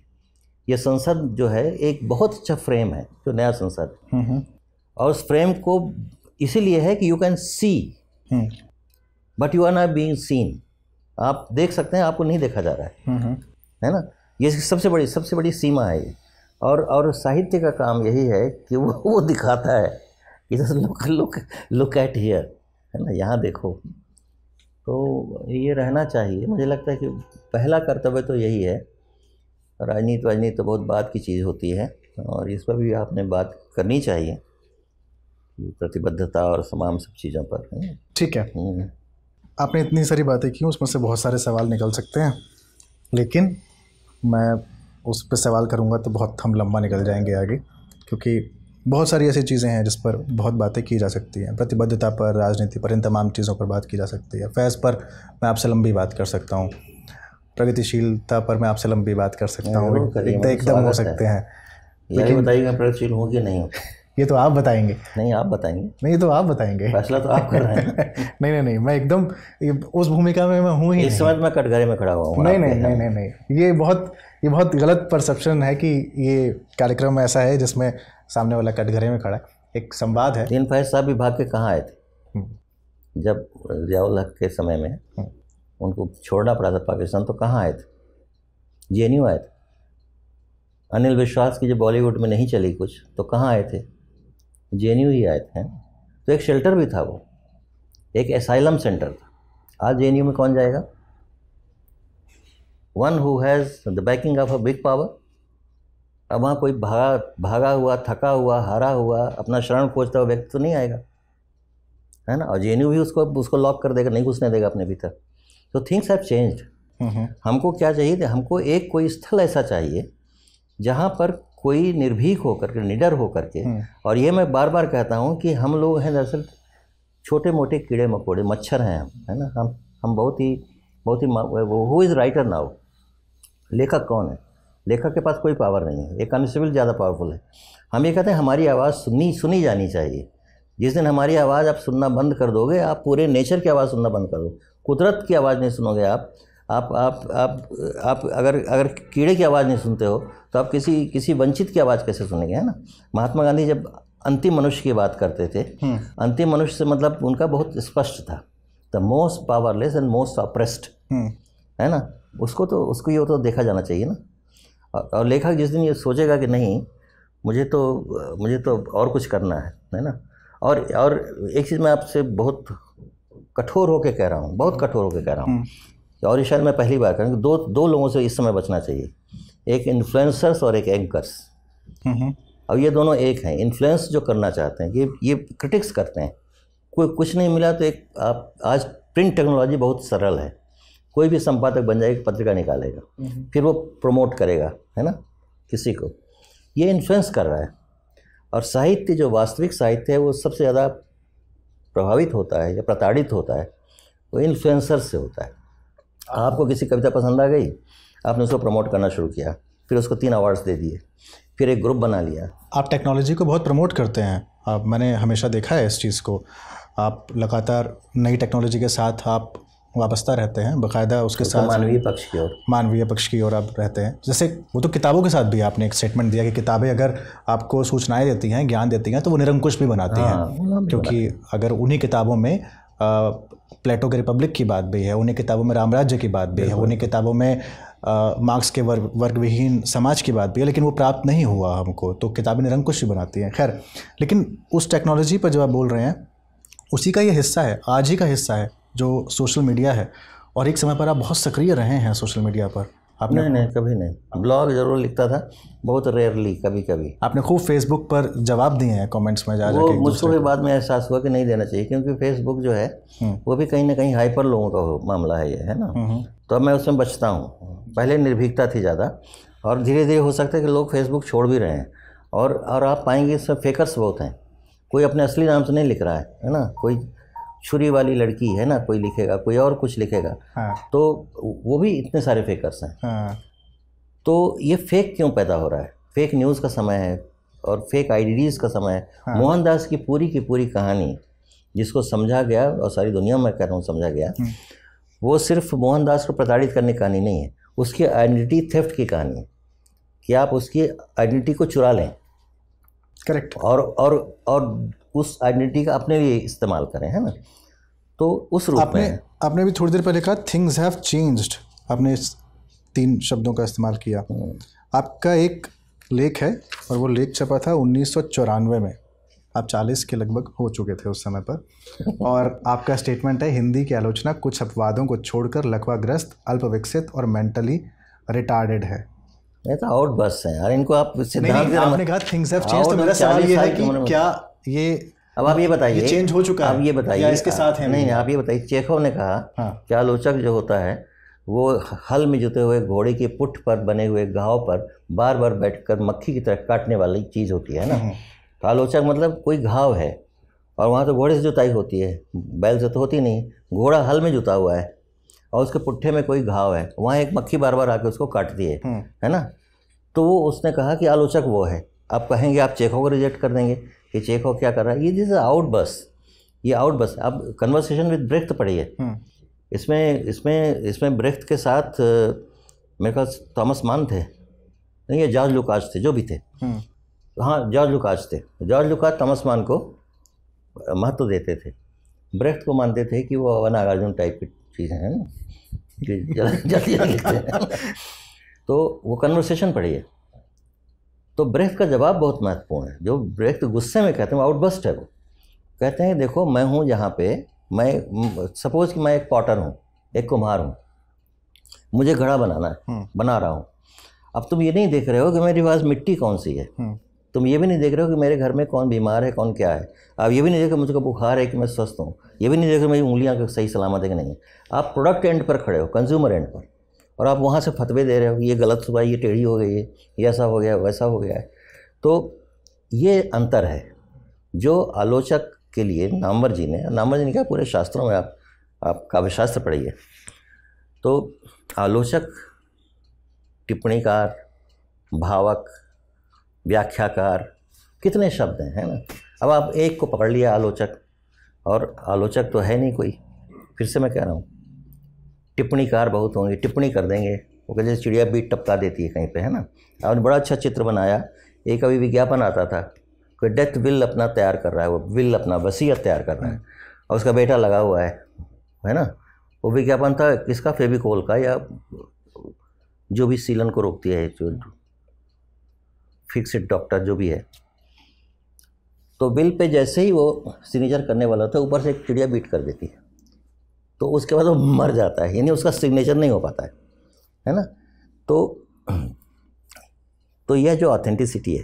ये संसद जो है एक बहुत अच्छा फ्रेम है जो नया संसद है हम्म, हम्म। और उस फ्रेम को इसीलिए है कि you can see but you are not being seen आप देख सकते हैं आपको नहीं देखा जा रहा है हम्म, है ना ये सबसे बड़ी सबसे बड़ी सीमा है और और साहित्य का काम यही है कि वो वो दिखाता है कि just look look look at here है ना यहाँ देखो तो ये रहना चाहिए मुझे लगता है कि पहला कर्तव्य तो यही है राजनीति राजनीति तो बहुत बात की चीज़ होती है और इस पर भी आपने बात करनी चाहिए प्रतिबद्धता और तमाम सब चीज़ों पर ठीक है हम्म। आपने इतनी सारी बातें की उसमें से बहुत सारे सवाल निकल सकते हैं लेकिन मैं उस पर सवाल करूँगा तो बहुत हम लंबा निकल जाएंगे आगे क्योंकि बहुत सारी ऐसी चीज़ें हैं जिस पर बहुत बातें की जा सकती हैं प्रतिबद्धता पर राजनीति पर इन तमाम चीज़ों पर बात की जा सकती है फैज़ पर मैं आपसे लंबी बात कर सकता हूँ प्रगतिशीलता पर मैं आपसे लंबी बात कर सकता हूँ तो मतलब एकदम हो सकते हैं लेकिन मैं प्रगतिशील हूँ कि नहीं हो ये तो आप बताएंगे नहीं आप बताएंगे नहीं ये तो आप बताएंगे फैसला तो आप कर रहे हैं नहीं नहीं नहीं मैं एकदम उस भूमिका में मैं हूँ ही इस समय मैं कटघरे में खड़ा हुआ हूँ नहीं नहीं नहीं नहीं नहीं ये बहुत ये बहुत गलत परसेप्शन है कि ये कार्यक्रम ऐसा है जिसमें सामने वाला कटघरे में खड़ा है एक संवाद है दिन फैज साहब विभाग के कहाँ आए थे हम्म। जब जियाउल हक के समय में हम्म। उनको छोड़ना पड़ा था पाकिस्तान तो कहाँ आए थे जे आए थे अनिल विश्वास की जो बॉलीवुड में नहीं चली कुछ तो कहाँ आए थे जे ही आए थे तो एक शेल्टर भी था वो एक एसाइलम सेंटर था आज जे में कौन जाएगा one who has the backing of a big power अब वहाँ कोई भागा भागा हुआ थका हुआ हारा हुआ अपना शरण खोजता हुआ व्यक्ति तो नहीं आएगा है ना और जे भी उसको उसको लॉक कर देगा नहीं घुसने देगा अपने भीतर तो थिंग्स हैव चेंज्ड हमको क्या चाहिए हमको एक कोई स्थल ऐसा चाहिए जहाँ पर कोई निर्भीक होकर के निडर होकर के हम्म। और ये मैं बार बार कहता हूँ कि हम लोग हैं दरअसल छोटे मोटे कीड़े मकोड़े मच्छर हैं हम है ना हम हम बहुत ही बहुत ही वो हु इज़ राइटर नाउ लेखक कौन है लेखक के पास कोई पावर नहीं है एक कॉन्स्टेबल ज़्यादा पावरफुल है हम ये कहते हैं हमारी आवाज़ सुनी सुनी जानी चाहिए जिस दिन हमारी आवाज़ आप सुनना बंद कर दोगे आप पूरे नेचर की आवाज़ सुनना बंद कर दो कुदरत की आवाज़ नहीं सुनोगे आप आप आप आप आप अगर अगर कीड़े की आवाज़ नहीं सुनते हो तो आप किसी किसी वंचित की आवाज़ कैसे सुनेंगे है ना महात्मा गांधी जब अंतिम मनुष्य की बात करते थे हम्म। अंतिम मनुष्य से मतलब उनका बहुत स्पष्ट था the most powerless and most oppressed है ना उसको तो उसको ये तो देखा जाना चाहिए ना और, और लेखक जिस दिन ये सोचेगा कि नहीं मुझे तो मुझे तो और कुछ करना है है ना और और एक चीज़ मैं आपसे बहुत कठोर होकर कह रहा हूँ बहुत कठोर होकर कह रहा हूँ हम्म। तो और शायद मैं पहली बार करूँ दो दो लोगों से इस समय बचना चाहिए एक इन्फ्लुएंसर्स और एक एंकर्स अब ये दोनों एक हैं इन्फ्लुएंस जो करना चाहते हैं ये ये क्रिटिक्स करते हैं कोई कुछ नहीं मिला तो एक आप आज प्रिंट टेक्नोलॉजी बहुत सरल है कोई भी संपादक बन जाएगा पत्रिका निकालेगा फिर वो प्रमोट करेगा है ना किसी को ये इन्फ्लुएंस कर रहा है और साहित्य जो वास्तविक साहित्य है वो सबसे ज़्यादा प्रभावित होता है या प्रताड़ित होता है वो इन्फ्लुएंसर से होता है आपको किसी कविता पसंद आ गई आपने उसको प्रमोट करना शुरू किया फिर उसको तीन अवार्ड्स दे दिए फिर एक ग्रुप बना लिया आप टेक्नोलॉजी को बहुत प्रमोट करते हैं आप मैंने हमेशा देखा है इस चीज़ को आप लगातार नई टेक्नोलॉजी के साथ आप वाबस्ता रहते हैं बकायदा उसके तो साथ मानवीय पक्ष की ओर मानवीय पक्ष की ओर आप रहते हैं जैसे वो तो किताबों के साथ भी आपने एक स्टेटमेंट दिया कि किताबें अगर आपको सूचनाएं देती हैं ज्ञान देती हैं तो वो निरंकुश भी बनाती हाँ। हैं क्योंकि अगर उन्हीं किताबों में प्लेटो के रिपब्लिक की बात भी है उन्हीं किताबों में रामराज्य की बात भी है उन्हीं किताबों में मार्क्स के वर्ग वर्गविहीन समाज की बात भी है लेकिन वो प्राप्त नहीं हुआ हमको तो किताबें निरंकुश भी बनाती हैं खैर लेकिन उस टेक्नोलॉजी पर जो आप बोल रहे हैं उसी का ये हिस्सा है आज ही का हिस्सा है जो सोशल मीडिया है और एक समय पर आप बहुत सक्रिय रहे हैं सोशल मीडिया पर आपने नहीं, नहीं कभी नहीं ब्लॉग जरूर लिखता था बहुत रेयरली कभी कभी आपने खूब फेसबुक पर जवाब दिए हैं कमेंट्स में जा वो मुझको भी बाद में एहसास हुआ कि नहीं देना चाहिए क्योंकि फेसबुक जो है हम्म। वो भी कहीं ना कहीं हाइपर लोगों का मामला है ये है ना हम्म, हम्म। तो अब मैं उसमें बचता हूँ पहले निर्भीकता थी ज़्यादा और धीरे धीरे हो सकता है कि लोग फेसबुक छोड़ भी रहे हैं और और आप पाएंगे इसमें फेकर्स बहुत हैं कोई अपने असली नाम से नहीं लिख रहा है है ना कोई छुरी वाली लड़की है ना कोई लिखेगा कोई और कुछ लिखेगा हाँ। तो वो भी इतने सारे फेकर्स हैं हाँ। तो ये फेक क्यों पैदा हो रहा है फेक न्यूज़ का समय है और फेक आइडियाज़ का समय है हाँ। मोहनदास की पूरी की पूरी कहानी जिसको समझा गया और सारी दुनिया में कह रहा हूँ समझा गया हाँ। वो सिर्फ मोहनदास को प्रताड़ित करने की कहानी नहीं है उसकी आइडेंटिटी थेफ्ट की कहानी है कि आप उसकी आइडेंटिटी को चुरा लें करेक्ट और और और उस आइडेंटिटी का अपने लिए इस्तेमाल करें है ना तो उस रूप आपने, में आपने भी थोड़ी देर पहले कहा थिंग्स हैव चेंज्ड आपने इस तीन शब्दों का इस्तेमाल किया हम्म। आपका एक लेख है और वो लेख छपा था उन्नीस में आप 40 के लगभग हो चुके थे उस समय पर और आपका स्टेटमेंट है हिंदी की आलोचना कुछ अपवादों को छोड़कर लकवाग्रस्त अल्पविकसित और मेंटली रिटार्डेड है ये तो आउट बस है यार इनको आप सिद्धांत आपने कहा थिंग्स हैव चेंज तो मेरा सवाल ये है कि क्या ये अब आप ये बताइए चेंज हो चुका है आप ये बताइए इसके साथ है नहीं आप ये बताइए चेखव ने कहा हाँ। कि आलोचक जो होता है वो हल में जुते हुए घोड़े के पुट पर बने हुए घाव पर बार बार बैठकर मक्खी की तरह काटने वाली चीज़ होती है ना हम्म। तो आलोचक मतलब कोई घाव है और वहाँ तो घोड़े से जुताई होती है बैल से तो होती नहीं घोड़ा हल में जुता हुआ है और उसके पुट्ठे में कोई घाव है वहाँ एक मक्खी बार बार आके उसको काटती है हम्म। है ना तो वो उसने कहा कि आलोचक वो है आप कहेंगे आप चेखों को रिजेक्ट कर देंगे कि हो क्या कर रहा है ये दिस आउट बस ये आउट बस अब कन्वर्सेशन विद ब्रेक्ट पड़ी है हम्म। इसमें इसमें इसमें ब्रेक्ट के साथ मेरे पास थॉमस मान थे नहीं ये जॉर्ज लुकाज थे जो भी थे हम्म। हाँ जॉर्ज लुकाज थे जॉर्ज लुकाज थॉमस मान को महत्व देते थे ब्रेक्ट को मानते थे कि वो नागार्जुन टाइप की चीज़ें हैं ना कि जल्दी जल्दी तो वो कन्वर्सेशन पड़ी है तो ब्रेथ का जवाब बहुत महत्वपूर्ण है जो ब्रेख्त गुस्से में कहते हैं आउटबस्ट है वो कहते हैं देखो मैं हूँ यहाँ पे मैं सपोज कि मैं एक पॉटर हूँ एक कुम्हार हूँ मुझे घड़ा बनाना है हम्म। बना रहा हूँ अब तुम ये नहीं देख रहे हो कि मेरी पास मिट्टी कौन सी है हम्म। तुम ये भी नहीं देख रहे हो कि मेरे घर में कौन बीमार है कौन क्या है आप ये भी नहीं देख रहे मुझको बुखार है कि मैं स्वस्थ हूँ ये भी नहीं देख रहे मेरी उंगलियाँ सही सलामत है कि नहीं है आप प्रोडक्ट एंड पर खड़े हो कंज्यूमर एंड पर और आप वहाँ से फतवे दे रहे हो ये गलत सुबह ये टेढ़ी हो गई है ये ऐसा हो गया वैसा हो गया है तो ये अंतर है जो आलोचक के लिए नामवर जी ने नामवर जी ने कहा पूरे शास्त्रों में आप आप काव्यशास्त्र पढ़िए तो आलोचक टिप्पणीकार भावक व्याख्याकार कितने शब्द हैं है ना अब आप एक को पकड़ लिया आलोचक और आलोचक तो है नहीं कोई फिर से मैं कह रहा हूँ टिप्पणीकार बहुत होंगे टिप्पणी कर देंगे वो कहते हैं चिड़िया बीट टपका देती है कहीं पे है ना और बड़ा अच्छा चित्र बनाया एक अभी विज्ञापन आता था कोई डेथ विल अपना तैयार कर रहा है वो विल अपना वसीयत तैयार कर रहा है हम्म। और उसका बेटा लगा हुआ है है ना वो विज्ञापन था किसका फेविकोल का या जो भी सीलन को रोकती है जो फिक्सड डॉक्टर जो भी है तो बिल पे जैसे ही वो सिग्नेचर करने वाला था ऊपर से एक चिड़िया बीट कर देती है तो उसके बाद वो मर जाता है यानी उसका सिग्नेचर नहीं हो पाता है है ना तो तो यह जो ऑथेंटिसिटी है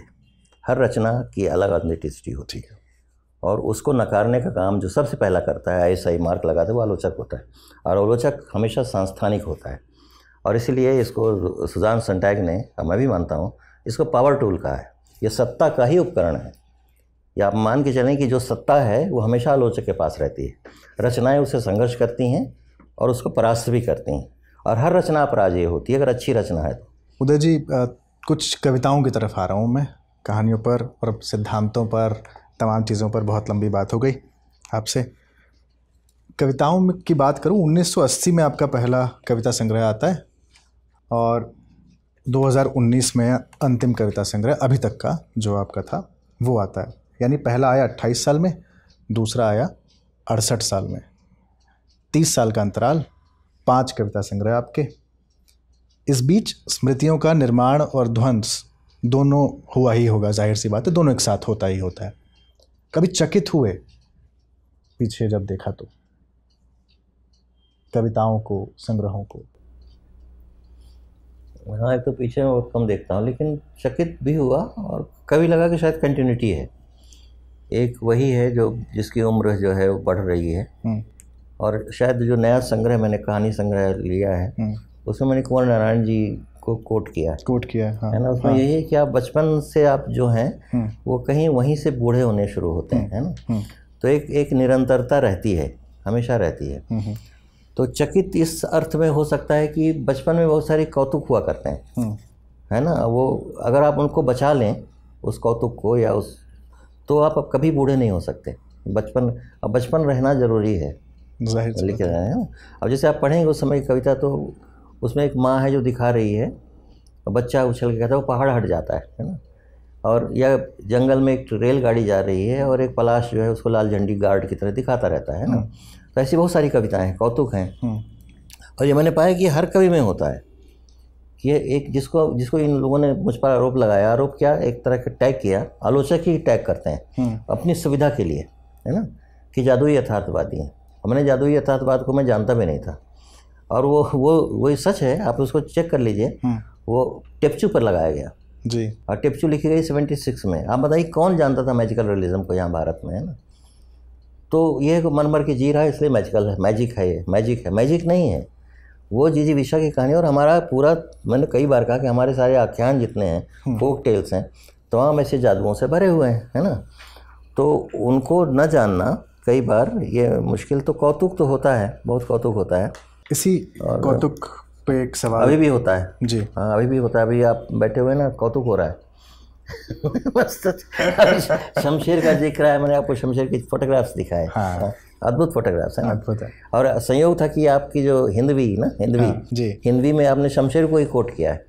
हर रचना की अलग ऑथेंटिसिटी होती है और उसको नकारने का काम जो सबसे पहला करता है ऐसा ही मार्क लगाते हैं वो आलोचक होता है और आलोचक हमेशा सांस्थानिक होता है और इसलिए इसको सुजान संटैग ने मैं भी मानता हूँ इसको पावर टूल कहा है ये सत्ता का ही उपकरण है या आप मान के चलें कि जो सत्ता है वो हमेशा आलोचक के पास रहती है रचनाएं उससे संघर्ष करती हैं और उसको परास्त भी करती हैं और हर रचना पराजय होती है अगर अच्छी रचना है तो उदय जी आ, कुछ कविताओं की तरफ आ रहा हूँ मैं कहानियों पर और सिद्धांतों पर तमाम चीज़ों पर बहुत लंबी बात हो गई आपसे कविताओं की बात करूँ 1980 में आपका पहला कविता संग्रह आता है और 2019 में अंतिम कविता संग्रह अभी तक का जो आपका था वो आता है यानी पहला आया अट्ठाईस साल में दूसरा आया अड़सठ साल में तीस साल का अंतराल पांच कविता संग्रह आपके इस बीच स्मृतियों का निर्माण और ध्वंस दोनों हुआ ही होगा जाहिर सी बात है दोनों एक साथ होता ही होता है कभी चकित हुए पीछे जब देखा तो कविताओं को संग्रहों को हाँ एक तो पीछे मैं बहुत कम देखता हूँ लेकिन चकित भी हुआ और कभी लगा कि शायद कंटिन्यूटी है एक वही है जो जिसकी उम्र जो है वो बढ़ रही है हम्म। और शायद जो नया संग्रह मैंने कहानी संग्रह लिया है हम्म। उसमें मैंने कुंवर नारायण जी को कोट किया कोट किया हाँ, है ना उसमें हाँ, यही है कि आप बचपन से आप जो हैं हम्म। वो कहीं वहीं से बूढ़े होने शुरू होते हैं है ना तो एक एक निरंतरता रहती है हमेशा रहती है तो चकित इस अर्थ में हो सकता है कि बचपन में बहुत सारे कौतुक हुआ करते हैं है ना वो अगर आप उनको बचा लें उस कौतुक को या उस तो आप अब कभी बूढ़े नहीं हो सकते बचपन अब बचपन रहना ज़रूरी है लिख रहे हैं अब जैसे आप पढ़ेंगे उस समय की कविता तो उसमें एक माँ है जो दिखा रही है बच्चा उछल के कहता है वो पहाड़ हट जाता है है ना और या जंगल में एक रेलगाड़ी जा रही है और एक पलाश जो है उसको लाल झंडी गार्ड की तरह दिखाता रहता है ना हाँ। तो ऐसी बहुत सारी कविताएं हैं कौतुक हैं हाँ। और ये मैंने पाया कि हर कवि में होता है कि ये एक जिसको जिसको इन लोगों ने मुझ पर आरोप लगाया आरोप क्या एक तरह का टैग किया आलोचक ही टैग करते हैं हम्म। अपनी सुविधा के लिए है ना कि जादुई यथार्थवादी हैं हमने जादुई यथार्थवाद को मैं जानता भी नहीं था और वो वो वही सच है आप उसको चेक कर लीजिए हम्म। वो टेपचू पर लगाया गया जी और टेपचू लिखी गई सेवेंटी सिक्स में आप बताइए कौन जानता था मैजिकल रियलिज्म को यहाँ भारत में है ना तो ये मन मर के जी रहा है इसलिए मैजिकल है मैजिक है ये मैजिक है मैजिक नहीं है वो जी जी विशा की कहानी और हमारा पूरा मैंने कई बार कहा कि हमारे सारे आख्यान जितने हैं हम्म। फोक टेल्स हैं तमाम तो ऐसे जादुओं से भरे हुए हैं है ना तो उनको न जानना कई बार ये मुश्किल तो कौतुक तो होता है बहुत कौतुक होता है इसी कौतुक पे एक सवाल अभी भी होता है जी हाँ अभी भी होता है अभी आप बैठे हुए ना कौतुक हो रहा है मस्त तो- शमशेर का जिक्र है मैंने आपको शमशेर की फोटोग्राफ्स दिखाए हाँ, हाँ। अद्भुत फोटोग्राफ्स हैं अद्भुत है और संयोग था कि आपकी जो हिंदवी ना हिंदवी हाँ, जी हिंदवी में आपने शमशेर को ही कोट किया है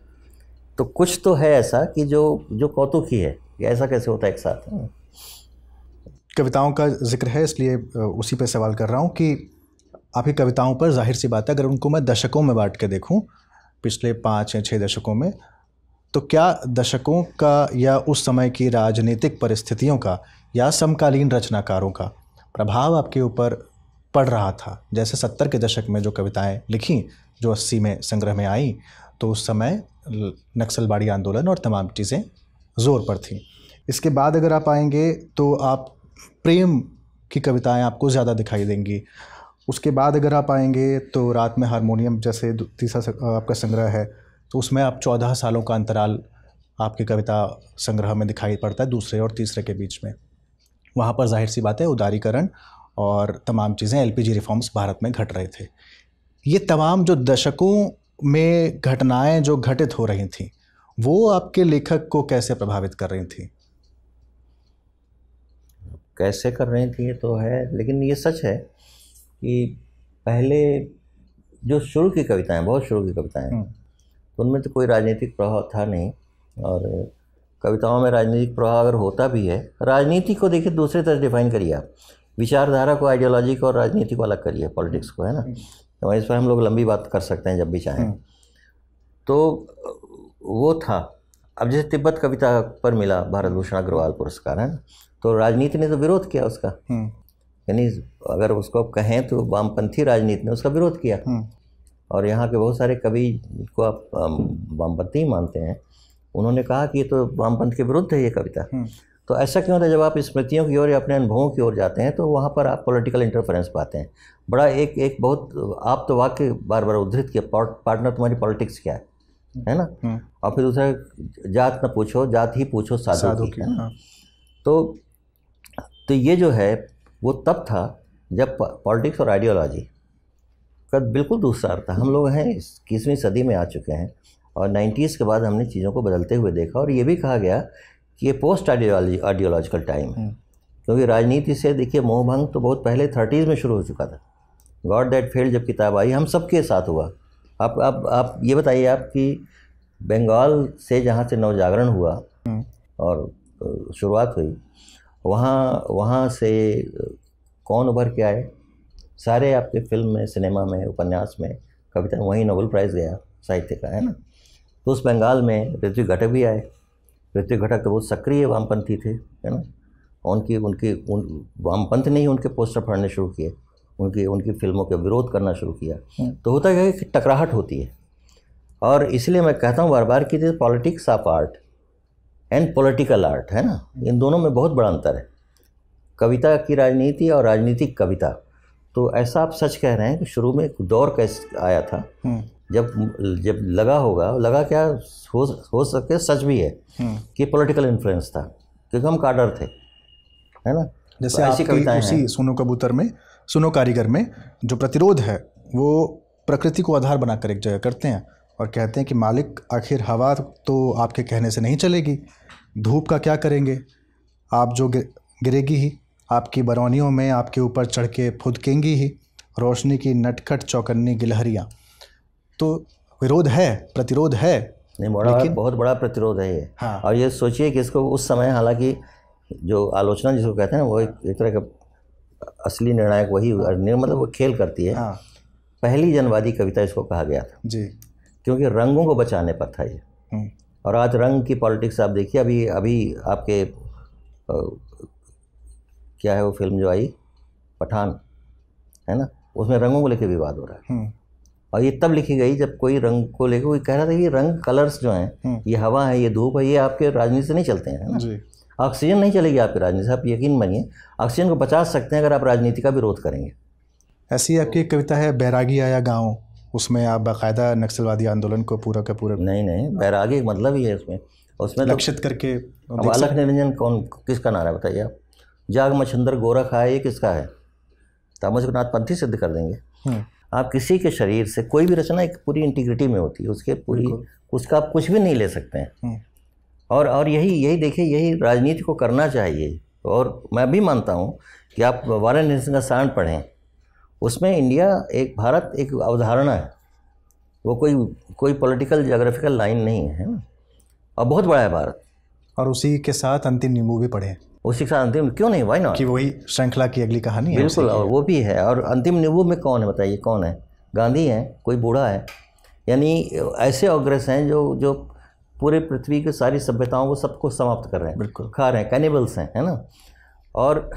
तो कुछ तो है ऐसा कि जो जो कौतुक ही है ऐसा कैसे होता है एक साथ कविताओं का जिक्र है इसलिए उसी पर सवाल कर रहा हूँ कि आपकी कविताओं पर जाहिर सी बात है अगर उनको मैं दशकों में बांट के देखूँ पिछले पाँच या छः दशकों में तो क्या दशकों का या उस समय की राजनीतिक परिस्थितियों का या समकालीन रचनाकारों का प्रभाव आपके ऊपर पड़ रहा था जैसे सत्तर के दशक में जो कविताएं लिखी जो अस्सी में संग्रह में आई तो उस समय नक्सलबाड़ी आंदोलन और तमाम चीज़ें ज़ोर पर थी इसके बाद अगर आप आएंगे तो आप प्रेम की कविताएं आपको ज़्यादा दिखाई देंगी उसके बाद अगर आप आएंगे तो रात में हारमोनियम जैसे तीसरा आपका संग्रह है तो उसमें आप चौदह सालों का अंतराल आपकी कविता संग्रह में दिखाई पड़ता है दूसरे और तीसरे के बीच में वहाँ पर जाहिर सी बात है उदारीकरण और तमाम चीज़ें एलपीजी रिफॉर्म्स भारत में घट रहे थे ये तमाम जो दशकों में घटनाएं जो घटित हो रही थी वो आपके लेखक को कैसे प्रभावित कर रही थी कैसे कर रही थी तो है लेकिन ये सच है कि पहले जो शुरू की कविताएं बहुत शुरू की कविताएं हम्म। उनमें तो कोई राजनीतिक प्रभाव था नहीं और कविताओं में राजनीतिक प्रभाव अगर होता भी है राजनीति को देखिए दूसरे तरह डिफाइन करिए आप विचारधारा को आइडियोलॉजी को और राजनीति को अलग करिए पॉलिटिक्स को है ना तो इस पर हम लोग लंबी बात कर सकते हैं जब भी चाहें हम्म। तो वो था अब जैसे तिब्बत कविता पर मिला भारत भूषण अग्रवाल पुरस्कार है ना तो राजनीति ने तो विरोध किया उसका हम्म। यानी अगर उसको आप कहें तो वामपंथी राजनीति ने उसका विरोध किया हम्म। और यहाँ के बहुत सारे कवि को आप वामपंथी मानते हैं उन्होंने कहा कि ये तो वामपंथ के विरुद्ध है ये कविता हम्म। तो ऐसा क्यों होता है जब आप स्मृतियों की ओर या अपने अनुभवों की ओर जाते हैं तो वहाँ पर आप पॉलिटिकल इंटरफेरेंस पाते हैं बड़ा एक एक बहुत आप तो वाक्य बार बार उद्धृत किया पार्टनर तुम्हारी पॉलिटिक्स क्या है है ना हम्म। और फिर दूसरा जात ना पूछो जात ही पूछो साधु, साधु की, की ना हाँ। तो तो ये जो है वो तब था जब पॉलिटिक्स और आइडियोलॉजी का बिल्कुल दूसरा अर्थ था हम लोग हैं इक्कीसवीं सदी में आ चुके हैं और नाइन्टीज़ के बाद हमने चीज़ों को बदलते हुए देखा और ये भी कहा गया कि ये पोस्ट आइडियोलॉजी आइडियोलॉजिकल टाइम है हम्म। क्योंकि राजनीति से देखिए मोहभंग तो बहुत पहले थर्टीज़ में शुरू हो चुका था गॉड डेट फेल जब किताब आई हम सबके साथ हुआ आप आप आप ये बताइए आप कि बंगाल से जहाँ से नवजागरण हुआ हम्म। और शुरुआत हुई वहाँ वहाँ से कौन उभर के आए सारे आपके फिल्म में सिनेमा में उपन्यास में कविता वहीं नोबल प्राइज़ गया साहित्य का है ना तो उस बंगाल में ऋतिक घटक भी आए ऋतिक घटक तो बहुत सक्रिय वामपंथी थे है ना उनकी उनकी उन वामपंथ ने ही उनके पोस्टर फाड़ने शुरू किए उनकी उनकी फिल्मों का विरोध करना शुरू किया हम्म। तो होता है कि टकराहट होती है और इसलिए मैं कहता हूँ बार बार कि दिस तो politics of art and political art है ना हम्म। इन दोनों में बहुत बड़ा अंतर है कविता की राजनीति और राजनीतिक कविता तो ऐसा आप सच कह रहे हैं कि शुरू में एक दौर कैसे आया था हम्म। जब जब लगा होगा लगा क्या हो हो सके सच भी है हम्म। कि पॉलिटिकल इन्फ्लुएंस था क्योंकि हम काडर थे है ना जैसे तो ऐसी कविताएं उसी सोनो कबूतर में सोनो कारीगर में जो प्रतिरोध है वो प्रकृति को आधार बनाकर एक जगह करते हैं और कहते हैं कि मालिक आखिर हवा तो आपके कहने से नहीं चलेगी धूप का क्या करेंगे आप जो गिरेगी ही आपकी बरौनियों में आपके ऊपर चढ़ के फुदकेंगी ही रोशनी की नटखट चौकन्नी गिलहरियाँ तो विरोध है प्रतिरोध है नहीं बड़ा लेकिन, बहुत बड़ा प्रतिरोध है ये हाँ और ये सोचिए कि इसको उस समय हालांकि जो आलोचना जिसको कहते हैं वो एक, एक तरह का असली निर्णायक वही मतलब वो खेल करती है हाँ। पहली जनवादी कविता इसको कहा गया था जी क्योंकि रंगों को बचाने पर था ये हम्म। और आज रंग की पॉलिटिक्स आप देखिए अभी अभी आपके आ, क्या है वो फिल्म जो आई पठान है ना उसमें रंगों को लेकर विवाद हो रहा है हम्म। और ये तब लिखी गई जब कोई रंग को लेकर कोई कह रहा था ये रंग कलर्स जो हैं हम्म। ये हवा है ये धूप है ये आपके राजनीति से नहीं चलते हैं ऑक्सीजन नहीं चलेगी आपकी राजनीति से आप यकीन मानिए ऑक्सीजन को बचा सकते हैं अगर आप राजनीति का विरोध करेंगे ऐसी आपकी एक कविता है बैरागी आया गाँव उसमें आप बाकायदा नक्सलवादी आंदोलन को पूरा का पूरा नहीं नहीं बैरागी एक मतलब ही है उसमें उसमें लक्षित करके बालक निरंजन कौन किसका नारा बताइए आप जाग मछंदर गोरख आए ये किसका है तामस नाथ पंथी सिद्ध कर देंगे हम्म। आप किसी के शरीर से कोई भी रचना एक पूरी इंटीग्रिटी में होती है उसके पूरी उसका आप कुछ भी नहीं ले सकते हैं हम्म। और और यही यही देखिए यही राजनीति को करना चाहिए और मैं भी मानता हूँ कि आप वारन हेस्टिंग का साण पढ़ें उसमें इंडिया एक भारत एक अवधारणा है वो कोई कोई पॉलिटिकल जोग्राफिकल लाइन नहीं है और बहुत बड़ा है भारत और उसी के साथ अंतिम नींबू भी पढ़ें उसी के साथ अंतिम क्यों नहीं वाई नॉट कि वही श्रृंखला की अगली कहानी बिल्कुल है और वो भी है और अंतिम निवो में कौन है बताइए कौन है गांधी हैं कोई बूढ़ा है यानी ऐसे अग्रस हैं जो जो पूरे पृथ्वी की सारी सभ्यताओं को सबको समाप्त कर रहे हैं बिल्कुल खा रहे हैं कैनिबल्स हैं है ना और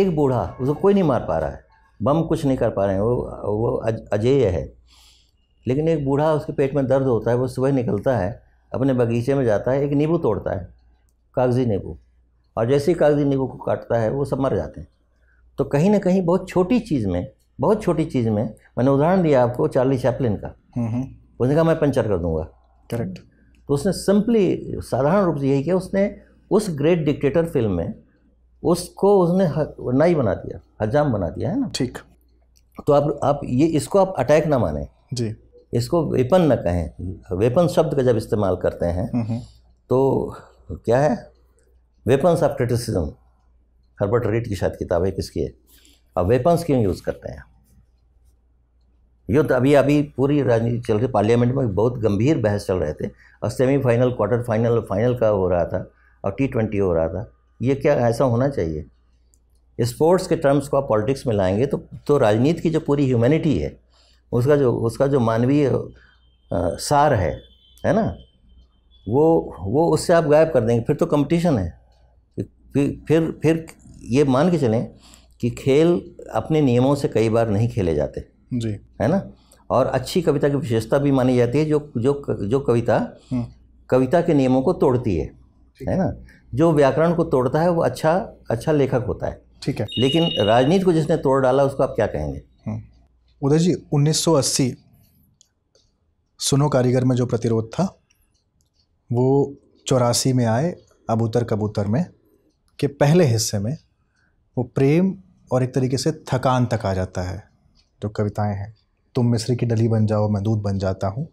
एक बूढ़ा उसको कोई नहीं मार पा रहा है बम कुछ नहीं कर पा रहे हैं वो वो अजेय है लेकिन एक बूढ़ा उसके पेट में दर्द होता है वो सुबह निकलता है अपने बगीचे में जाता है एक नींबू तोड़ता है कागज़ी नींबू और जैसे ही कागजी नींबू को काटता है वो सब मर जाते हैं तो कहीं ना कहीं बहुत छोटी चीज़ में बहुत छोटी चीज़ में मैंने उदाहरण दिया आपको चार्ली चैपलिन का हम्म, हम्म। उसने कहा मैं पंचर कर दूंगा करेक्ट तो उसने सिंपली साधारण रूप से यही किया उसने उस ग्रेट डिक्टेटर फिल्म में उसको उसने नाई बना दिया हजाम बना दिया है ना ठीक तो आप आप ये इसको आप अटैक ना माने जी इसको वेपन ना कहें वेपन शब्द का जब इस्तेमाल करते हैं हम्म, तो क्या है weapons of criticism Herbert Read की शायद किताब है किसकी है अब वेपन्स क्यों यूज़ करते हैं युद्ध तो अभी अभी पूरी राजनीति चल रही पार्लियामेंट में बहुत गंभीर बहस चल रहे थे और सेमीफाइनल क्वार्टर फाइनल फाइनल का हो रहा था और टी ट्वेंटी हो रहा था ये क्या ऐसा होना चाहिए स्पोर्ट्स के टर्म्स को आप पॉलिटिक्स में लाएंगे तो तो राजनीति की जो पूरी ह्यूमैनिटी है उसका जो उसका जो मानवीय सार है है ना वो वो उससे आप गायब कर देंगे फिर तो कंपटीशन है फिर फिर फिर ये मान के चलें कि खेल अपने नियमों से कई बार नहीं खेले जाते जी है ना और अच्छी कविता की विशेषता भी मानी जाती है जो जो जो कविता हम्म। कविता के नियमों को तोड़ती है है ना जो व्याकरण को तोड़ता है वो अच्छा अच्छा लेखक होता है ठीक है लेकिन राजनीति को जिसने तोड़ डाला उसको आप क्या कहेंगे हम्म। उदय जी 1980 सुनो कारीगर में जो प्रतिरोध था वो चौरासी में आए अबूतर कबूतर में के पहले हिस्से में वो प्रेम और एक तरीके से थकान तक आ जाता है जो कविताएं हैं तुम मिस्री की डली बन जाओ मैं दूध बन जाता हूँ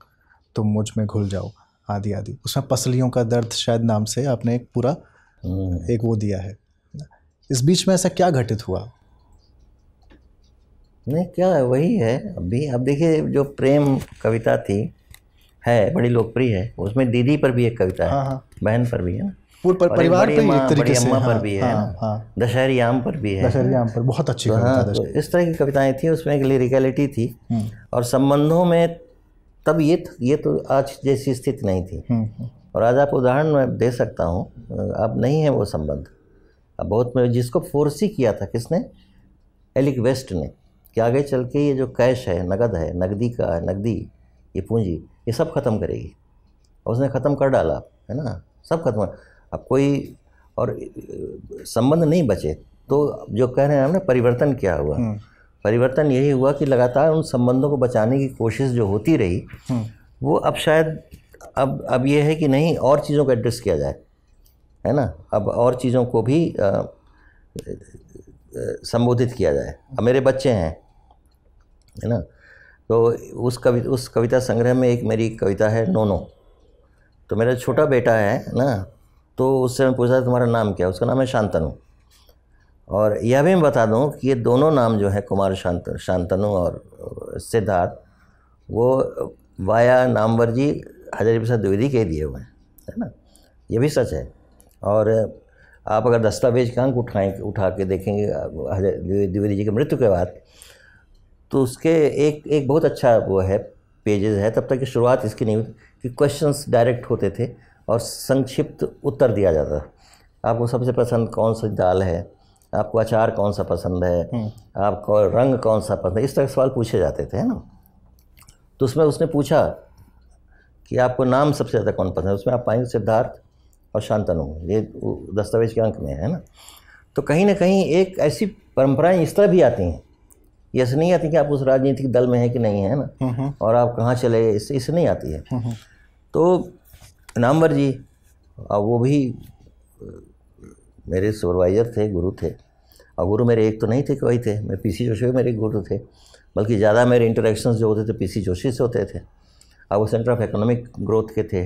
तुम मुझ में घुल जाओ आदि आदि उसमें पसलियों का दर्द शायद नाम से आपने एक पूरा हम्म। एक वो दिया है इस बीच में ऐसा क्या घटित हुआ नहीं क्या वही है अभी अब देखिए जो प्रेम कविता थी है बड़ी लोकप्रिय है उसमें दीदी पर भी एक कविता है हाँ, हाँ। बहन पर भी है ना पूरे पर, परिवार पे तो एक तरीके से हाँ, पर भी है हाँ, हाँ, दशहरी आम पर भी है दशहरी आम पर बहुत अच्छी तो हाँ, तो इस तरह की कविताएं थी उसमें एक लिरिकलिटी थी हम्म। और संबंधों में तब ये ये तो आज जैसी स्थिति नहीं थी हम्म, हम्म। और आज आप उदाहरण मैं दे सकता हूँ अब नहीं है वो संबंध अब बहुत में जिसको फोर्स ही किया था किसने एलिक वेस्ट ने कि आगे चल के ये जो कैश है नगद है नगदी का है नगदी ये पूंजी ये सब ख़त्म करेगी और उसने ख़त्म कर डाला है ना सब खत्म अब कोई और संबंध नहीं बचे तो जो कह रहे हैं हमने परिवर्तन क्या हुआ हम्म। परिवर्तन यही हुआ कि लगातार उन संबंधों को बचाने की कोशिश जो होती रही हम्म। वो अब शायद अब अब ये है कि नहीं और चीज़ों को एड्रेस किया जाए है ना अब और चीज़ों को भी संबोधित किया जाए अब मेरे बच्चे हैं है ना तो उस कवि उस कविता संग्रह में एक मेरी कविता है नोनो तो मेरा छोटा बेटा है ना तो उससे मैं पूछा तुम्हारा नाम क्या है उसका नाम है शांतनु और यह भी मैं बता दूँ कि ये दोनों नाम जो है कुमार शांत शांतनु और सिद्धार्थ वो वाया नामवर जी हजरत प्रसाद द्विवेदी के दिए हुए हैं है ना ये भी सच है और आप अगर दस्तावेज कहाँ उठाएँ उठा के देखेंगे द्विवेदी जी के मृत्यु के बाद तो उसके एक एक बहुत अच्छा वो है पेजेस है तब तक की शुरुआत इसकी नहीं हुई कि क्वेश्चंस डायरेक्ट होते थे और संक्षिप्त उत्तर दिया जाता था आपको सबसे पसंद कौन सी दाल है आपको अचार कौन सा पसंद है हम्म। आपको रंग कौन सा पसंद है इस तरह के सवाल पूछे जाते थे है ना तो उसमें उसने पूछा कि आपको नाम सबसे ज़्यादा कौन पसंद है उसमें आप पाएंगे सिद्धार्थ और शांतनु ये दस्तावेज के अंक में है ना तो कहीं ना कहीं एक ऐसी परंपराएं इस तरह भी आती हैं ये ऐसे नहीं आती कि आप उस राजनीतिक दल में हैं कि नहीं है ना हम्म, हम्म। और आप कहाँ चले इससे इससे नहीं आती है तो नामवर जी और वो भी मेरे सुपरवाइज़र थे गुरु थे और गुरु मेरे एक तो नहीं थे कोई थे मैं पीसी जोशी मेरे गुरु थे बल्कि ज़्यादा मेरे इंटरेक्शन जो होते थे पीसी जोशी से होते थे और वो सेंटर ऑफ इकोनॉमिक ग्रोथ के थे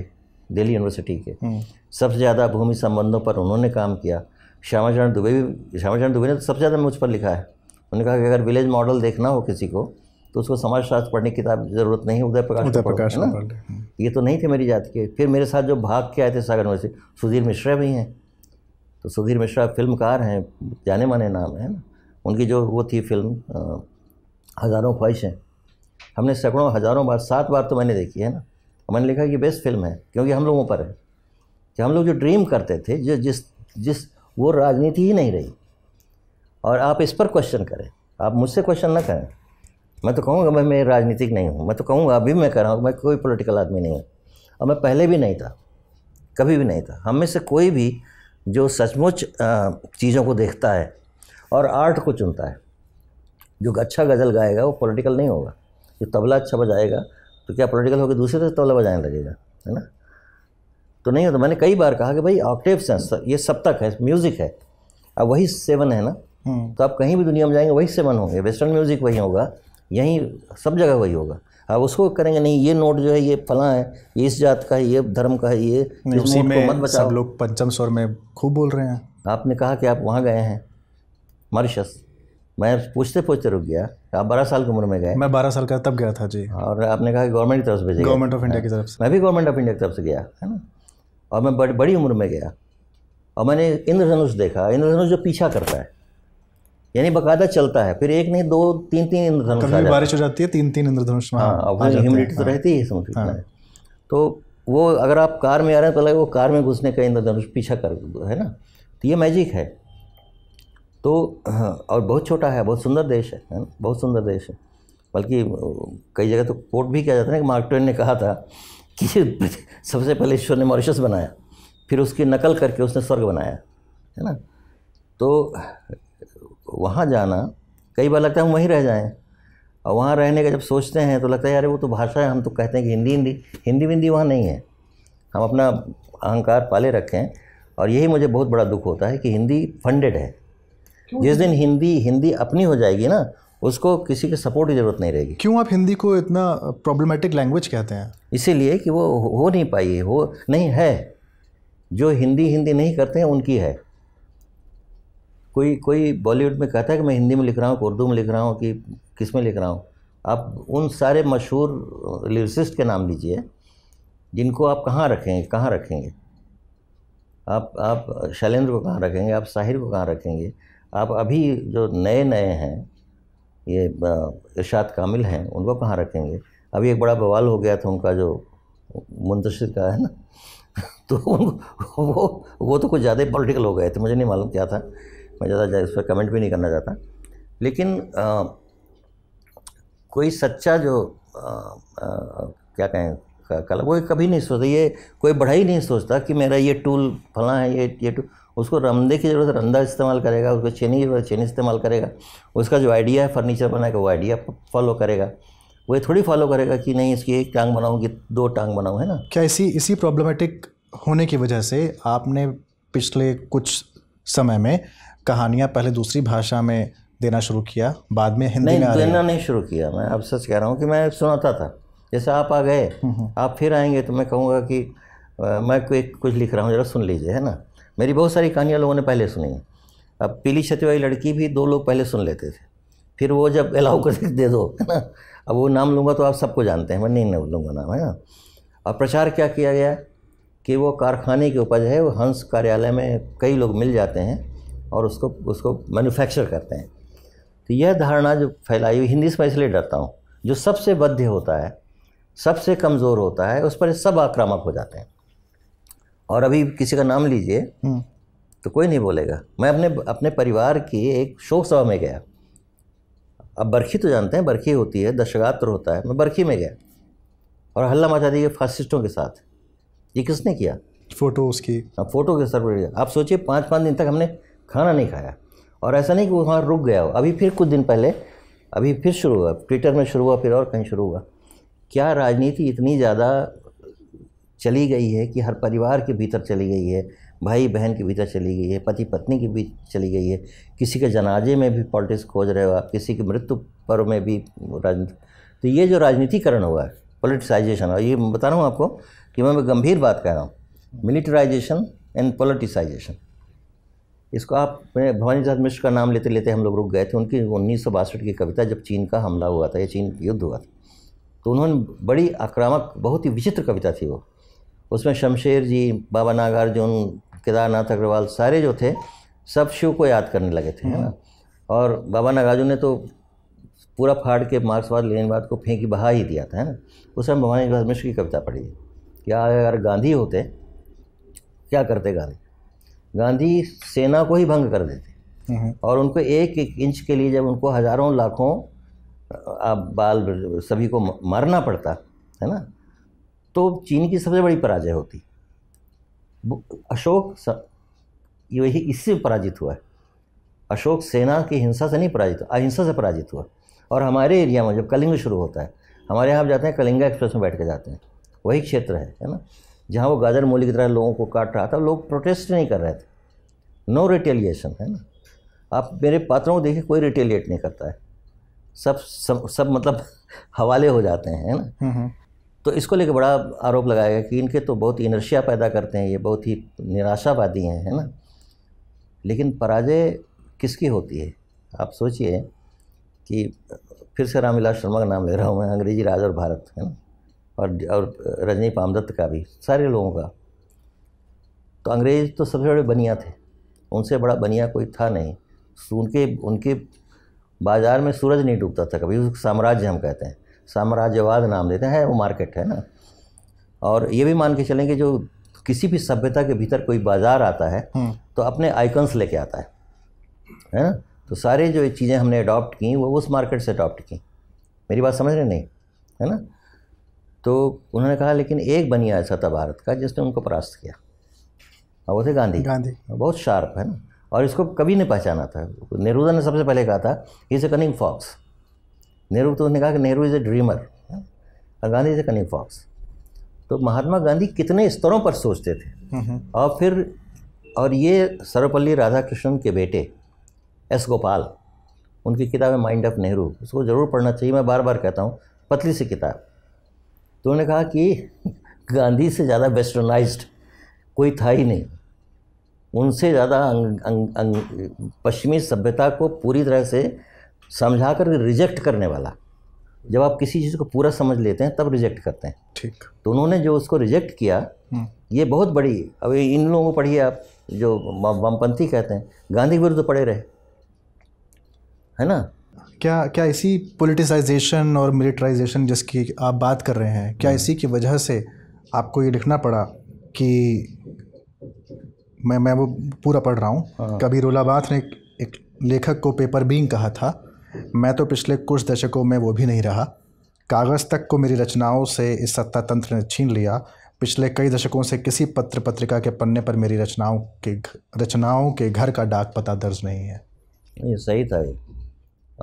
दिल्ली यूनिवर्सिटी के हम्म। सबसे ज़्यादा भूमि संबंधों पर उन्होंने काम किया श्यामाचरण दुबे भी श्यामाचरण दुबे ने तो सबसे ज़्यादा मुझ पर लिखा है उन्होंने कहा कि अगर विलेज मॉडल देखना हो किसी को तो उसको समाज शास्त्र पढ़ने की किताब ज़रूरत नहीं उदय प्रकाश उदय प्रकाश ना हम्म। ये तो नहीं थे मेरी जाति के फिर मेरे साथ जो भाग के आए थे सागर से सुधीर मिश्रा भी हैं तो सुधीर मिश्रा फिल्मकार हैं जाने माने नाम है ना उनकी जो वो थी फिल्म हज़ारों ख्वाहिशें हमने सैकड़ों हज़ारों बार सात बार तो मैंने देखी है ना मैंने लिखा कि बेस्ट फिल्म है क्योंकि हम लोगों पर है कि हम लोग जो ड्रीम करते थे जो जिस जिस वो राजनीति ही नहीं रही और आप इस पर क्वेश्चन करें आप मुझसे क्वेश्चन ना करें मैं तो कहूँगा मैं मैं राजनीतिक नहीं हूँ मैं तो कहूँगा अभी मैं कह रहा हूँ मैं कोई पॉलिटिकल आदमी नहीं हूँ और मैं पहले भी नहीं था कभी भी नहीं था हम में से कोई भी जो सचमुच चीज़ों को देखता है और आर्ट को चुनता है जो अच्छा गज़ल गाएगा वो पॉलिटिकल नहीं होगा जो तबला अच्छा बजाएगा तो क्या पॉलिटिकल होगा दूसरे से तबला बजाने लगेगा है ना तो नहीं होता तो मैंने कई बार कहा कि भाई ऑक्टिव सेंस ये सब तक है म्यूज़िक है अब वही सेवन है ना हम्म। तो आप कहीं भी दुनिया में जाएंगे वही सेवन होंगे वेस्टर्न म्यूज़िक वही होगा यहीं सब जगह वही होगा अब उसको करेंगे नहीं ये नोट जो है ये फला है ये इस जात का है ये धर्म का है ये उसी में मत बचाओ सब लोग पंचम स्वर में खूब बोल रहे हैं आपने कहा कि आप वहाँ गए हैं मॉरिशस मैं पूछते पूछते रुक गया आप बारह साल की उम्र में गए मैं बारह साल का तब गया था जी और आपने कहा कि गवर्नमेंट की तरफ से भेजे गवर्नमेंट ऑफ इंडिया हाँ। की तरफ से मैं भी गवर्नमेंट ऑफ इंडिया की तरफ से गया है ना और मैं बड़ी बड़ी उम्र में गया और मैंने इंद्रधनुष देखा इंद्रधनुष जो पीछा करता है यानी बकायदा चलता है फिर एक नहीं दो तीन तीन इंद्रधनुष कभी बारिश हो जाती है तीन तीन इंद्रधनुष हाँ ह्यूमिडिटी तो हाँ। रहती है समझ हाँ। तो वो अगर आप कार में आ रहे हैं तो वो कार में घुसने का इंद्रधनुष पीछा कर है ना तो ये मैजिक है तो हाँ, और बहुत छोटा है बहुत सुंदर देश है है ना बहुत सुंदर देश है बल्कि कई जगह तो कोर्ट भी किया जाता है ना मार्क ट्वेन ने कहा था कि सबसे पहले ईश्वर ने मॉरिशस बनाया फिर उसकी नकल करके उसने स्वर्ग बनाया है ना तो वहाँ जाना कई बार लगता है हम वहीं रह जाएँ और वहाँ रहने का जब सोचते हैं तो लगता है यार वो तो भाषा है हम तो कहते हैं कि हिंदी हिंदी हिंदी विंदी वहाँ नहीं है हम अपना अहंकार पाले रखें और यही मुझे बहुत बड़ा दुख होता है कि हिंदी फंडेड है जिस दिन हिंदी हिंदी अपनी हो जाएगी ना उसको किसी के सपोर्ट की ज़रूरत नहीं रहेगी क्यों आप हिंदी को इतना प्रॉब्लमेटिक लैंग्वेज कहते हैं इसीलिए कि वो हो नहीं पाई हो नहीं है जो हिंदी हिंदी नहीं करते हैं उनकी है कोई कोई बॉलीवुड में कहता है कि मैं हिंदी में लिख रहा हूँ उर्दू में लिख रहा हूँ कि किस में लिख रहा हूँ आप उन सारे मशहूर लिरिसिस्ट के नाम लीजिए जिनको आप कहाँ रखेंगे कहाँ रखेंगे आप आप शैलेंद्र को कहाँ रखेंगे आप साहिर को कहाँ रखेंगे आप अभी जो नए नए हैं ये इर्शाद कामिल हैं उनको कहाँ रखेंगे अभी एक बड़ा बवाल हो गया था उनका जो मुंतशिर का है ना तो वो वो तो कुछ ज़्यादा ही पॉलिटिकल हो गए थे मुझे नहीं मालूम क्या था मैं ज़्यादा इस पर कमेंट भी नहीं करना चाहता लेकिन आ, कोई सच्चा जो आ, आ, क्या कहें कल वो कभी नहीं सोचता ये कोई बढ़ाई नहीं सोचता कि मेरा ये टूल फला है ये ये टूल उसको रंधे की ज़रूरत रंधा इस्तेमाल करेगा उसको चेनी की ज़रूरत चेनी इस्तेमाल करेगा उसका जो आइडिया है फर्नीचर बनाएगा वो आइडिया फॉलो करेगा वो ये थोड़ी फॉलो करेगा कि नहीं इसकी एक टांग बनाऊँ कि दो टांग बनाऊँ है ना क्या इसी इसी प्रॉब्लमेटिक होने की वजह से आपने पिछले कुछ समय में कहानियाँ पहले दूसरी भाषा में देना शुरू किया बाद में हिंदी नहीं, में आ देना नहीं शुरू किया मैं अब सच कह रहा हूँ कि मैं सुनाता था जैसे आप आ गए हम्म, हम्म। आप फिर आएंगे तो मैं कहूँगा कि आ, मैं कोई कुछ लिख रहा हूँ ज़रा सुन लीजिए है ना मेरी बहुत सारी कहानियाँ लोगों ने पहले सुनी हैं अब पीली छत वाली लड़की भी दो लोग पहले सुन लेते थे फिर वो जब अलाउ कर दे दो है ना अब वो नाम लूँगा तो आप सबको जानते हैं मैं नहीं ना लूँगा नाम है ना और प्रचार क्या किया गया कि वो कारखाने की उपज है वो हंस कार्यालय में कई लोग मिल जाते हैं और उसको उसको मैन्युफैक्चर करते हैं तो यह धारणा जो फैलाई हुई हिंदी से मैं इसलिए डरता हूँ जो सबसे बद्ध होता है सबसे कमज़ोर होता है उस पर सब आक्रामक हो जाते हैं और अभी किसी का नाम लीजिए हम्म। तो कोई नहीं बोलेगा मैं अपने अपने परिवार की एक शोक सभा में गया अब बरखी तो जानते हैं बरखी होती है दशगात्र होता है मैं बरखी में गया और हल्ला मचा दिया फासिस्टों के साथ ये किसने किया फोटो उसकी अब हाँ, फोटो के सर आप सोचिए पाँच पाँच दिन तक हमने खाना नहीं खाया और ऐसा नहीं कि वो वहाँ रुक गया हो अभी फिर कुछ दिन पहले अभी फिर शुरू हुआ ट्विटर में शुरू हुआ फिर और कहीं शुरू हुआ क्या राजनीति इतनी ज़्यादा चली गई है कि हर परिवार के भीतर चली गई है भाई बहन के भीतर चली गई है पति पत्नी के बीच चली गई है किसी के जनाजे में भी पॉलिटिक्स खोज रहे हो आप किसी की मृत्यु पर में भी राजनीति तो ये जो राजनीतिकरण हुआ है पोलिटिसाइजेशन और ये बता रहा हूँ आपको कि मैं गंभीर बात कह रहा हूँ मिलिटराइजेशन एंड पोलिटिसाइजेशन इसको आप भवानी चांद मिश्र का नाम लेते लेते हम लोग रुक गए थे उनकी उन्नीस सौ बासठ की कविता जब चीन का हमला हुआ था या चीन युद्ध हुआ था तो उन्होंने बड़ी आक्रामक बहुत ही विचित्र कविता थी वो उसमें शमशेर जी बाबा नागार्जुन केदारनाथ अग्रवाल सारे जो थे सब शिव को याद करने लगे थे है ना और बाबा नागार्जुन ने तो पूरा फाड़ के मार्क्सवाद लेनवाद को फेंकी बहा ही दिया था है ना उस समय भवानी मिश्र की कविता पढ़ी है क्या अगर गांधी होते क्या करते गांधी गांधी सेना को ही भंग कर देते हम्म। और उनको एक एक इंच के लिए जब उनको हजारों लाखों आप बाल सभी को मारना पड़ता है ना तो चीन की सबसे बड़ी पराजय होती अशोक यही इससे पराजित हुआ है अशोक सेना की हिंसा से नहीं पराजित अहिंसा से पराजित हुआ और हमारे एरिया में जब कलिंग शुरू होता है हमारे यहाँ आप जाते हैं कलिंगा एक्सप्रेस में बैठ के जाते हैं वही क्षेत्र है है ना जहाँ वो गाजर मूली की तरह लोगों को काट रहा था लोग प्रोटेस्ट नहीं कर रहे थे नो रिटेलिएशन है ना आप मेरे पात्रों को देखिए कोई रिटेलिएट नहीं करता है सब सब सब मतलब हवाले हो जाते हैं ना हम्म, हम्म। तो इसको लेकर बड़ा आरोप लगाया गया कि इनके तो बहुत इनर्शिया पैदा करते हैं ये बहुत ही निराशावादी हैं है ना लेकिन पराजय किसकी होती है आप सोचिए कि फिर से रामविलास शर्मा का नाम ले रहा हूँ मैं अंग्रेजी राज और भारत है ना और और रजनी पामदत्त का भी सारे लोगों का तो अंग्रेज़ तो सबसे बड़े बनिया थे उनसे बड़ा बनिया कोई था नहीं उनके उनके बाज़ार में सूरज नहीं डूबता था कभी उसको साम्राज्य हम कहते हैं साम्राज्यवाद नाम देते हैं वो मार्केट है ना और ये भी मान के चलेंगे जो किसी भी सभ्यता के भीतर कोई बाज़ार आता है हम्म। तो अपने आइकन्स लेके आता है है ना तो सारे जो चीज़ें हमने अडॉप्ट की वो उस मार्केट से अडॉप्ट की मेरी बात समझ रहे नहीं है ना तो उन्होंने कहा लेकिन एक बनिया ऐसा था भारत का जिसने उनको परास्त किया और वो थे गांधी गांधी बहुत शार्प है ना और इसको कभी नहीं पहचाना था नेहरूदा ने सबसे पहले कहा था is a cunning fox Nehru तो उन्होंने कहा कि नेहरू इज़ ए ड्रीमर और Gandhi is a cunning fox तो महात्मा गांधी कितने स्तरों पर सोचते थे हम्म, हम्म। और फिर और ये सर्वपल्ली राधाकृष्णन के बेटे एस गोपाल उनकी किताब है माइंड ऑफ नेहरू उसको ज़रूर पढ़ना चाहिए मैं बार बार कहता हूँ पतली सी किताब तो उन्होंने कहा कि गांधी से ज़्यादा वेस्टर्नाइज कोई था ही नहीं उनसे ज़्यादा पश्चिमी सभ्यता को पूरी तरह से समझा कर रिजेक्ट करने वाला जब आप किसी चीज़ को पूरा समझ लेते हैं तब रिजेक्ट करते हैं ठीक तो उन्होंने जो उसको रिजेक्ट किया हम्म। ये बहुत बड़ी अब इन लोगों को पढ़िए आप जो वामपंथी कहते हैं गांधी विरुद्ध पढ़े रहे है ना क्या क्या इसी पोलिटिसाइजेशन और मिलिट्राइजेशन जिसकी आप बात कर रहे हैं क्या हम्म। इसी की वजह से आपको ये लिखना पड़ा कि मैं मैं वो पूरा पढ़ रहा हूँ हाँ। कभी रोलाबाथ ने एक लेखक को पेपर बींग कहा था मैं तो पिछले कुछ दशकों में वो भी नहीं रहा कागज़ तक को मेरी रचनाओं से इस सत्ता तंत्र ने छीन लिया पिछले कई दशकों से किसी पत्र पत्रिका के पन्ने पर मेरी रचनाओं के रचनाओं के घर का डाक पता दर्ज नहीं है ये सही था ये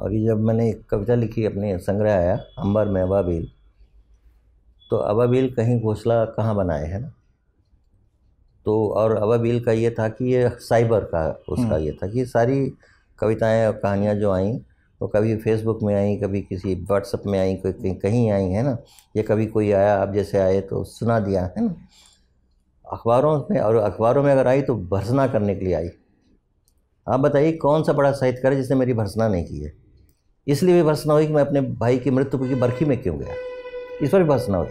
और ये जब मैंने एक कविता लिखी अपने संग्रह आया अंबर में अबाबील तो अबाबील कहीं घोसला कहाँ बनाए है ना तो और अबाबील का ये था कि ये साइबर का उसका हम्म। ये था कि सारी कविताएं और कहानियाँ जो आईं वो कभी फेसबुक में आई कभी किसी व्हाट्सअप में आई कोई कहीं आई है ना ये कभी कोई आया आप जैसे आए तो सुना दिया है ना अखबारों में और अखबारों में अगर आई तो भर्सना करने के लिए आई आप बताइए कौन सा बड़ा साहित्यकार है जिसने मेरी भर्सना नहीं की है इसलिए भी भर्सना हुई कि मैं अपने भाई की मृत्यु की बरखी में क्यों गया इस पर भी भर्सना हुई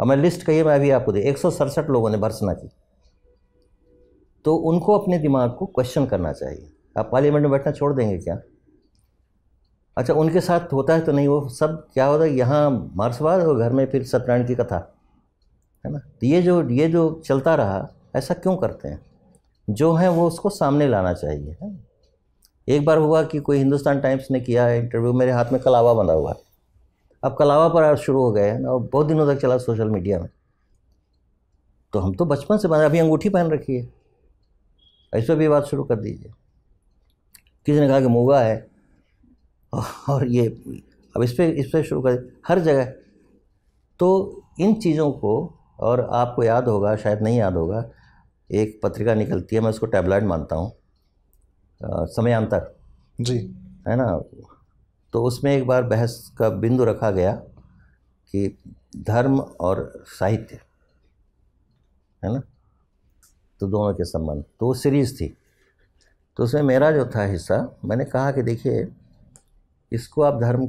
और मैं लिस्ट कही मैं अभी आपको दे एक लोगों ने भर्सना की तो उनको अपने दिमाग को क्वेश्चन करना चाहिए आप पार्लियामेंट में बैठना छोड़ देंगे क्या अच्छा उनके साथ होता है तो नहीं वो सब क्या होता है यहाँ मार्क्सवाद और घर में फिर सत्यनारायण की कथा है ना तो ये जो ये जो चलता रहा ऐसा क्यों करते हैं जो है वो उसको सामने लाना चाहिए है एक बार हुआ कि कोई हिंदुस्तान टाइम्स ने किया है इंटरव्यू मेरे हाथ में कलावा बंधा हुआ है अब कलावा पर शुरू हो गए और बहुत दिनों तक चला सोशल मीडिया में तो हम तो बचपन से बना अभी अंगूठी पहन रखी है ऐसे भी बात शुरू कर दीजिए किसी ने कहा कि मोगा है और ये अब इस पर इस पर शुरू कर हर जगह तो इन चीज़ों को और आपको याद होगा शायद नहीं याद होगा एक पत्रिका निकलती है मैं उसको टैबलेट मानता हूँ समयांतर जी है ना तो उसमें एक बार बहस का बिंदु रखा गया कि धर्म और साहित्य है ना तो दोनों के संबंध तो वो सीरीज़ थी तो उसमें मेरा जो था हिस्सा मैंने कहा कि देखिए इसको आप धर्म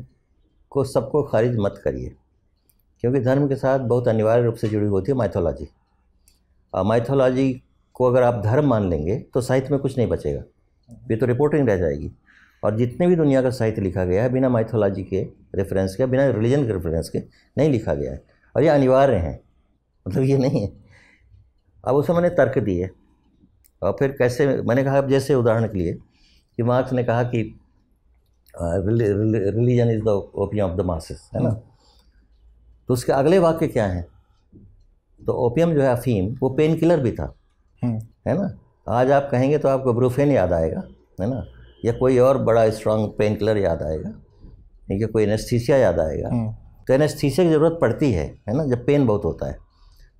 को सबको खारिज मत करिए क्योंकि धर्म के साथ बहुत अनिवार्य रूप से जुड़ी होती है माइथोलॉजी और माइथोलॉजी को अगर आप धर्म मान लेंगे तो साहित्य में कुछ नहीं बचेगा ये तो रिपोर्टिंग रह जाएगी और जितने भी दुनिया का साहित्य लिखा गया है बिना माइथोलॉजी के रेफरेंस के बिना रिलीजन के रेफरेंस के नहीं लिखा गया है और ये अनिवार्य हैं मतलब ये नहीं है अब उसमें मैंने तर्क दिए और फिर कैसे मैंने कहा अब जैसे उदाहरण के लिए कि मार्क्स ने कहा कि religion is the opium of the masses है ना तो उसके अगले वाक्य क्या हैं तो ओपियम जो है अफीम वो पेन किलर भी था हम्म। है ना आज आप कहेंगे तो आपको ब्रूफेन याद आएगा है ना या कोई और बड़ा स्ट्रांग पेन किलर याद आएगा ठीक है कोई एनेस्थीसिया याद आएगा हम्म। तो एनेस्थीसिया की ज़रूरत पड़ती है है ना जब पेन बहुत होता है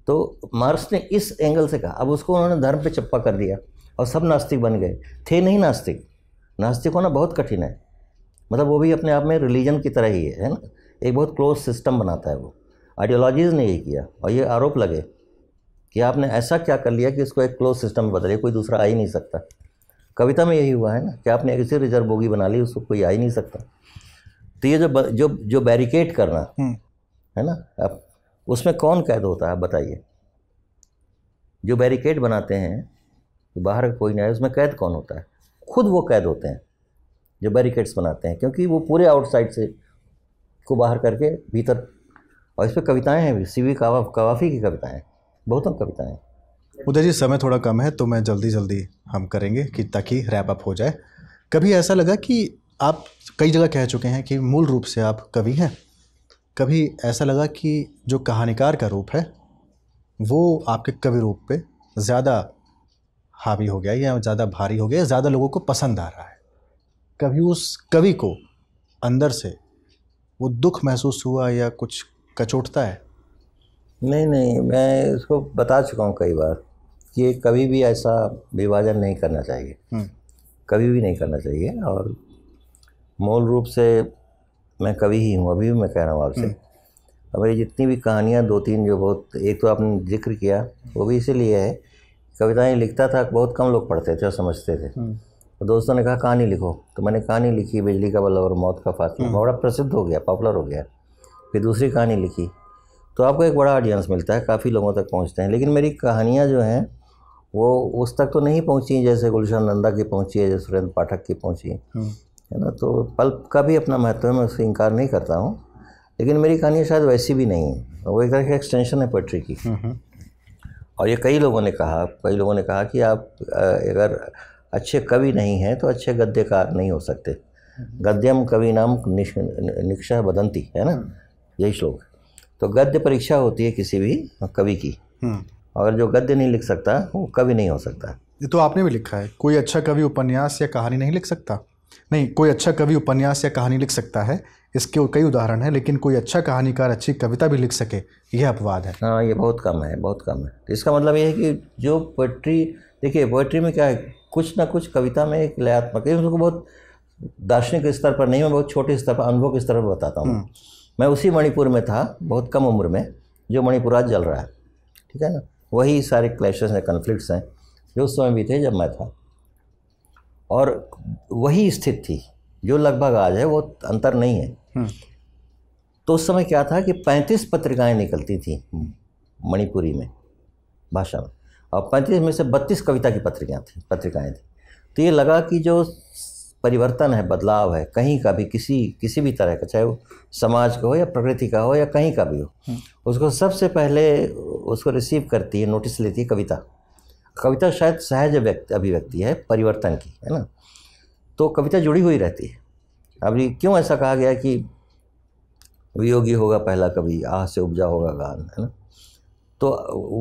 तो मार्क्स ने इस एंगल से कहा अब उसको उन्होंने धर्म पे चप्पा कर दिया और सब नास्तिक बन गए थे नहीं नास्तिक नास्तिक होना बहुत कठिन है मतलब वो भी अपने आप में रिलीजन की तरह ही है है ना एक बहुत क्लोज सिस्टम बनाता है वो आइडियोलॉजीज़ ने यही किया और ये आरोप लगे कि आपने ऐसा क्या कर लिया कि इसको एक क्लोज सिस्टम में बदलिए कोई दूसरा आ ही नहीं सकता कविता में यही हुआ है ना कि आपने ऐसी रिजर्व बोगी बना ली उसको कोई आ ही नहीं सकता तो ये जो जो जो बैरिकेड करना हम्म। है ना आप उसमें कौन कैद होता है बताइए जो बैरिकेड बनाते हैं कि बाहर कोई नहीं आए उसमें कैद कौन होता है खुद वो कैद होते हैं जो बैरिकेड्स बनाते हैं क्योंकि वो पूरे आउटसाइड से को बाहर करके भीतर और इस पर कविताएँ हैं सी वी कावा कवाफ़ी की कविताएँ बहुत बहुतम कविताएं उदय जी समय थोड़ा कम है तो मैं जल्दी जल्दी हम करेंगे कि ताकि रैप अप हो जाए कभी ऐसा लगा कि आप कई जगह कह चुके हैं कि मूल रूप से आप कवि हैं कभी ऐसा लगा कि जो कहानीकार का रूप है वो आपके कवि रूप पे ज़्यादा हावी हो गया या ज़्यादा भारी हो गया ज़्यादा लोगों को पसंद आ रहा है कभी उस कवि को अंदर से वो दुख महसूस हुआ या कुछ कचोटता है नहीं नहीं मैं इसको बता चुका हूँ कई बार कि कभी भी ऐसा विभाजन नहीं करना चाहिए हम्म। कभी भी नहीं करना चाहिए और मूल रूप से मैं कभी ही हूँ अभी भी मैं कह रहा हूँ आपसे हम्म। अब मेरी जितनी भी कहानियाँ दो तीन जो बहुत एक तो आपने जिक्र किया वो भी इसीलिए है कविताएं लिखता था बहुत कम लोग पढ़ते थे और समझते थे हम्म। तो दोस्तों ने कहा कहानी लिखो तो मैंने कहानी लिखी बिजली का बल्ब और मौत का फासला बड़ा प्रसिद्ध हो गया पॉपुलर हो गया फिर दूसरी कहानी लिखी तो आपको एक बड़ा ऑडियंस मिलता है काफ़ी लोगों तक पहुँचते हैं लेकिन मेरी कहानियाँ जो हैं वो उस तक तो नहीं पहुँची जैसे गुलशन नंदा की पहुँची है जैसे सुरेंद्र पाठक की पहुँची हम्म। है ना तो पल्प का भी अपना महत्व है मैं उससे इनकार नहीं करता हूँ लेकिन मेरी कहानियाँ शायद वैसी भी नहीं है वो एक तरह की एक्सटेंशन है पोइट्री की हम्म, हम्म। और ये कई लोगों ने कहा कई लोगों ने कहा कि आप अगर अच्छे कवि नहीं हैं तो अच्छे गद्यकार नहीं हो सकते गद्यम कवि नाम निक्षा बदंती है ना यही श्लोक है तो गद्य परीक्षा होती है किसी भी कवि की हम्म। और जो गद्य नहीं लिख सकता वो कवि नहीं हो सकता ये तो आपने भी लिखा है कोई अच्छा कवि उपन्यास या कहानी नहीं लिख सकता नहीं कोई अच्छा कवि उपन्यास या कहानी लिख सकता है इसके कई उदाहरण हैं लेकिन कोई अच्छा कहानीकार अच्छी कविता भी लिख सके यह अपवाद है हाँ ये बहुत कम है बहुत कम है तो इसका मतलब ये है कि जो पोइट्री देखिए पोइट्री में क्या है कुछ ना कुछ कविता में एक लयात्मक उनको बहुत दार्शनिक स्तर पर नहीं मैं बहुत छोटे स्तर पर अनुभव के स्तर पर बताता हूँ हम्म। मैं उसी मणिपुर में था बहुत कम उम्र में जो मणिपुर आज जल रहा है ठीक है ना वही सारे क्लैशेस हैं कन्फ्लिक्ट्स हैं जो उस समय भी थे जब मैं था और वही स्थिति थी जो लगभग आज है वो अंतर नहीं है हम्म। तो उस समय क्या था कि 35 पत्रिकाएं निकलती थी मणिपुरी में भाषा में और 35 में से 32 कविता की पत्रिकाएँ थी पत्रिकाएँ थी तो ये लगा कि जो परिवर्तन है बदलाव है कहीं का भी किसी किसी भी तरह का चाहे वो समाज का हो या प्रकृति का हो या कहीं का भी हो हम्म। उसको सबसे पहले उसको रिसीव करती है नोटिस लेती है कविता कविता शायद सहज अभिव्यक्ति है परिवर्तन की है ना तो कविता जुड़ी हुई रहती है अभी क्यों ऐसा कहा गया कि वियोगी होगा पहला कवि आह से उपजा होगा गान है ना तो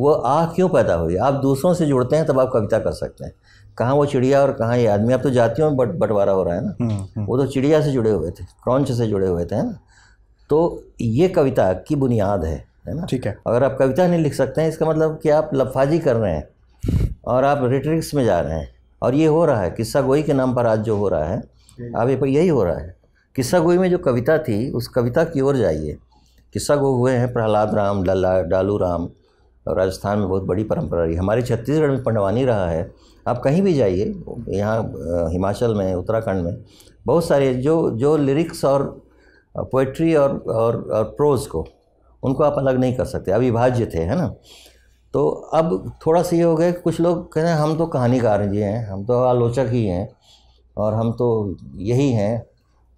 वो आह क्यों पैदा हुई आप दूसरों से जुड़ते हैं तब आप कविता कर सकते हैं कहाँ वो चिड़िया और कहाँ ये आदमी अब तो जातियों में बट बंटवारा हो रहा है ना हम्म, हम्म। वो तो चिड़िया से जुड़े हुए थे क्रॉन्च से जुड़े हुए थे है ना तो ये कविता की बुनियाद है है ना ठीक है अगर आप कविता नहीं लिख सकते हैं इसका मतलब कि आप लफाजी कर रहे हैं और आप रिट्रिक्स में जा रहे हैं और ये हो रहा है किस्सा गोई के नाम पर आज जो हो रहा है अब ये पर यही हो रहा है किस्सा गोई में जो कविता थी उस कविता की ओर जाइए किस्सा गो हुए हैं प्रहलाद राम लल्ला डालू राम राजस्थान में बहुत बड़ी परंपरा रही हमारे छत्तीसगढ़ में पंडवानी रहा है आप कहीं भी जाइए यहाँ हिमाचल में उत्तराखंड में बहुत सारे जो जो लिरिक्स और पोइट्री और, और और प्रोज को उनको आप अलग नहीं कर सकते अविभाज्य थे है ना तो अब थोड़ा सा ये हो गया कि कुछ लोग कह रहे हैं हम तो कहानीकार जी हैं हम तो आलोचक ही हैं और हम तो यही हैं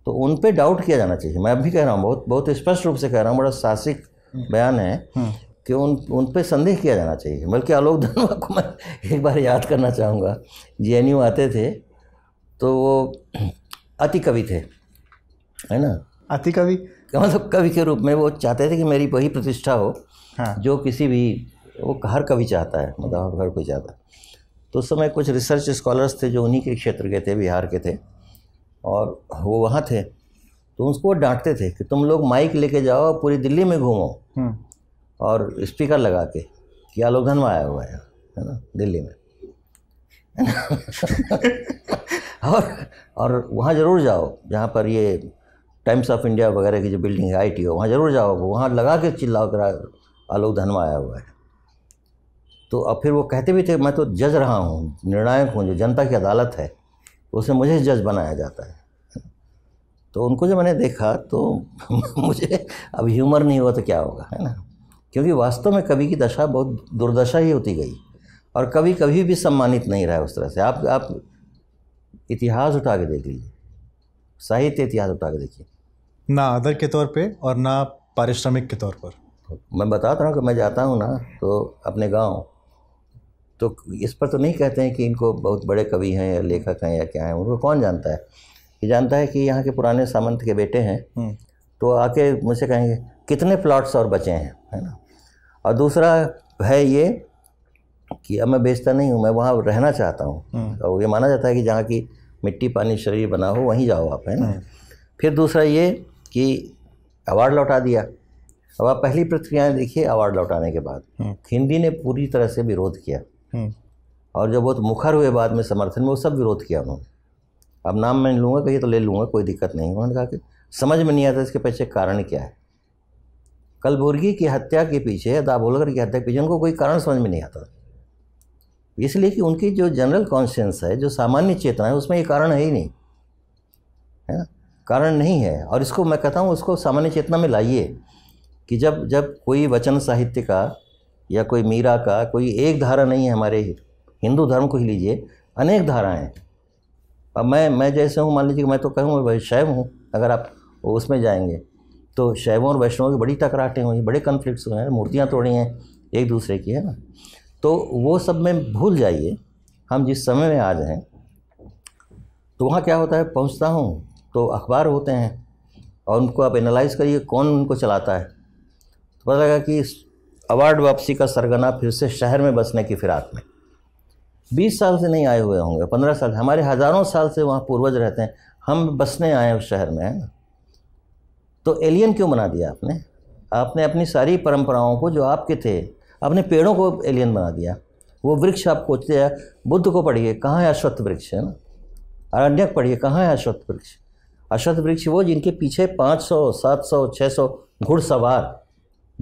तो उन पर डाउट किया जाना चाहिए मैं भी कह रहा हूँ बहुत बहुत स्पष्ट रूप से कह रहा हूँ बड़ा साहसिक हम्म। बयान है हम्म। कि उन उन पर संदेह किया जाना चाहिए बल्कि आलोक धनवा को मैं एक बार याद करना चाहूँगा जे आते थे तो वो अति कवि थे है ना अति कवि मतलब कवि के रूप में वो चाहते थे कि मेरी वही प्रतिष्ठा हो हाँ। जो किसी भी वो हर कवि चाहता है मतलब हर कोई चाहता है तो उस समय कुछ रिसर्च स्कॉलर्स थे जो उन्हीं के क्षेत्र के थे बिहार के थे और वो वहाँ थे तो उसको डांटते थे कि तुम लोग माइक लेके जाओ पूरी दिल्ली में घूमो हम्म। और स्पीकर लगा के कि आलोक धनवा आया हुआ है है ना दिल्ली में और और वहाँ ज़रूर जाओ जहाँ पर ये टाइम्स ऑफ इंडिया वगैरह की जो बिल्डिंग है आई टी ओ वहाँ ज़रूर जाओ वहाँ लगा के चिल्लाओ करा आलोक धनवा आया हुआ है तो अब फिर वो कहते भी थे मैं तो जज रहा हूँ निर्णायक हूँ जो जनता की अदालत है उसे मुझे जज बनाया जाता है तो उनको जब मैंने देखा तो मुझे अब ह्यूमर नहीं हुआ तो क्या होगा है ना क्योंकि वास्तव में कवि की दशा बहुत दुर्दशा ही होती गई और कवि कभी भी सम्मानित नहीं रहा उस तरह से आप आप इतिहास उठा के देख लीजिए साहित्य इतिहास उठा के देखिए ना आदर के तौर पे और ना पारिश्रमिक के तौर पर मैं बताता तो हूँ कि मैं जाता हूँ ना तो अपने गांव तो इस पर तो नहीं कहते हैं कि इनको बहुत बड़े कवि हैं या लेखक हैं या क्या हैं उनको कौन जानता है कि जानता है कि यहाँ के पुराने सामंत के बेटे हैं हम्म। तो आके मुझसे कहेंगे कितने प्लॉट्स और बचे हैं है ना और दूसरा है ये कि अब मैं बेचता नहीं हूँ मैं वहाँ रहना चाहता हूँ हम्म। और ये माना जाता है कि जहाँ की मिट्टी पानी शरीर बना हो वहीं जाओ आप है ना हम्म। फिर दूसरा ये कि अवार्ड लौटा दिया अब आप पहली प्रक्रियाएँ देखिए अवार्ड लौटाने के बाद हम्म। हिंदी ने पूरी तरह से विरोध किया और जो बहुत मुखर हुए बाद में समर्थन में वो सब विरोध किया उन्होंने अब नाम मैं लूँगा कहीं तो ले लूँगा कोई दिक्कत नहीं उन्होंने कहा कि समझ में नहीं आता इसके पीछे कारण क्या है कलबुर्गी की हत्या के पीछे दाभोलकर की हत्या के पीछे उनको कोई कारण समझ में नहीं आता इसलिए कि उनकी जो जनरल कॉन्शियंस है जो सामान्य चेतना है उसमें ये कारण है ही नहीं है ना कारण नहीं है और इसको मैं कहता हूँ उसको सामान्य चेतना में लाइए कि जब जब कोई वचन साहित्य का या कोई मीरा का कोई एक धारा नहीं है हमारे हिंदू धर्म को ही लीजिए अनेक धाराएं हैं अब मैं मैं जैसे हूँ मान लीजिए मैं तो कहूँगा भाई शैव हूँ अगर आप उसमें जाएंगे तो शैवों और वैष्णवों की बड़ी टकराटें हुई बड़े कन्फ्लिक्ट हुए हैं मूर्तियाँ तोड़ी हैं एक दूसरे की है ना तो वो सब में भूल जाइए हम जिस समय में आ जाएँ तो वहाँ क्या होता है पहुँचता हूँ तो अखबार होते हैं और उनको आप एनालाइज़ करिए कौन उनको चलाता है तो पता लगा कि अवार्ड वापसी का सरगना फिर से शहर में बसने की फिराक में बीस साल से नहीं आए हुए होंगे पंद्रह साल हमारे हज़ारों साल से वहाँ पूर्वज रहते हैं हम बसने आए उस शहर में है ना तो एलियन क्यों बना दिया आपने आपने अपनी सारी परंपराओं को जो आपके थे आपने पेड़ों को एलियन बना दिया वो वृक्ष आप खोजते हैं बुद्ध को पढ़िए कहाँ है अश्वत्थ वृक्ष है ना अरण्यक पढ़िए कहाँ है अश्वत्थ वृक्ष अश्वत्थ वृक्ष वो जिनके पीछे 500, 700, 600 घुड़सवार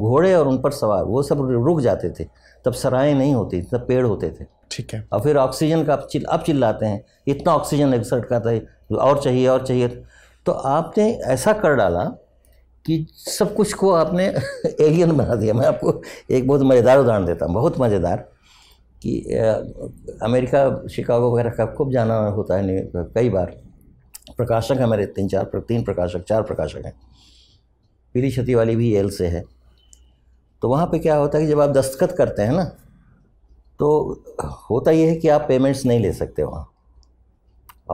घोड़े और उन पर सवार वो सब रुक जाते थे तब सराएँ नहीं होती तब पेड़ होते थे ठीक है और फिर ऑक्सीजन का अब चिल आप चिल्लाते हैं इतना ऑक्सीजन एक्सर्ट करता है और चाहिए और चाहिए तो आपने ऐसा कर डाला कि सब कुछ को आपने एलियन बना दिया मैं आपको एक बहुत मज़ेदार उदाहरण देता हूँ बहुत मज़ेदार कि अमेरिका शिकागो वगैरह का खूब जाना होता है कई बार प्रकाशक हैं मेरे तीन चार तीन प्रकाशक चार प्रकाशक हैं पीली क्षति वाली भी एल से है तो वहाँ पे क्या होता है कि जब आप दस्तखत करते हैं ना तो होता यह है कि आप पेमेंट्स नहीं ले सकते वहाँ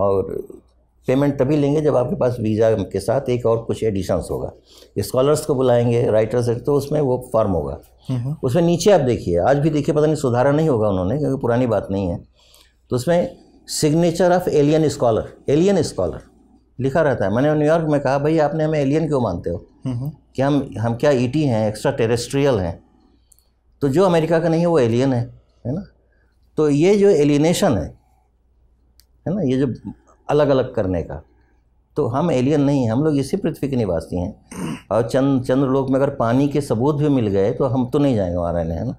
और पेमेंट तभी लेंगे जब आपके पास वीज़ा के साथ एक और कुछ एडिशंस होगा स्कॉलर्स को बुलाएंगे राइटर्स है तो उसमें वो फॉर्म होगा उसमें नीचे आप देखिए आज भी देखिए पता नहीं सुधारा नहीं होगा उन्होंने क्योंकि पुरानी बात नहीं है तो उसमें signature of alien scholar alien scholar लिखा रहता है मैंने न्यूयॉर्क में कहा भाई आपने हमें एलियन क्यों मानते हो कि हम हम क्या ईटी e हैं एक्स्ट्रा टेरेस्ट्रियल हैं तो जो अमेरिका का नहीं है वो एलियन है है ना तो ये जो एलिनेशन है है ना ये जो अलग अलग करने का तो हम एलियन नहीं हैं हम लोग इसी पृथ्वी के निवासी हैं और चंद चंद्र लोग में अगर पानी के सबूत भी मिल गए तो हम तो नहीं जाएंगे वहाँ रहने है ना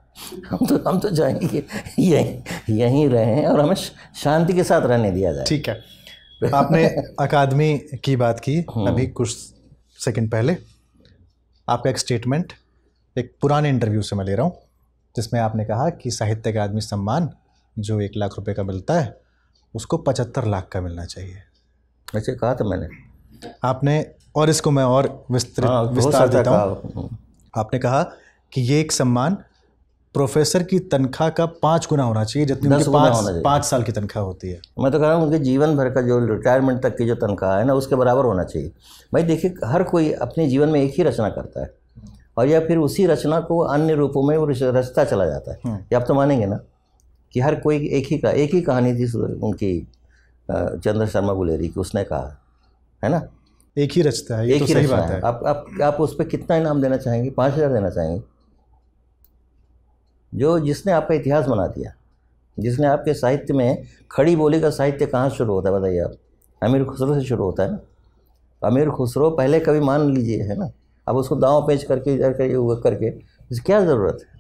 हम तो हम तो जाएंगे यहीं यहीं रहें और हमें शांति के साथ रहने दिया जाए ठीक है आपने अकादमी की बात की हम्म। अभी कुछ सेकंड पहले आपका एक स्टेटमेंट एक पुराने इंटरव्यू से मैं ले रहा हूँ जिसमें आपने कहा कि साहित्य अकादमी सम्मान जो एक लाख रुपए का मिलता है उसको पचहत्तर लाख का मिलना चाहिए वैसे कहा था मैंने आपने और इसको मैं और विस्तृत हाँ, विस्तार देता हूँ आपने कहा कि ये एक सम्मान प्रोफेसर की तनख्वाह का पाँच गुना होना चाहिए जितनी उनकी पाँच पाँच साल की तनख्वाह होती है मैं तो कह रहा हूँ उनके जीवन भर का जो रिटायरमेंट तक की जो तनख्वाह है ना उसके बराबर होना चाहिए भाई देखिए हर कोई अपने जीवन में एक ही रचना करता है और या फिर उसी रचना को अन्य रूपों में वो रचता चला जाता है हम्म। ये आप तो मानेंगे ना कि हर कोई एक ही का एक ही कहानी थी उनकी चंद्र शर्मा गुलेरी की उसने कहा है ना एक ही रचता है एक तो ही सही बात है आप आप आप उस पर कितना इनाम देना चाहेंगे पाँच हज़ार देना चाहेंगे जो जिसने आपका इतिहास बना दिया जिसने आपके साहित्य में खड़ी बोली का साहित्य कहाँ शुरू होता है बताइए आप अमीर खुसरो से शुरू होता है ना अमीर खुसरो पहले कभी मान लीजिए है ना अब उसको दाव पेच करके इधर करके करके क्या ज़रूरत है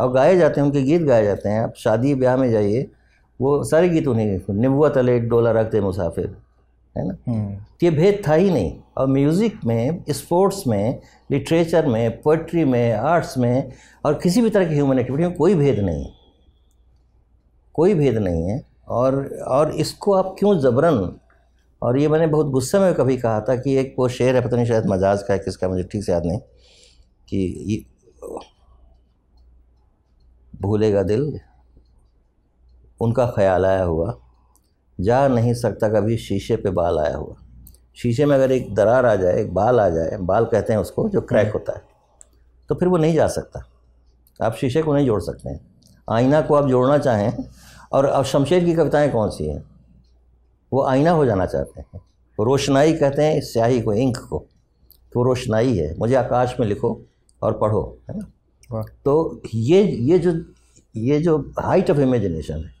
और गाए जाते हैं उनके गीत गाए जाते हैं आप शादी ब्याह में जाइए वो सारे गीत उन्हें निबुआ तले डोला रखते मुसाफिर है ना तो ये भेद था ही नहीं और म्यूज़िक में स्पोर्ट्स में लिटरेचर में पोइट्री में आर्ट्स में और किसी भी तरह की ह्यूमन एक्टिविटी में कोई भेद नहीं है कोई भेद नहीं है और और इसको आप क्यों जबरन और ये मैंने बहुत गुस्से में कभी कहा था कि एक वो शेर है पता नहीं शायद मजाज का है किसका मुझे ठीक से याद नहीं कि भूलेगा दिल उनका ख्याल आया हुआ जा नहीं सकता कभी शीशे पे बाल आया हुआ शीशे में अगर एक दरार आ जाए एक बाल आ जाए बाल कहते हैं उसको जो क्रैक होता है तो फिर वो नहीं जा सकता आप शीशे को नहीं जोड़ सकते हैं आईना को आप जोड़ना चाहें और अब शमशेर की कविताएं कौन सी हैं वो आईना हो जाना चाहते हैं रोशनाई कहते हैं स्याही को इंक को तो रोशनाई है मुझे आकाश में लिखो और पढ़ो है ना तो ये ये जो ये जो हाइट ऑफ इमेजिनेशन है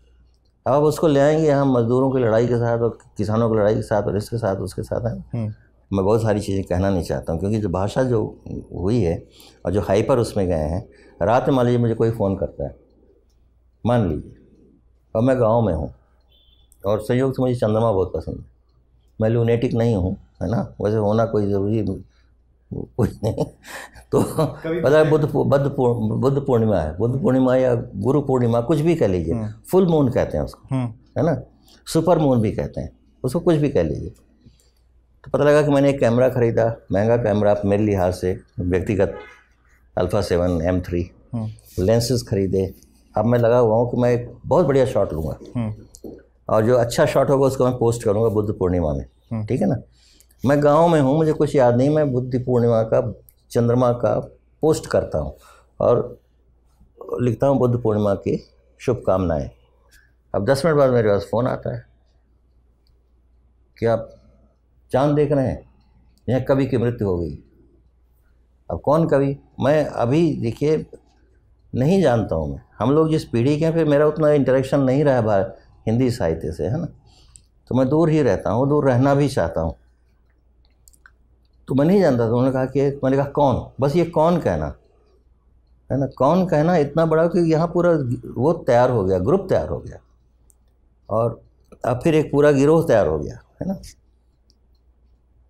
अब आप उसको ले आएंगे यहाँ मजदूरों की लड़ाई के साथ और किसानों की लड़ाई के साथ और इसके साथ उसके साथ है हम्म। मैं बहुत सारी चीज़ें कहना नहीं चाहता हूँ क्योंकि जो भाषा जो हुई है और जो हाइपर उसमें गए हैं रात में मान लीजिए मुझे कोई फ़ोन करता है मान लीजिए और मैं गांव में हूँ और संयोग से मुझे चंद्रमा बहुत पसंद है मैं लूनेटिक नहीं हूँ है ना वैसे होना कोई ज़रूरी तो पता है बुद्ध बुद्ध बुद्ध पूर्णिमा है बुद्ध पूर्णिमा या गुरु पूर्णिमा कुछ भी कह लीजिए हम्म। फुल मून कहते हैं उसको हम्म। है ना सुपर मून भी कहते हैं उसको कुछ भी कह लीजिए तो पता लगा कि मैंने एक कैमरा ख़रीदा महंगा कैमरा मेरे लिहाज से व्यक्तिगत alpha seven M three lenses हम्म। ख़रीदे अब मैं लगा हुआ हूँ कि मैं एक बहुत बढ़िया शॉट लूँगा और जो अच्छा शॉट होगा उसको मैं पोस्ट करूँगा बुद्ध पूर्णिमा में ठीक है ना मैं गांव में हूँ मुझे कुछ याद नहीं मैं बुद्धि पूर्णिमा का चंद्रमा का पोस्ट करता हूँ और लिखता हूँ बुद्ध पूर्णिमा की शुभकामनाएँ अब दस मिनट बाद मेरे पास फ़ोन आता है कि आप चांद देख रहे हैं यहाँ कवि की मृत्यु हो गई अब कौन कवि मैं अभी देखिए नहीं जानता हूँ मैं हम लोग जिस पीढ़ी के हैं फिर मेरा उतना इंटरेक्शन नहीं रहा भारत हिंदी साहित्य से है ना तो मैं दूर ही रहता हूँ दूर रहना भी चाहता हूँ तो मैं नहीं जानता था उन्होंने कहा कि मैंने कहा कौन बस ये कौन कहना है ना कौन कहना इतना बड़ा कि यहाँ पूरा वो तैयार हो गया ग्रुप तैयार हो गया और अब फिर एक पूरा गिरोह तैयार हो गया है ना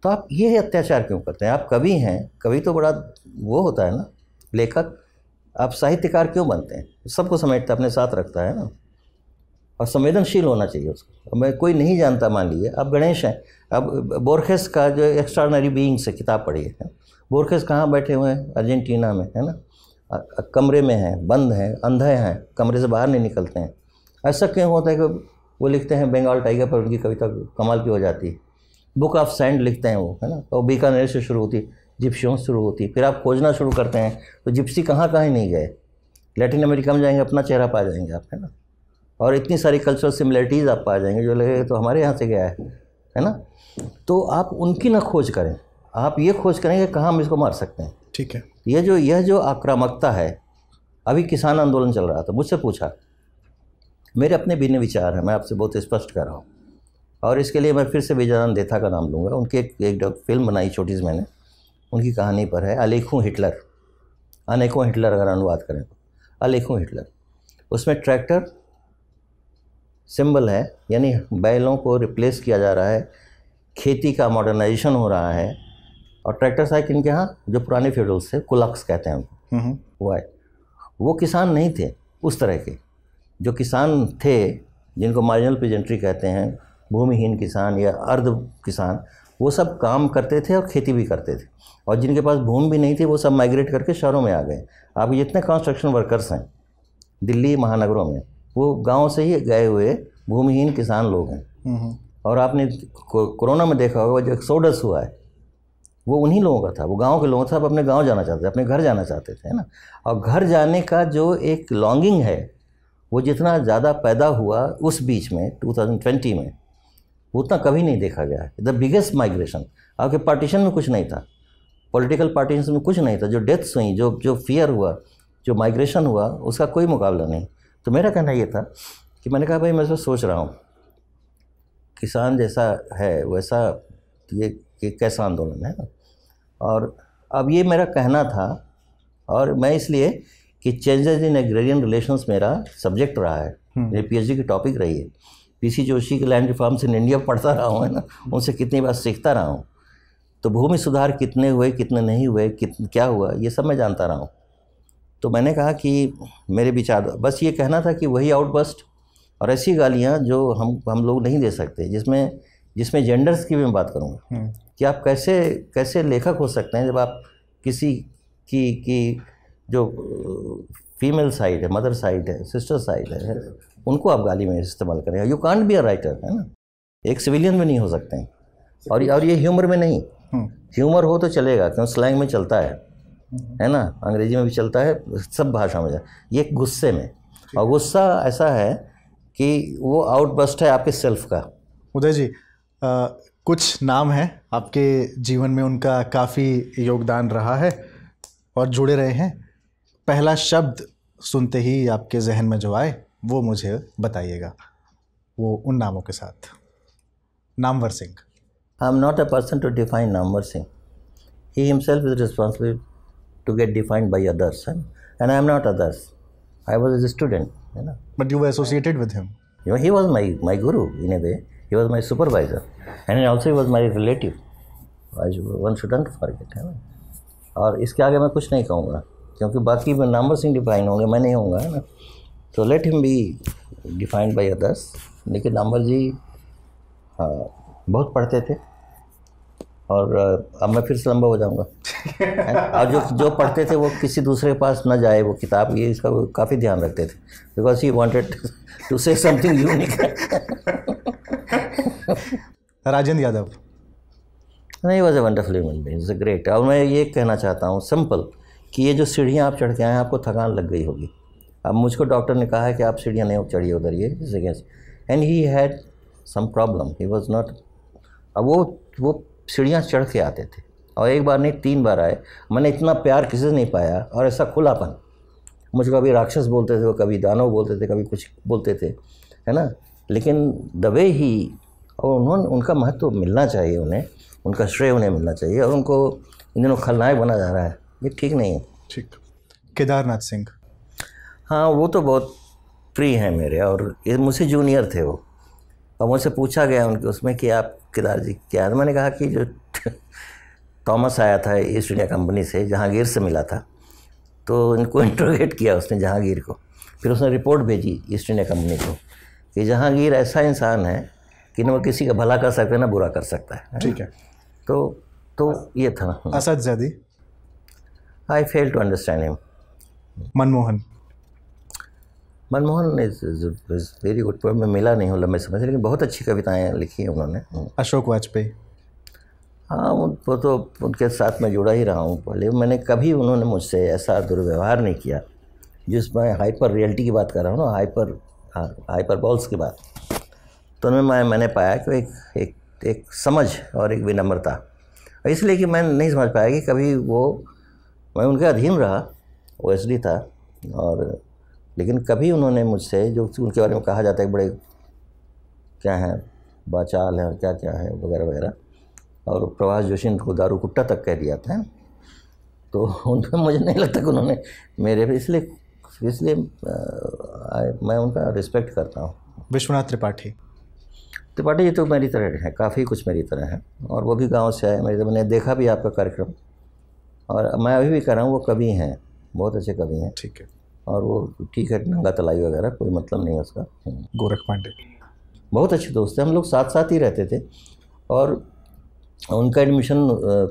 तो आप ये अत्याचार क्यों करते हैं आप कवि हैं कवि तो बड़ा वो होता है ना लेखक आप साहित्यकार क्यों बनते हैं सबको समेटता अपने साथ रखता है ना और संवेदनशील होना चाहिए उसको मैं कोई नहीं जानता मान लीजिए आप गणेश हैं अब बोरखेस का जो एक्स्ट्रॉडनरी बींग्स है किताब पढ़ी है बोरखेस कहाँ बैठे हुए हैं अर्जेंटीना में है ना कमरे में हैं बंद हैं अंधे हैं कमरे से बाहर नहीं निकलते हैं ऐसा क्यों होता है कि वो लिखते हैं बंगाल टाइगर पर उनकी कविता कमाल की हो जाती है बुक ऑफ सैंड लिखते हैं वो है ना और तो बीकानेर से शुरू होती जिप्सियों से शुरू होती फिर आप खोजना शुरू करते हैं तो जिप्सी कहाँ कहाँ नहीं गए लैटिन अमेरिका में जाएंगे अपना चेहरा पा जाएंगे आप है ना और इतनी सारी कल्चरल सिमिलरिटीज़ आप पा जाएंगे जो लगेगा तो हमारे यहाँ से गया है है ना तो आप उनकी ना खोज करें आप ये खोज करें कि कहाँ हम इसको मार सकते हैं ठीक है यह जो यह जो आक्रामकता है अभी किसान आंदोलन चल रहा था मुझसे पूछा मेरे अपने भिन्न विचार हैं मैं आपसे बहुत स्पष्ट कर रहा हूँ और इसके लिए मैं फिर से विजयनंद देथा का नाम लूँगा उनकी एक, एक फिल्म बनाई छोटी सी मैंने उनकी कहानी पर है अलेखों हिटलर अनेकों हिटलर अगर अनुवाद करें तो अलेखों हिटलर उसमें ट्रैक्टर सिंबल है यानी बैलों को रिप्लेस किया जा रहा है खेती का मॉडर्नाइजेशन हो रहा है और ट्रैक्टर साइकिल के यहाँ जो पुराने फ्यूडल्स थे कुलक्स कहते हैं उनको हम्म, हम्म। वो है वो किसान नहीं थे उस तरह के जो किसान थे जिनको मार्जिनल पेजेंट्री कहते हैं भूमिहीन किसान या अर्ध किसान वो सब काम करते थे और खेती भी करते थे और जिनके पास भूमि भी नहीं थी वो सब माइग्रेट करके शहरों में आ गए आप जितने कंस्ट्रक्शन वर्कर्स हैं दिल्ली महानगरों में वो गांव से ही गए हुए भूमिहीन किसान लोग हैं और आपने कोरोना में देखा होगा जो एक्सोडस हुआ है वो उन्हीं लोगों का था वो गांव के लोग था अपने गांव जाना चाहते थे अपने घर जाना चाहते थे ना और घर जाने का जो एक लॉन्गिंग है वो जितना ज़्यादा पैदा हुआ उस बीच में 2020 में उतना कभी नहीं देखा गया है द बिगेस्ट माइग्रेशन आपके पार्टीशन में कुछ नहीं था पॉलिटिकल पार्टीशन में कुछ नहीं था जो डेथ्स हुई जो जो फियर हुआ जो माइग्रेशन हुआ उसका कोई मुकाबला नहीं तो मेरा कहना ये था कि मैंने कहा भाई मैं सब सोच रहा हूँ किसान जैसा है वैसा तो ये, ये कैसा आंदोलन है ना और अब ये मेरा कहना था और मैं इसलिए कि चेंजेज इन एग्रेरियन रिलेशंस मेरा सब्जेक्ट रहा है हम्म। मेरी पीएचडी की टॉपिक रही है पीसी जोशी के लैंड रिफॉर्म्स इन इंडिया पढ़ता रहा हूँ है ना हम्म। उनसे कितनी बार सीखता रहा हूँ तो भूमि सुधार कितने हुए कितने नहीं हुए कित क्या हुआ ये सब मैं जानता रहा हूँ तो मैंने कहा कि मेरे विचार बस ये कहना था कि वही आउटबस्ट और ऐसी गालियाँ जो हम हम लोग नहीं दे सकते जिसमें जिसमें जेंडर्स की भी मैं बात करूँगा हम्म। कि आप कैसे कैसे लेखक हो सकते हैं जब आप किसी की की जो फीमेल साइड है मदर साइड है सिस्टर साइड है उनको आप गाली में इस्तेमाल करें you can't be a writer है ना एक सिविलियन में नहीं हो सकते हैं और और ये ह्यूमर में नहीं ह्यूमर हो तो चलेगा क्यों स्लैंग में चलता है है ना अंग्रेजी में भी चलता है सब भाषा में ये गुस्से में और गुस्सा ऐसा है कि वो आउटबस्ट है आपके सेल्फ का उदय जी आ, कुछ नाम हैं आपके जीवन में उनका काफ़ी योगदान रहा है और जुड़े रहे हैं पहला शब्द सुनते ही आपके जहन में जो आए वो मुझे बताइएगा वो उन नामों के साथ Namvar Singh I am not a person to define Namvar Singh he himself is responsible to get defined by others. and, And I am not others. I was a student. You know. But you were associated and, with him. You know, he was my, my guru in a way. He was my supervisor. And also he was my relative. I, one shouldn't forget. You know? और इसके आगे मैं कुछ नहीं कहूँगा क्योंकि बाकी में नंबर सिंह डिफाइन होंगे मैं नहीं होऊंगा है ना तो let him be defined by others लेकिन नंबर जी हाँ बहुत पढ़ते थे और अब मैं फिर से लंबा हो जाऊंगा और जो जो पढ़ते थे वो किसी दूसरे के पास ना जाए वो किताब ये इसका काफ़ी ध्यान रखते थे because he wanted to say something unique Rajendra Yadav नहीं was a wonderful human being is a great और मैं ये कहना चाहता हूँ सिंपल कि ये जो सीढ़ियाँ आप चढ़ के आए हैं आपको थकान लग गई होगी अब मुझको डॉक्टर ने कहा है कि आप सीढ़ियाँ नहीं चढ़िए उधर ये and he had some problem he was not अब वो वो सीढ़ियाँ चढ़ के आते थे और एक बार नहीं तीन बार आए मैंने इतना प्यार किसी से नहीं पाया और ऐसा खुलापन मुझे कभी राक्षस बोलते थे कभी दानव बोलते थे कभी कुछ बोलते थे है ना लेकिन दबे ही और उन्होंने उनका महत्व मिलना चाहिए उन्हें उनका श्रेय उन्हें मिलना चाहिए और उनको इन दिनों खलनायक बना जा रहा है ये ठीक नहीं है ठीक केदारनाथ सिंह हाँ वो तो बहुत प्रिय हैं मेरे और ये मुझसे जूनियर थे वो और तो मुझसे पूछा गया उनके उसमें कि आप केदार जी क्या तो मैंने कहा कि जो थॉमस आया था ईस्ट इंडिया कंपनी से जहांगीर से मिला था तो इनको इंट्रोगेट किया उसने जहांगीर को फिर उसने रिपोर्ट भेजी ईस्ट इंडिया कंपनी को कि जहांगीर ऐसा इंसान है कि ना वो किसी का भला कर सकता है ना बुरा कर सकता है ठीक है तो तो ये था Asad Zaidi I fail to understand him Manmohan Manmohan is very good poem मैं मिला नहीं हूँ लंबे समय से लेकिन बहुत अच्छी कविताएँ लिखी हैं उन्होंने अशोक वाजपेयी हाँ उनको तो उनके साथ मैं जुड़ा ही रहा हूँ पहले मैंने कभी उन्होंने मुझसे ऐसा दुर्व्यवहार नहीं किया जिसमें हाइपर रियलिटी की बात कर रहा हूँ ना हाइपर हाइपर बॉल्स की बात तो उनमें मैं मैंने पाया कि एक एक एक समझ और एक विनम्रता इसलिए कि मैं नहीं समझ पाया कि कभी वो मैं उनके अधीन रहा ओ था और लेकिन कभी उन्होंने मुझसे जो उनके बारे में कहा जाता है बड़े क्या हैं बाचाल हैं और क्या क्या है वगैरह वगैरह और प्रभाष जोशी ने दारू कुट्टा तक कह दिया था तो उन पर मुझे नहीं लगता कि उन्होंने मेरे पर इसलिए इसलिए मैं उनका रिस्पेक्ट करता हूँ विश्वनाथ त्रिपाठी त्रिपाठी जी तो मेरी तरह हैं काफ़ी कुछ मेरी तरह हैं और वो भी गांव से आए मेरे तरह मैंने देखा भी आपका कार्यक्रम और मैं अभी भी कर रहा हूँ वो कवि हैं बहुत अच्छे कवि हैं ठीक है और वो ठीक है नंगा तलाई वगैरह कोई मतलब नहीं है उसका हम्म। गोरख पांडे बहुत अच्छे दोस्त थे हम लोग साथ साथ ही रहते थे और उनका एडमिशन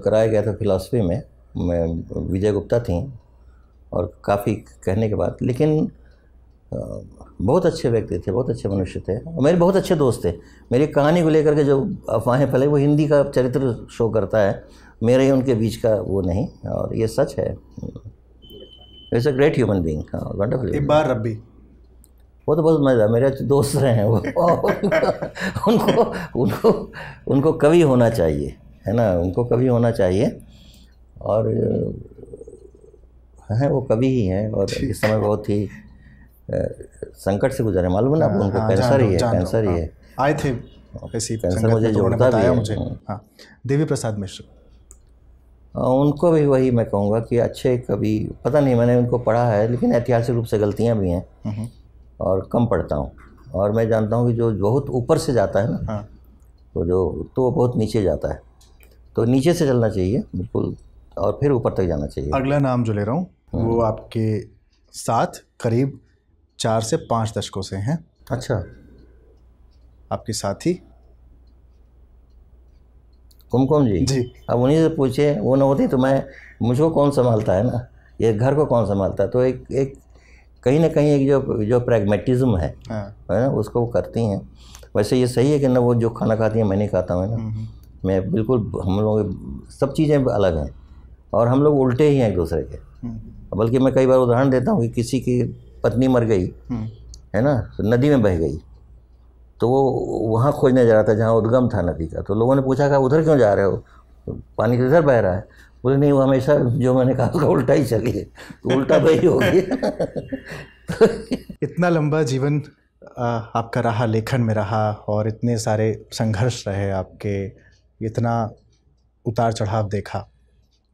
कराया गया था फिलासफी में मैं विजय गुप्ता थी और काफ़ी कहने के बाद लेकिन बहुत अच्छे व्यक्ति थे बहुत अच्छे मनुष्य थे और मेरे बहुत अच्छे दोस्त थे मेरी कहानी को लेकर के जो अफवाहें फैले वो हिंदी का चरित्र शो करता है मेरे ही उनके बीच का वो नहीं और ये सच है is a great human being हाँ वंडरफुल इब्बार रब्बी वो तो बहुत मज़ा मेरे दोस्त रहे हैं वो उनको उनको उनको कवि होना चाहिए है ना उनको कवि होना चाहिए और हैं वो कवि ही हैं और इस समय बहुत ही संकट से गुजरे मालूम है ना उनको हाँ, कैंसर ही है कैंसर ही हाँ, है आए थे ऐसी कैंसर मुझे जोड़ता भी है मुझे हाँ। देवी प्रसाद मिश्र उनको भी वही मैं कहूँगा कि अच्छे कभी पता नहीं मैंने उनको पढ़ा है लेकिन ऐतिहासिक रूप से गलतियाँ भी हैं हम्म, हम्म। और कम पढ़ता हूँ और मैं जानता हूँ कि जो बहुत ऊपर से जाता है ना हाँ। तो जो तो वो बहुत नीचे जाता है तो नीचे से चलना चाहिए बिल्कुल और फिर ऊपर तक जाना चाहिए अगला नाम जो ले रहा हूँ हाँ। वो आपके साथ करीब चार से पाँच दशकों से हैं अच्छा आपके साथी कुमकुम जी जी अब उन्हीं से पूछे वो ना होती तो मैं मुझको कौन संभालता है ना ये घर को कौन संभालता है तो एक एक कहीं ना कहीं एक जो जो प्रैग्मेटिज्म है हाँ। है ना उसको वो करती हैं वैसे ये सही है कि ना वो जो खाना खाती हैं मैं नहीं खाता हूँ ना हम्म, हम्म। मैं बिल्कुल हम लोग सब चीज़ें अलग हैं और हम लोग उल्टे ही हैं एक दूसरे के हम्म। बल्कि मैं कई बार उदाहरण देता हूँ कि किसी की पत्नी मर गई है ना नदी में बह गई तो वो वहाँ खोजने जा रहा था जहाँ उद्गम था नदी का तो लोगों ने पूछा कि उधर क्यों जा रहे हो पानी किधर बह रहा है बोले नहीं वो हमेशा जो मैंने कहा उसका उल्टा ही चलिए तो उल्टा वही हो गया इतना लंबा जीवन आपका रहा लेखन में रहा और इतने सारे संघर्ष रहे आपके इतना उतार चढ़ाव देखा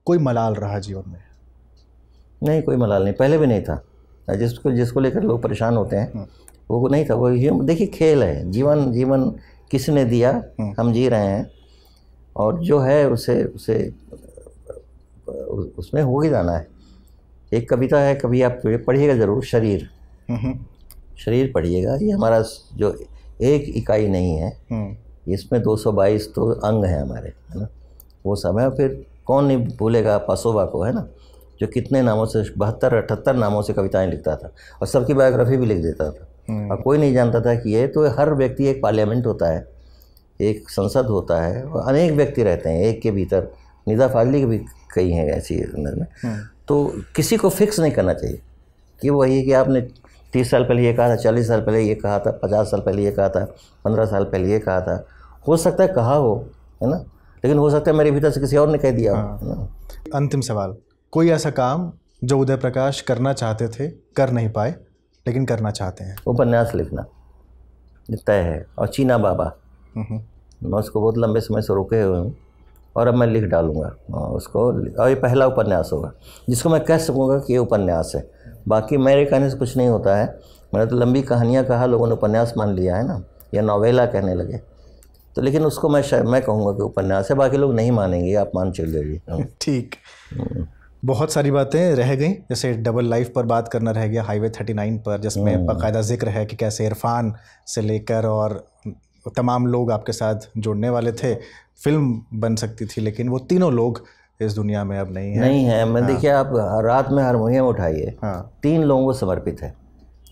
कोई मलाल रहा जीवन में नहीं कोई मलाल नहीं पहले भी नहीं था जिसको जिसको लेकर लोग परेशान होते हैं हम्म। वो नहीं था वो देखिए खेल है जीवन जीवन किसने दिया हम्म। हम जी रहे हैं और जो है उसे उसे उसमें हो ही जाना है एक कविता है कभी आप पढ़िएगा ज़रूर शरीर हम्म। शरीर पढ़िएगा ये हमारा जो एक इकाई नहीं है हम्म। इसमें 222 तो अंग हैं हमारे है ना वो समय फिर कौन नहीं भूलेगा पासोबा को है ना जो कितने नामों से बहत्तर अठहत्तर नामों से कविताएं लिखता था और सबकी बायोग्राफी भी लिख देता था और कोई नहीं जानता था कि ये तो हर व्यक्ति एक पार्लियामेंट होता है एक संसद होता है और अनेक व्यक्ति रहते हैं एक के भीतर निजा फाजली के भी कई हैं ऐसी हम्म। तो किसी को फिक्स नहीं करना चाहिए कि वही कि आपने तीस साल पहले ये कहा था चालीस साल पहले ये कहा था पचास साल पहले ये कहा था पंद्रह साल पहले ये कहा था हो सकता है कहा हो है ना लेकिन हो सकता है मेरे भीतर से किसी और ने कह दिया हाँ। ना? अंतिम सवाल कोई ऐसा काम जो उदय प्रकाश करना चाहते थे कर नहीं पाए लेकिन करना चाहते हैं उपन्यास लिखना तय है और चीना बाबा मैं उसको बहुत लंबे समय से रुके हुए हूँ और अब मैं लिख डालूंगा हाँ, उसको और ये पहला उपन्यास होगा जिसको मैं कह सकूँगा कि ये उपन्यास है बाकी मेरे कहने से कुछ नहीं होता है मैंने तो लंबी कहानियाँ कहा लोगों ने उपन्यास मान लिया है ना या नोवेला कहने लगे तो लेकिन उसको मैं मैं कहूँगा कि उपन्यास है बाकी लोग नहीं मानेंगे आप मान चल जाइए हाँ। ठीक हम्म। बहुत सारी बातें रह गई जैसे डबल लाइफ पर बात करना रह गया हाईवे थर्टी नाइन पर जिसमें हम्म। बाकायदा जिक्र है कि कैसे इरफान से लेकर और तमाम लोग आपके साथ जुड़ने वाले थे फिल्म बन सकती थी लेकिन वो तीनों लोग इस दुनिया में अब नहीं है नहीं है मैं हाँ। देखिए आप रात में हारमोनियम उठाइए हाँ। तीन लोगों को समर्पित है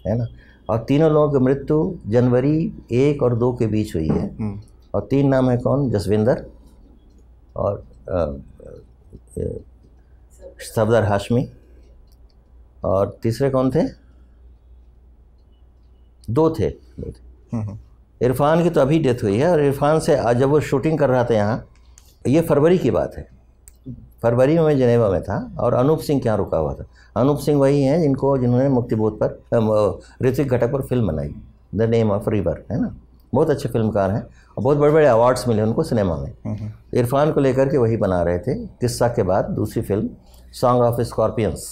है ना और तीनों लोगों की मृत्यु जनवरी एक और दो के बीच हुई है हम्म। और तीन नाम है कौन जसविंदर और सफदर हाशमी और तीसरे कौन थे दो थे दो हम्म, थे हम्म। इरफान की तो अभी डेथ हुई है और इरफान से आज जब वो शूटिंग कर रहा था यहाँ ये फरवरी की बात है फरवरी में जनेवा में था और अनूप सिंह क्या रुका हुआ था अनूप सिंह वही हैं जिनको जिन्होंने मुक्तिबोध पर ऋतिक घटक पर फिल्म बनाई द नेम ऑफ रिवर है ना बहुत अच्छे फिल्मकार हैं और बहुत बड़े बड़े अवार्ड्स मिले उनको सिनेमा में हम्म, इरफान को लेकर के वही बना रहे थे किस्सा के बाद दूसरी फिल्म सॉन्ग ऑफ स्कॉर्पियंस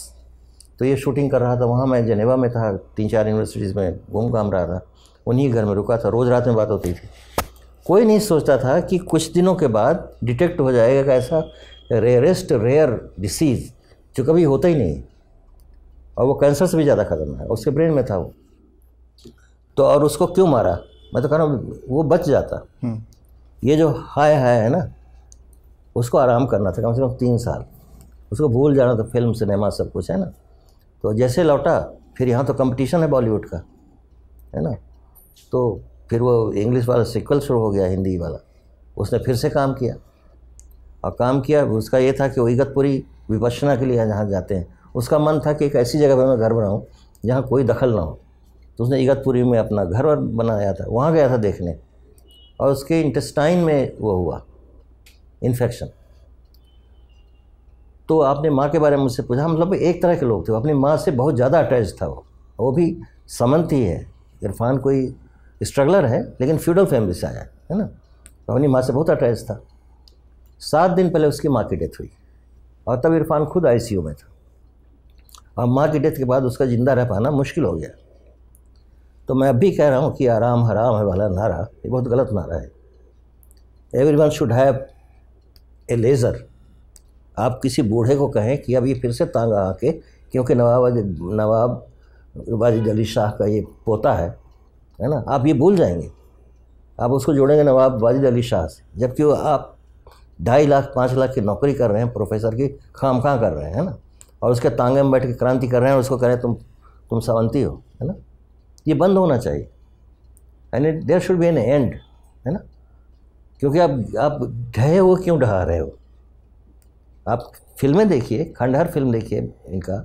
तो ये शूटिंग कर रहा था वहाँ मैं जनेवा में था तीन चार यूनिवर्सिटीज़ में घूम घाम रहा था उन्हीं घर में रुका था रोज़ रात में बात होती थी कोई नहीं सोचता था कि कुछ दिनों के बाद डिटेक्ट हो जाएगा कि ऐसा रेयरेस्ट रेयर डिसीज़ जो कभी होता ही नहीं और वो कैंसर से भी ज़्यादा ख़त्म है उसके ब्रेन में था वो तो और उसको क्यों मारा मैं तो कह रहा हूँ वो बच जाता हम्म। ये जो हाय हाय है ना उसको आराम करना था कम से कम तीन साल उसको भूल जाना तो फिल्म सिनेमा सब कुछ है ना तो जैसे लौटा फिर यहाँ तो कंपटीशन है बॉलीवुड का है ना तो फिर वो इंग्लिश वाला सिक्वल शुरू हो गया हिंदी वाला उसने फिर से काम किया और काम किया उसका ये था कि वो इगतपुरी विपक्षना के लिए जहाँ जाते हैं उसका मन था कि एक ऐसी जगह पर मैं घर बनाऊँ जहाँ कोई दखल ना हो तो उसने इगतपुरी में अपना घर बनाया था वहाँ गया था देखने और उसके इंटेस्टाइन में वो हुआ इन्फेक्शन तो आपने माँ के बारे में मुझसे पूछा हाँ, मतलब एक तरह के लोग थे अपनी माँ से बहुत ज़्यादा अटैच था वो वो भी समंत ही है इरफान कोई स्ट्रगलर है लेकिन फ्यूडल फैमिली से आया है ना तो अपनी माँ से बहुत अटैच था सात दिन पहले उसकी माँ की डेथ हुई और तब इरफान खुद आई में था और माँ की डेथ के बाद उसका ज़िंदा रह पाना मुश्किल हो गया तो मैं अब भी कह रहा हूँ कि आराम हराम है वाला नारा ये बहुत गलत नारा है everyone should have a leisure आप किसी बूढ़े को कहें कि अब ये फिर से तांग आके क्योंकि नवाब नवाब वाजिद अली शाह का ये पोता है है ना आप ये भूल जाएंगे आप उसको जोड़ेंगे नवाब वाजिद अली शाह से जबकि वो आप ढाई लाख पाँच लाख की नौकरी कर रहे हैं प्रोफेसर की खाम खां कर रहे हैं ना और उसके तांगे में बैठ के क्रांति कर रहे हैं और उसको कह रहे हैं तुम तुम सवंती हो है ना ये बंद होना चाहिए यानी there should be an end है ना क्योंकि आप आप ढहे हो क्यों ढहा रहे हो आप फिल्में देखिए खंडहर फिल्म देखिए इनका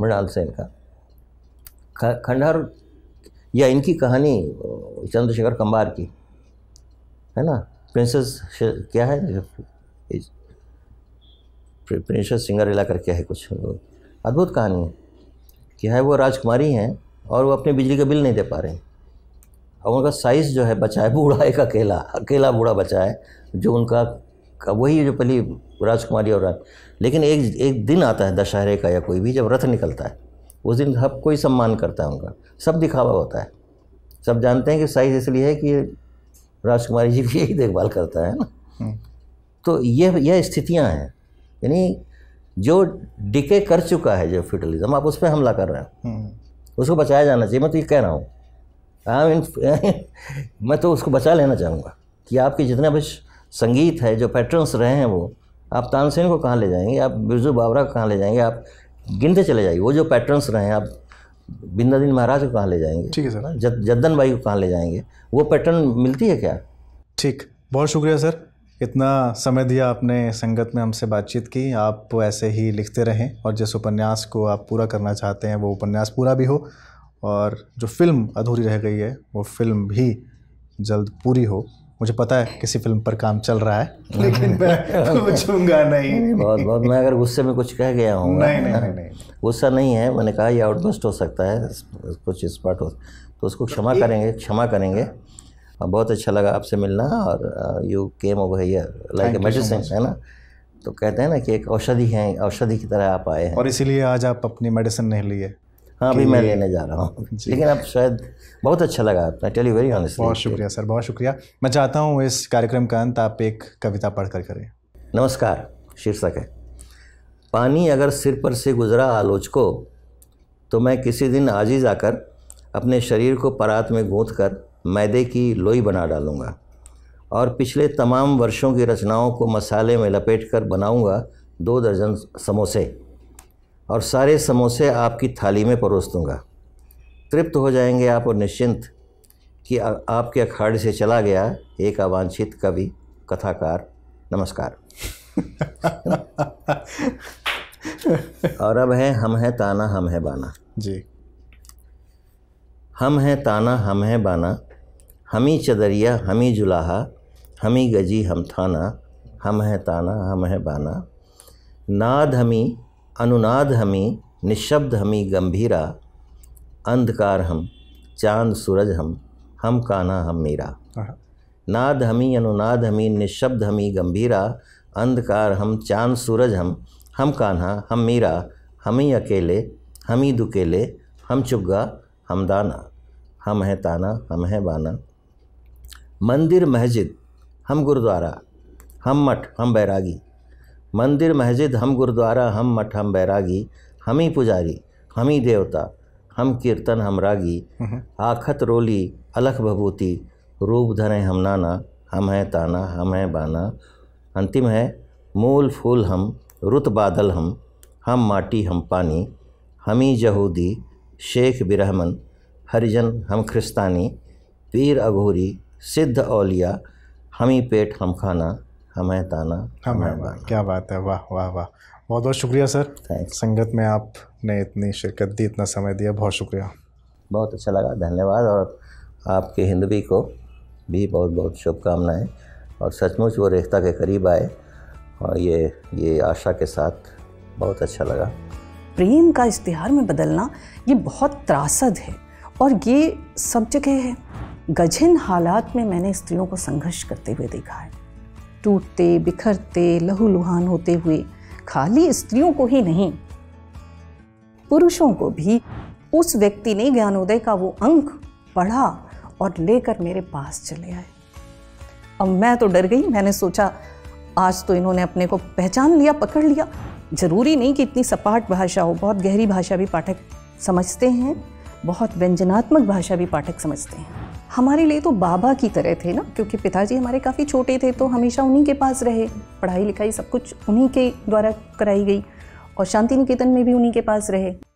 मृणाल सेन का खंडहर या इनकी कहानी चंद्रशेखर कंबार की है ना प्रिंसेस क्या है प्रिंसेस सिंगरेला करके है कुछ अद्भुत कहानी है कि है वो राजकुमारी हैं और वो अपने बिजली का बिल नहीं दे पा रहे हैं और उनका साइज़ जो है बचा है बूढ़ा एक अकेला अकेला बूढ़ा बचा है जो उनका वही जो पहली राजकुमारी और राज लेकिन एक एक दिन आता है दशहरे का या कोई भी जब रथ निकलता है उस दिन सब कोई सम्मान करता है उनका सब दिखावा होता है सब जानते हैं कि साइज इसलिए है कि राजकुमारी जी भी यही देखभाल करता है ना हम्म। तो यह यह स्थितियाँ हैं यानी जो डिके कर चुका है जो फ्यूटलिज्म आप उस पर हमला कर रहे हैं हम्म। उसको बचाया जाना चाहिए मैं तो ये कह रहा हूँ आई मीन मैं तो उसको बचा लेना चाहूँगा कि आपके जितने भी संगीत है जो पैटर्न्स रहे हैं वो आप तानसेन को कहाँ ले जाएंगे आप बिरजू बाबरा को कहाँ ले जाएंगे आप गिनते चले जाइए वो जो पैटर्न्स रहे हैं आप बिंदादीन महाराज को कहाँ ले जाएंगे ठीक है सर जद, जद्दन भाई को कहाँ ले जाएंगे वो पैटर्न मिलती है क्या ठीक बहुत शुक्रिया सर इतना समय दिया आपने संगत में हमसे बातचीत की आप ऐसे ही लिखते रहें और जिस उपन्यास को आप पूरा करना चाहते हैं वो उपन्यास पूरा भी हो और जो फिल्म अधूरी रह गई है वो फिल्म भी जल्द पूरी हो मुझे पता है किसी फिल्म पर काम चल रहा है लेकिन मैं पूछूंगा नहीं बहुत बहुत मैं अगर गुस्से में कुछ कह गया हूँ नहीं नहीं हाँ? नहीं, गुस्सा नहीं है मैंने कहा ये आउटबस्ट हो सकता है कुछ स्पाट हो तो उसको तो क्षमा करेंगे क्षमा करेंगे बहुत अच्छा लगा आपसे मिलना और you came over here like medicine है ना तो कहते हैं ना कि एक औषधि है औषधि की तरह आप आए हैं और इसीलिए आज आप अपनी मेडिसिन नहीं लिए हाँ अभी मैं लेने जा रहा हूँ लेकिन अब शायद बहुत अच्छा लगा आपने टेल यू वेरी ऑनेस्टली बहुत शुक्रिया सर बहुत शुक्रिया मैं चाहता हूँ इस कार्यक्रम का अंत आप एक कविता पढ़कर करें नमस्कार शीर्षक है पानी अगर सिर पर से गुजरा आलोच को तो मैं किसी दिन आजीज आकर अपने शरीर को परात में गूँथ कर मैदे की लोई बना डालूँगा और पिछले तमाम वर्षों की रचनाओं को मसाले में लपेट कर बनाऊँगा दो दर्जन समोसे और सारे समोसे आपकी थाली में परोस दूँगा तृप्त हो जाएंगे आप और निश्चिंत कि आपके अखाड़े से चला गया एक अवांछित कवि कथाकार नमस्कार और अब हैं हम हैं ताना हम हैं बाना जी हम हैं ताना हम हैं बाना हम ही चदरिया हम ही जुलाहा हम ही गजी हम थाना हम हैं ताना हम हैं बाना नाद हमी अनुनाद हमी निशब्द हमी गंभीरा अंधकार हम चांद सूरज हम हम काना हम मेरा नाद हमी अनुनाद हमी निशब्द हमी गंभीरा अंधकार हम चांद सूरज हम हम कान्हा हम मीरा हम ही अकेले हम ही दुकेले हम चुग्गा हम दाना हम है ताना हम है बाना मंदिर मस्जिद हम गुरुद्वारा हम मठ हम बैरागी मंदिर मस्जिद हम गुरुद्वारा हम मठ हम बैरागी हम ही पुजारी हम ही देवता हम कीर्तन हम रागी हम्म। आखत रोली अलख भभूति रूप धरे हम नाना हम हैं ताना हम हैं बाना अंतिम है मूल फूल हम रुत बादल हम हम माटी हम पानी हमी जहूदी शेख बिरहमन हरिजन हम ख्रिस्तानी पीर अघोरी सिद्ध औलिया हमी पेट हम खाना हमें ताना हमें बाना क्या बात है वाह वाह वाह बहुत बहुत शुक्रिया सर थैंक संगत में आपने इतनी शिरकत दी इतना समय दिया बहुत शुक्रिया बहुत अच्छा लगा धन्यवाद और आपके हिंदवी को भी बहुत बहुत शुभकामनाएं और सचमुच वो रेख्ता के करीब आए और ये ये आशा के साथ बहुत अच्छा लगा प्रेम का इश्तहार में बदलना ये बहुत त्रासद है और ये सब जगह है गजिन हालात में मैंने स्त्रियों को संघर्ष करते हुए देखा है टूटते बिखरते लहूलुहान होते हुए खाली स्त्रियों को ही नहीं पुरुषों को भी उस व्यक्ति ने ज्ञानोदय का वो अंक पढ़ा और लेकर मेरे पास चले आए अब मैं तो डर गई मैंने सोचा आज तो इन्होंने अपने को पहचान लिया पकड़ लिया जरूरी नहीं कि इतनी सपाट भाषा हो बहुत गहरी भाषा भी पाठक समझते हैं बहुत व्यंजनात्मक भाषा भी पाठक समझते हैं हमारे लिए तो बाबा की तरह थे ना क्योंकि पिताजी हमारे काफ़ी छोटे थे तो हमेशा उन्हीं के पास रहे पढ़ाई लिखाई सब कुछ उन्हीं के द्वारा कराई गई और शांति निकेतन में भी उन्हीं के पास रहे